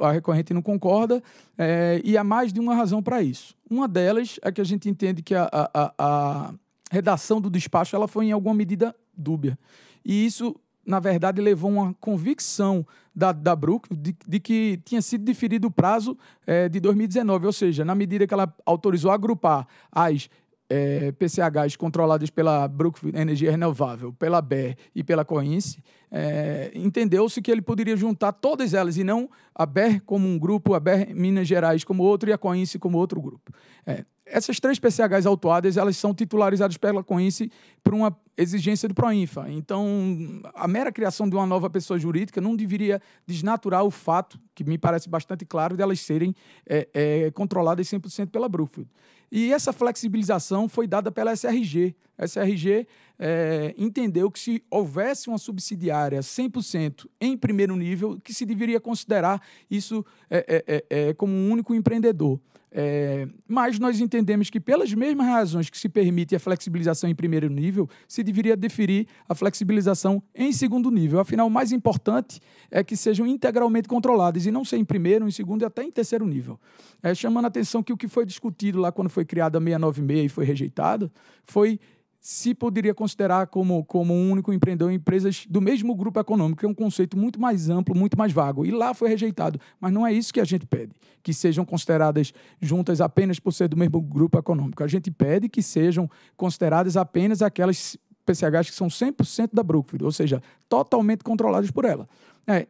a recorrente não concorda, é, e há mais de uma razão para isso. Uma delas é que a gente entende que a, a, redação do despacho ela foi, em alguma medida, dúbia. E isso, na verdade, levou uma convicção da, da Brook de, de que tinha sido diferido o prazo é, de 2019, ou seja, na medida que ela autorizou agrupar as é, PCHs controladas pela Brookfield Energia Renovável, pela BER e pela Coince, é, entendeu-se que ele poderia juntar todas elas e não a BER como um grupo, a BER Minas Gerais como outro e a Coince como outro grupo. É, essas três PCHs autuadas, elas são titularizadas pela Coince por uma exigência do Proinfa. Então, a mera criação de uma nova pessoa jurídica não deveria desnaturar o fato, que me parece bastante claro, de elas serem é, é, controladas 100% pela Brookfield. E essa flexibilização foi dada pela SRG. A SRG é, entendeu que se houvesse uma subsidiária 100% em primeiro nível, que se deveria considerar isso é, é, é, é como um único empreendedor. É, mas nós entendemos que, pelas mesmas razões que se permite a flexibilização em primeiro nível, se deveria deferir a flexibilização em segundo nível. Afinal, o mais importante é que sejam integralmente controladas e não ser em primeiro, em segundo e até em terceiro nível. É, chamando a atenção que o que foi discutido lá quando foi criada a 696 e foi rejeitado foi se poderia considerar como, como um único empreendedor em empresas do mesmo grupo econômico, que é um conceito muito mais amplo, muito mais vago. E lá foi rejeitado. Mas não é isso que a gente pede, que sejam consideradas juntas apenas por ser do mesmo grupo econômico. A gente pede que sejam consideradas apenas aquelas PCHs que são 100% da Brookfield, ou seja, totalmente controladas por ela. É,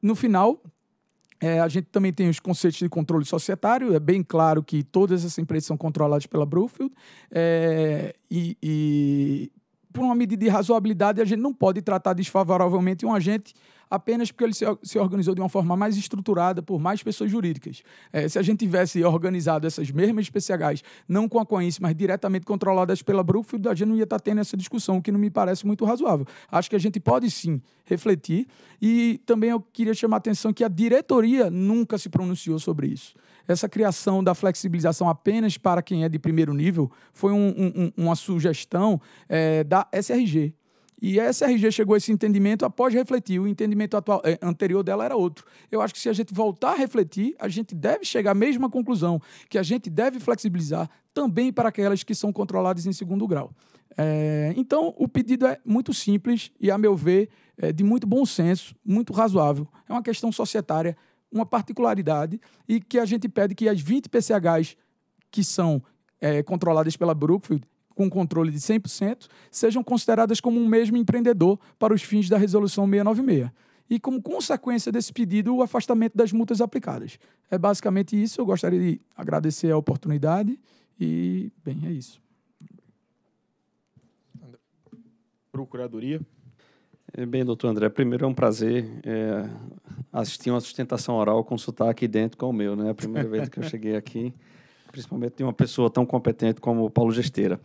no final, é, a gente também tem os conceitos de controle societário, é bem claro que todas essas empresas são controladas pela Brookfield, é, e, e, por uma medida de razoabilidade, a gente não pode tratar desfavoravelmente um agente apenas porque ele se, organizou de uma forma mais estruturada por mais pessoas jurídicas. É, se a gente tivesse organizado essas mesmas PCHs, não com a Coense, mas diretamente controladas pela Brookfield, a gente não ia estar tendo essa discussão, o que não me parece muito razoável. Acho que a gente pode sim refletir e também eu queria chamar a atenção que a diretoria nunca se pronunciou sobre isso essa criação da flexibilização apenas para quem é de primeiro nível foi um, um, uma sugestão é, da SRG. E a SRG chegou a esse entendimento após refletir. O entendimento atual, eh, anterior dela era outro. Eu acho que se a gente voltar a refletir, a gente deve chegar à mesma conclusão, que a gente deve flexibilizar também para aquelas que são controladas em segundo grau. É, então, o pedido é muito simples e, a meu ver, é de muito bom senso, muito razoável. É uma questão societária, uma particularidade, e que a gente pede que as 20 PCHs que são é, controladas pela Brookfield com controle de 100% sejam consideradas como um mesmo empreendedor para os fins da Resolução 696 e, como consequência desse pedido, o afastamento das multas aplicadas. É basicamente isso. Eu gostaria de agradecer a oportunidade e, bem, é isso. Procuradoria. É, bem, doutor André, primeiro é um prazer é, assistir uma sustentação oral com sotaque idêntico ao meu, né? É a primeira vez que eu cheguei aqui principalmente de uma pessoa tão competente como Paulo Gesteira.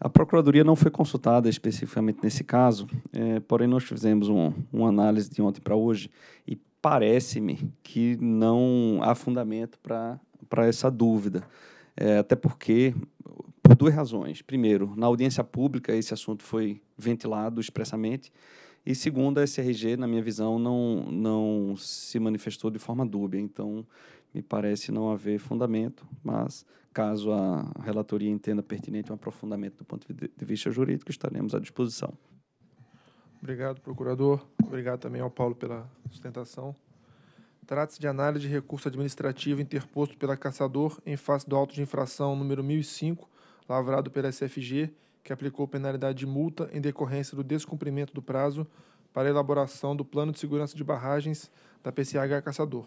A Procuradoria não foi consultada especificamente nesse caso, é, porém nós fizemos um, uma análise de ontem para hoje e parece-me que não há fundamento para essa dúvida, é, até porque, por duas razões. Primeiro, na audiência pública esse assunto foi ventilado expressamente, e segundo, a SRG, na minha visão, não, não se manifestou de forma dúbia. Então, me parece não haver fundamento, mas caso a relatoria entenda pertinente um aprofundamento do ponto de vista jurídico, estaremos à disposição. Obrigado, procurador. Obrigado também ao Paulo pela sustentação. Trata-se de análise de recurso administrativo interposto pela Caçador em face do auto de infração número 1005, lavrado pela SFG, que aplicou penalidade de multa em decorrência do descumprimento do prazo para elaboração do Plano de Segurança de Barragens da PCH Caçador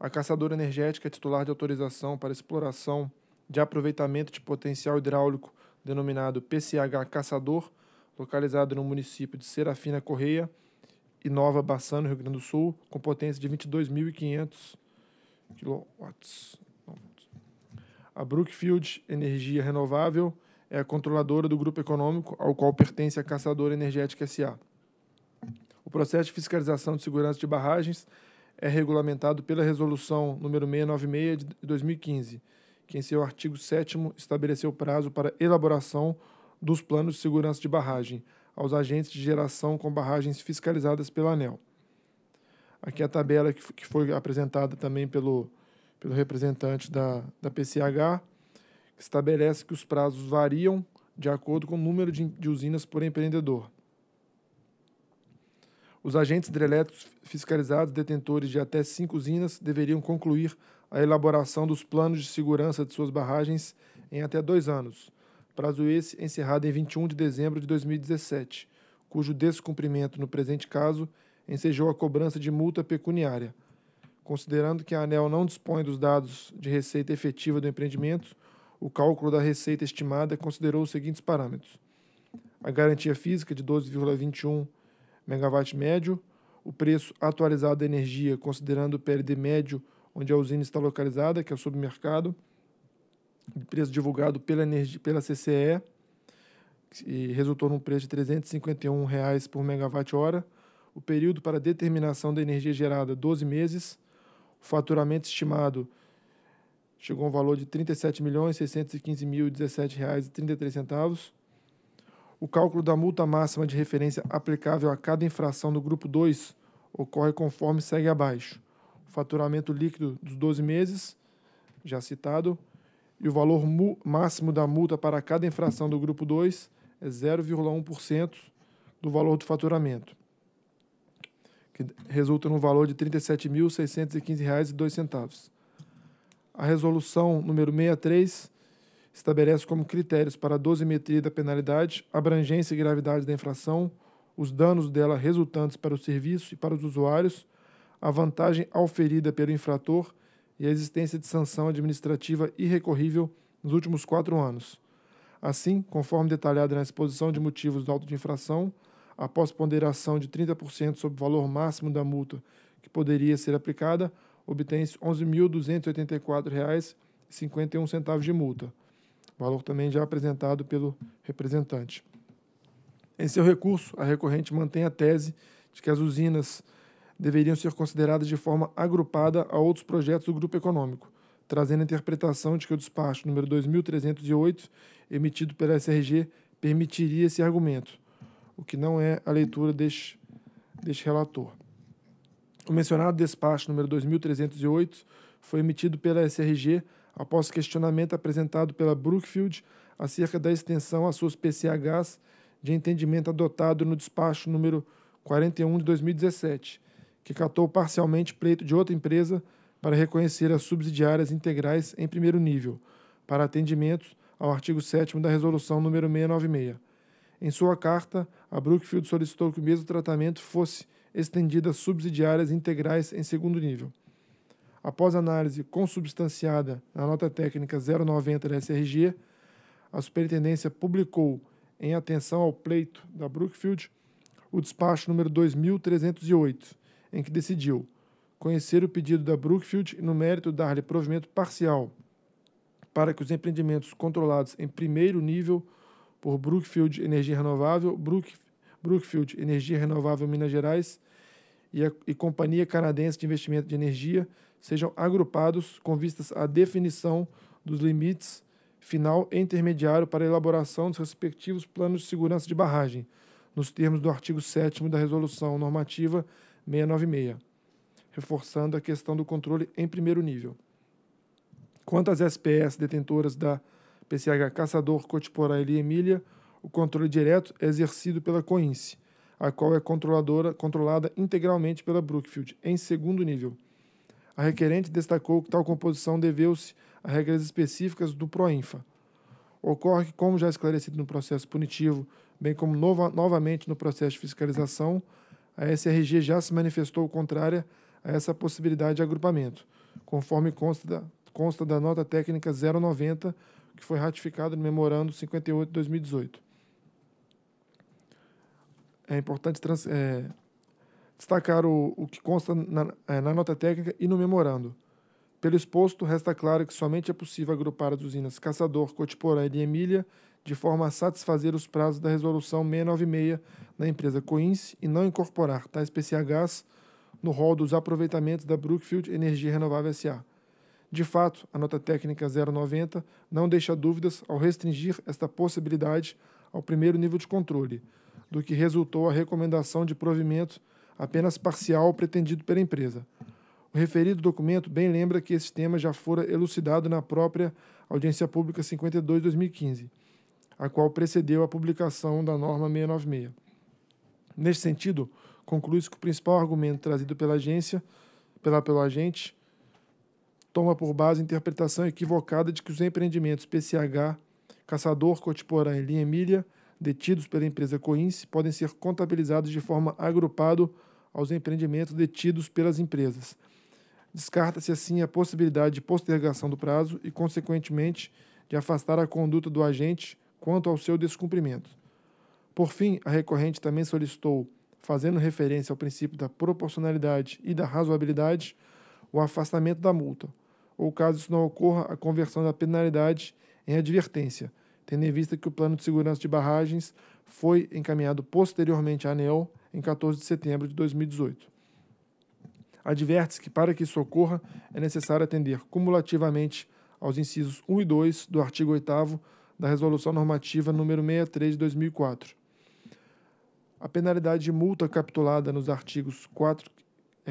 a caçadora energética é titular de autorização para exploração de aproveitamento de potencial hidráulico denominado PCH Caçador, localizado no município de Serafina Correia e Nova no Rio Grande do Sul, com potência de 22.500 kW. A Brookfield Energia Renovável é a controladora do grupo econômico ao qual pertence a Caçadora Energética SA. O processo de fiscalização de segurança de barragens é regulamentado pela Resolução nº 696 de 2015, que em seu artigo 7 estabeleceu prazo para elaboração dos planos de segurança de barragem aos agentes de geração com barragens fiscalizadas pela ANEL. Aqui é a tabela que foi apresentada também pelo, pelo representante da, da PCH, que estabelece que os prazos variam de acordo com o número de, de usinas por empreendedor. Os agentes hidrelétricos fiscalizados detentores de até cinco usinas deveriam concluir a elaboração dos planos de segurança de suas barragens em até dois anos, prazo esse encerrado em 21 de dezembro de 2017, cujo descumprimento no presente caso ensejou a cobrança de multa pecuniária. Considerando que a ANEL não dispõe dos dados de receita efetiva do empreendimento, o cálculo da receita estimada considerou os seguintes parâmetros: a garantia física de 12,21 megawatt médio, o preço atualizado da energia, considerando o PLD médio, onde a usina está localizada, que é o submercado, preço divulgado pela, energia, pela CCE, que resultou num preço de R$ 351 reais por megawatt-hora, o período para determinação da energia gerada, 12 meses, o faturamento estimado chegou a um valor de R$ 37.615.017,33, o cálculo da multa máxima de referência aplicável a cada infração do grupo 2 ocorre conforme segue abaixo. O faturamento líquido dos 12 meses, já citado, e o valor máximo da multa para cada infração do grupo 2 é 0,1% do valor do faturamento, que resulta no valor de R$ 37.615,02. A resolução número 63 estabelece como critérios para a dosimetria da penalidade, abrangência e gravidade da infração, os danos dela resultantes para o serviço e para os usuários, a vantagem auferida pelo infrator e a existência de sanção administrativa irrecorrível nos últimos quatro anos. Assim, conforme detalhado na exposição de motivos do auto de infração, após ponderação de 30% sobre o valor máximo da multa que poderia ser aplicada, obtém-se R$ 11.284,51 de multa valor também já apresentado pelo representante. Em seu recurso, a recorrente mantém a tese de que as usinas deveriam ser consideradas de forma agrupada a outros projetos do grupo econômico, trazendo a interpretação de que o despacho número 2308, emitido pela SRG, permitiria esse argumento, o que não é a leitura deste, deste relator. O mencionado despacho número 2308 foi emitido pela SRG após questionamento apresentado pela Brookfield acerca da extensão às suas PCHs de entendimento adotado no despacho número 41 de 2017, que catou parcialmente pleito de outra empresa para reconhecer as subsidiárias integrais em primeiro nível, para atendimentos ao artigo 7 da Resolução número 696. Em sua carta, a Brookfield solicitou que o mesmo tratamento fosse estendido às subsidiárias integrais em segundo nível após análise consubstanciada na nota técnica 090 da SRG, a Superintendência publicou, em atenção ao pleito da Brookfield, o despacho número 2308, em que decidiu conhecer o pedido da Brookfield e, no mérito, dar-lhe provimento parcial para que os empreendimentos controlados em primeiro nível por Brookfield Energia Renovável, Brook, Brookfield Energia Renovável Minas Gerais e, a, e Companhia Canadense de Investimento de Energia sejam agrupados com vistas à definição dos limites final e intermediário para a elaboração dos respectivos planos de segurança de barragem, nos termos do artigo 7 da Resolução Normativa 696, reforçando a questão do controle em primeiro nível. Quanto às SPS detentoras da PCH Caçador, Cotiporá e Emília, o controle direto é exercido pela COINCE, a qual é controladora, controlada integralmente pela Brookfield, em segundo nível. A requerente destacou que tal composição deveu-se a regras específicas do Proinfa. Ocorre que, como já esclarecido no processo punitivo, bem como nova, novamente no processo de fiscalização, a SRG já se manifestou contrária a essa possibilidade de agrupamento, conforme consta da, consta da nota técnica 090, que foi ratificada no memorando 58 de 2018. É importante trans, é, destacar o, o que consta na, é, na nota técnica e no memorando. Pelo exposto, resta claro que somente é possível agrupar as usinas Caçador, Cotiporã e Emília de forma a satisfazer os prazos da Resolução 696 da empresa Coins e não incorporar tais PCHs no rol dos aproveitamentos da Brookfield Energia Renovável SA. De fato, a nota técnica 090 não deixa dúvidas ao restringir esta possibilidade ao primeiro nível de controle, do que resultou a recomendação de provimento apenas parcial pretendido pela empresa. O referido documento bem lembra que esse tema já fora elucidado na própria Audiência Pública 52-2015, a qual precedeu a publicação da norma 696. Neste sentido, conclui-se que o principal argumento trazido pela agência, pela, pelo agente, toma por base a interpretação equivocada de que os empreendimentos PCH, Caçador, Cotiporã e Linha Emília, detidos pela empresa Coins, podem ser contabilizados de forma agrupada aos empreendimentos detidos pelas empresas. Descarta-se assim a possibilidade de postergação do prazo e, consequentemente, de afastar a conduta do agente quanto ao seu descumprimento. Por fim, a recorrente também solicitou, fazendo referência ao princípio da proporcionalidade e da razoabilidade, o afastamento da multa, ou caso isso não ocorra, a conversão da penalidade em advertência, tendo em vista que o plano de segurança de barragens foi encaminhado posteriormente à ANEL em 14 de setembro de 2018. Adverte-se que, para que isso ocorra, é necessário atender cumulativamente aos incisos 1 e 2 do artigo 8 da Resolução Normativa nº 63 de 2004. A penalidade de multa capitulada nos artigos 4,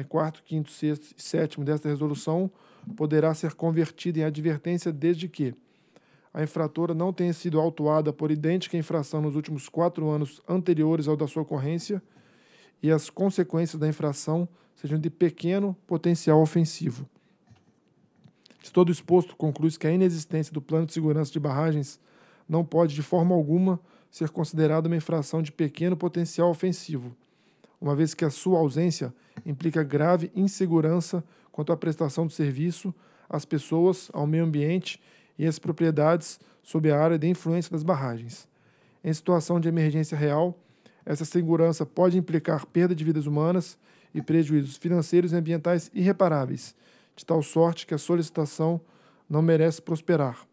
4 5, 6 e 7 desta resolução poderá ser convertida em advertência desde que a infratora não tenha sido autuada por idêntica infração nos últimos quatro anos anteriores ao da sua ocorrência e as consequências da infração sejam de pequeno potencial ofensivo. De todo exposto, conclui-se que a inexistência do plano de segurança de barragens não pode, de forma alguma, ser considerada uma infração de pequeno potencial ofensivo, uma vez que a sua ausência implica grave insegurança quanto à prestação de serviço às pessoas, ao meio ambiente e às propriedades sob a área de influência das barragens. Em situação de emergência real, essa segurança pode implicar perda de vidas humanas e prejuízos financeiros e ambientais irreparáveis, de tal sorte que a solicitação não merece prosperar.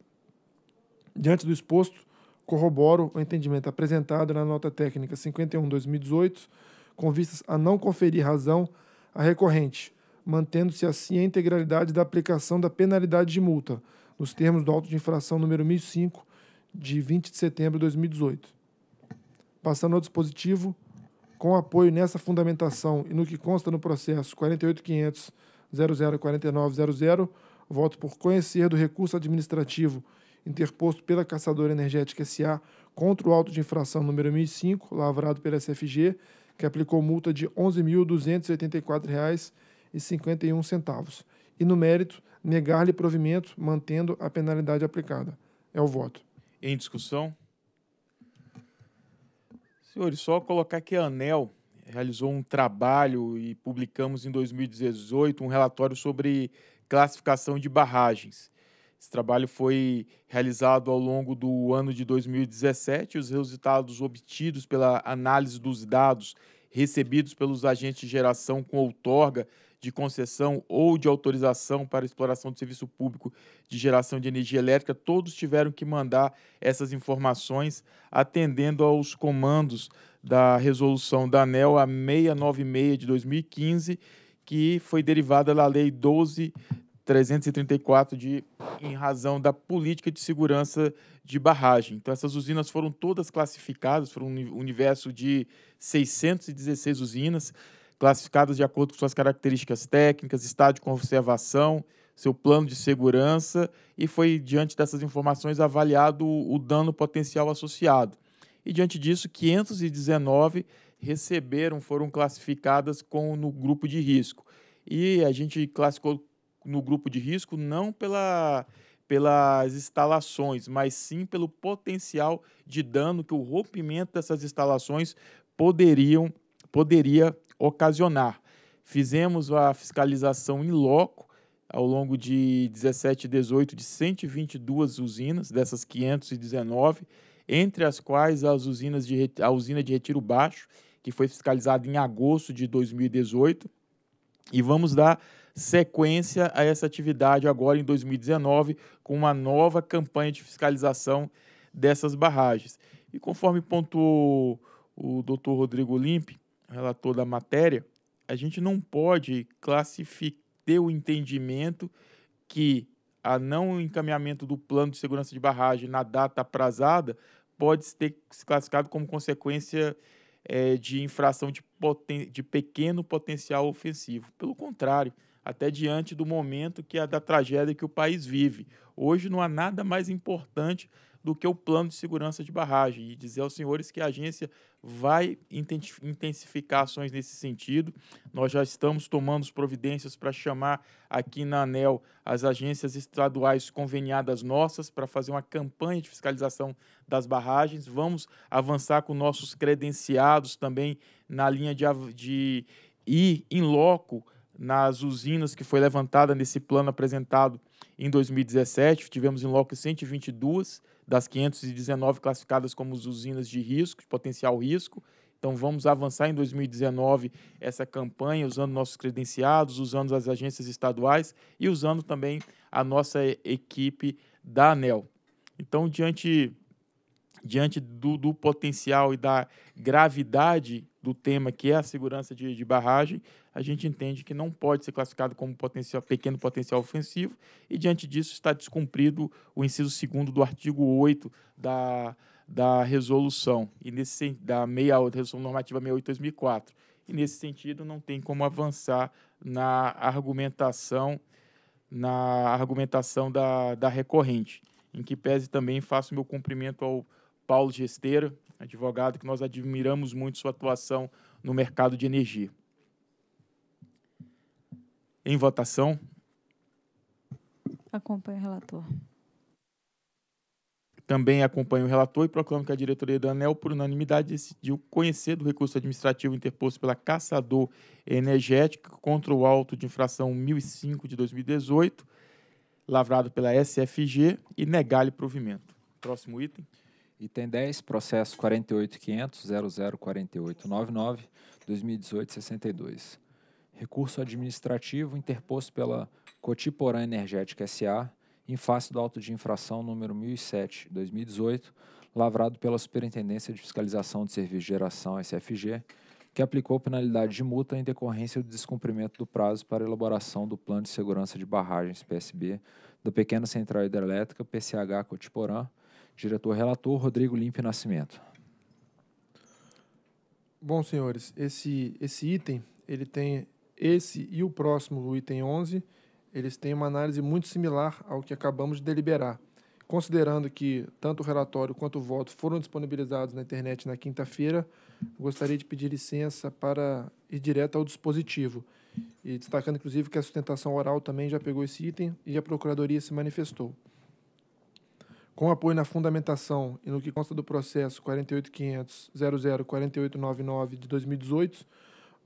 Diante do exposto, corroboro o entendimento apresentado na nota técnica 51/2018, com vistas a não conferir razão à recorrente, mantendo-se assim a integralidade da aplicação da penalidade de multa, nos termos do auto de infração número 1005 de 20 de setembro de 2018 passando ao dispositivo, com apoio nessa fundamentação e no que consta no processo 48.500.004900, voto por conhecer do recurso administrativo interposto pela Caçadora Energética SA contra o auto de infração número 1005, lavrado pela SFG, que aplicou multa de R$ 11.284,51. E no mérito, negar-lhe provimento, mantendo a penalidade aplicada. É o voto. Em discussão? Senhores, só colocar que a ANEL realizou um trabalho e publicamos em 2018 um relatório sobre classificação de barragens. Esse trabalho foi realizado ao longo do ano de 2017. Os resultados obtidos pela análise dos dados recebidos pelos agentes de geração com outorga de concessão ou de autorização para exploração do serviço público de geração de energia elétrica, todos tiveram que mandar essas informações atendendo aos comandos da resolução da ANEL a 696 de 2015, que foi derivada da Lei 12 334 de em razão da política de segurança de barragem. Então essas usinas foram todas classificadas, foram um universo de 616 usinas classificadas de acordo com suas características técnicas, estado de conservação, seu plano de segurança e foi, diante dessas informações, avaliado o dano potencial associado. E, diante disso, 519 receberam, foram classificadas com, no grupo de risco. E a gente classificou no grupo de risco não pela, pelas instalações, mas sim pelo potencial de dano que o rompimento dessas instalações poderiam poderia ocasionar. Fizemos a fiscalização em loco ao longo de 17 e 18 de 122 usinas, dessas 519, entre as quais as usinas de, a usina de Retiro Baixo, que foi fiscalizada em agosto de 2018. E vamos dar sequência a essa atividade agora em 2019, com uma nova campanha de fiscalização dessas barragens. E conforme pontuou o doutor Rodrigo Limpe, relator da matéria, a gente não pode classificar o entendimento que a não encaminhamento do plano de segurança de barragem na data aprazada pode ter se classificado como consequência é, de infração de, poten de pequeno potencial ofensivo. Pelo contrário, até diante do momento que é da tragédia que o país vive. Hoje não há nada mais importante do que o plano de segurança de barragem e dizer aos senhores que a agência vai intensificar ações nesse sentido. Nós já estamos tomando as providências para chamar aqui na ANEL as agências estaduais conveniadas nossas para fazer uma campanha de fiscalização das barragens. Vamos avançar com nossos credenciados também na linha de, de ir em loco nas usinas que foi levantada nesse plano apresentado em 2017. Tivemos em loco 122 das 519 classificadas como usinas de risco, de potencial risco. Então vamos avançar em 2019 essa campanha usando nossos credenciados, usando as agências estaduais e usando também a nossa equipe da ANEL. Então, diante diante do, do, potencial e da gravidade do tema que é a segurança de, de barragem, a gente entende que não pode ser classificado como potencial, pequeno potencial ofensivo e, diante disso, está descumprido o inciso 2 do artigo 8 da, da resolução, e nesse, da meia resolução normativa 68-2004. E, nesse sentido, não tem como avançar na argumentação na argumentação da, da recorrente, em que pese também faço meu cumprimento ao Paulo Gesteira, advogado que nós admiramos muito sua atuação no mercado de energia em votação. Acompanho o relator. Também acompanho o relator e proclamo que a diretoria da ANEL, por unanimidade, decidiu conhecer do recurso administrativo interposto pela Caçador Energética contra o auto de infração 1005 de 2018, lavrado pela SFG, e negar-lhe provimento. Próximo item. Item 10, processo 48.500.0048.99 2018 62 recurso administrativo interposto pela Cotiporã Energética S.A. em face do auto de infração número 1007, 2018, lavrado pela Superintendência de Fiscalização de Serviços de Geração, SFG, que aplicou penalidade de multa em decorrência do descumprimento do prazo para elaboração do Plano de Segurança de Barragens, PSB, da Pequena Central Hidrelétrica, PCH Cotiporã, diretor-relator Rodrigo Limpe Nascimento. Bom, senhores, esse, esse item ele tem esse e o próximo, o item 11, eles têm uma análise muito similar ao que acabamos de deliberar. Considerando que tanto o relatório quanto o voto foram disponibilizados na internet na quinta-feira, gostaria de pedir licença para ir direto ao dispositivo. E destacando, inclusive, que a sustentação oral também já pegou esse item e a Procuradoria se manifestou. Com apoio na fundamentação e no que consta do processo 48500 de 2018,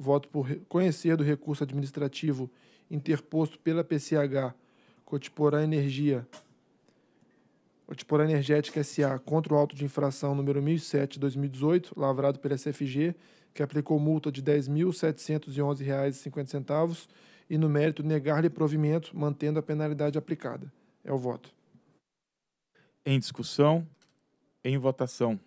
voto por conhecer do recurso administrativo interposto pela PCH Cotiporã Energia, Cotiporã Energética S.A. contra o auto de infração número 1007-2018, lavrado pela SFG, que aplicou multa de R$ 10.711,50 e, no mérito, negar-lhe provimento, mantendo a penalidade aplicada. É o voto. Em discussão, em votação.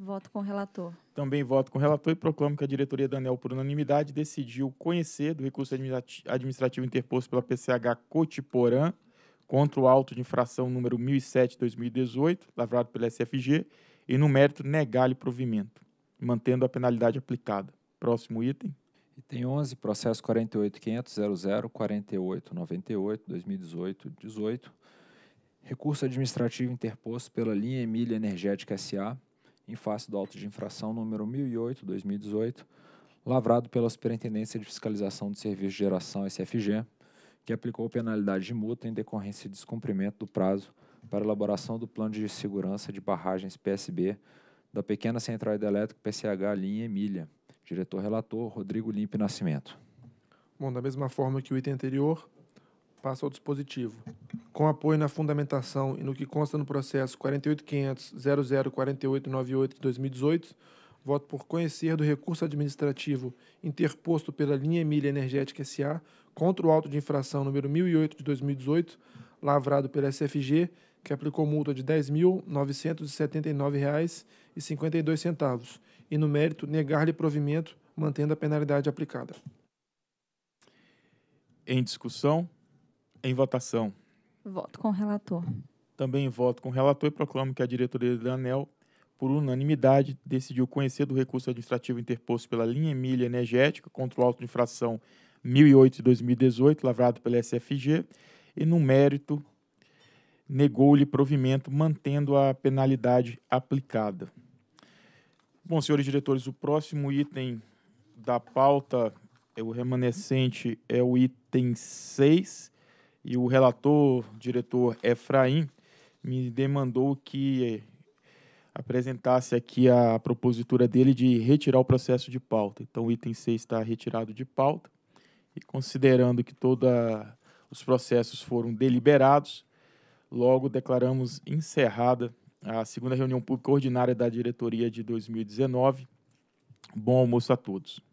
Voto com o relator. Também voto com o relator e proclamo que a diretoria da ANEL, por unanimidade, decidiu conhecer do recurso administrativo interposto pela PCH Cotiporã contra o auto de infração número 1007-2018, lavrado pela SFG, e no mérito negar-lhe provimento, mantendo a penalidade aplicada. Próximo item. Item 11, processo 48.500.0048.98.2018.18, recurso administrativo interposto pela linha Emília Energética S.A., em face do auto de infração número 1008/2018, lavrado pela Superintendência de Fiscalização de Serviços de Geração SFG, que aplicou penalidade de multa em decorrência de descumprimento do prazo para elaboração do plano de segurança de barragens PSB da pequena central hidrelétrica PCH Linha Emília. Diretor relator Rodrigo Limpe Nascimento. Bom, da mesma forma que o item anterior, passa ao dispositivo. Com apoio na fundamentação e no que consta no processo 48.500.004898 de 2018, voto por conhecer do recurso administrativo interposto pela linha Emília Energética SA contra o auto de infração número 1008 de 2018, lavrado pela SFG, que aplicou multa de R$ 10.979,52 e, no mérito, negar-lhe provimento, mantendo a penalidade aplicada. Em discussão. Em votação. Voto com o relator. Também voto com o relator e proclamo que a diretoria da ANEL, por unanimidade, decidiu conhecer do recurso administrativo interposto pela linha Emília Energética contra o auto de infração 1008 de 2018, lavrado pela SFG, e no mérito negou-lhe provimento, mantendo a penalidade aplicada. Bom, senhores diretores, o próximo item da pauta, é o remanescente, é o item 6, e o relator, o diretor Efraim, me demandou que apresentasse aqui a propositura dele de retirar o processo de pauta. Então, o item 6 está retirado de pauta e considerando que todos os processos foram deliberados, logo declaramos encerrada a segunda reunião pública ordinária da diretoria de 2019. Bom almoço a todos.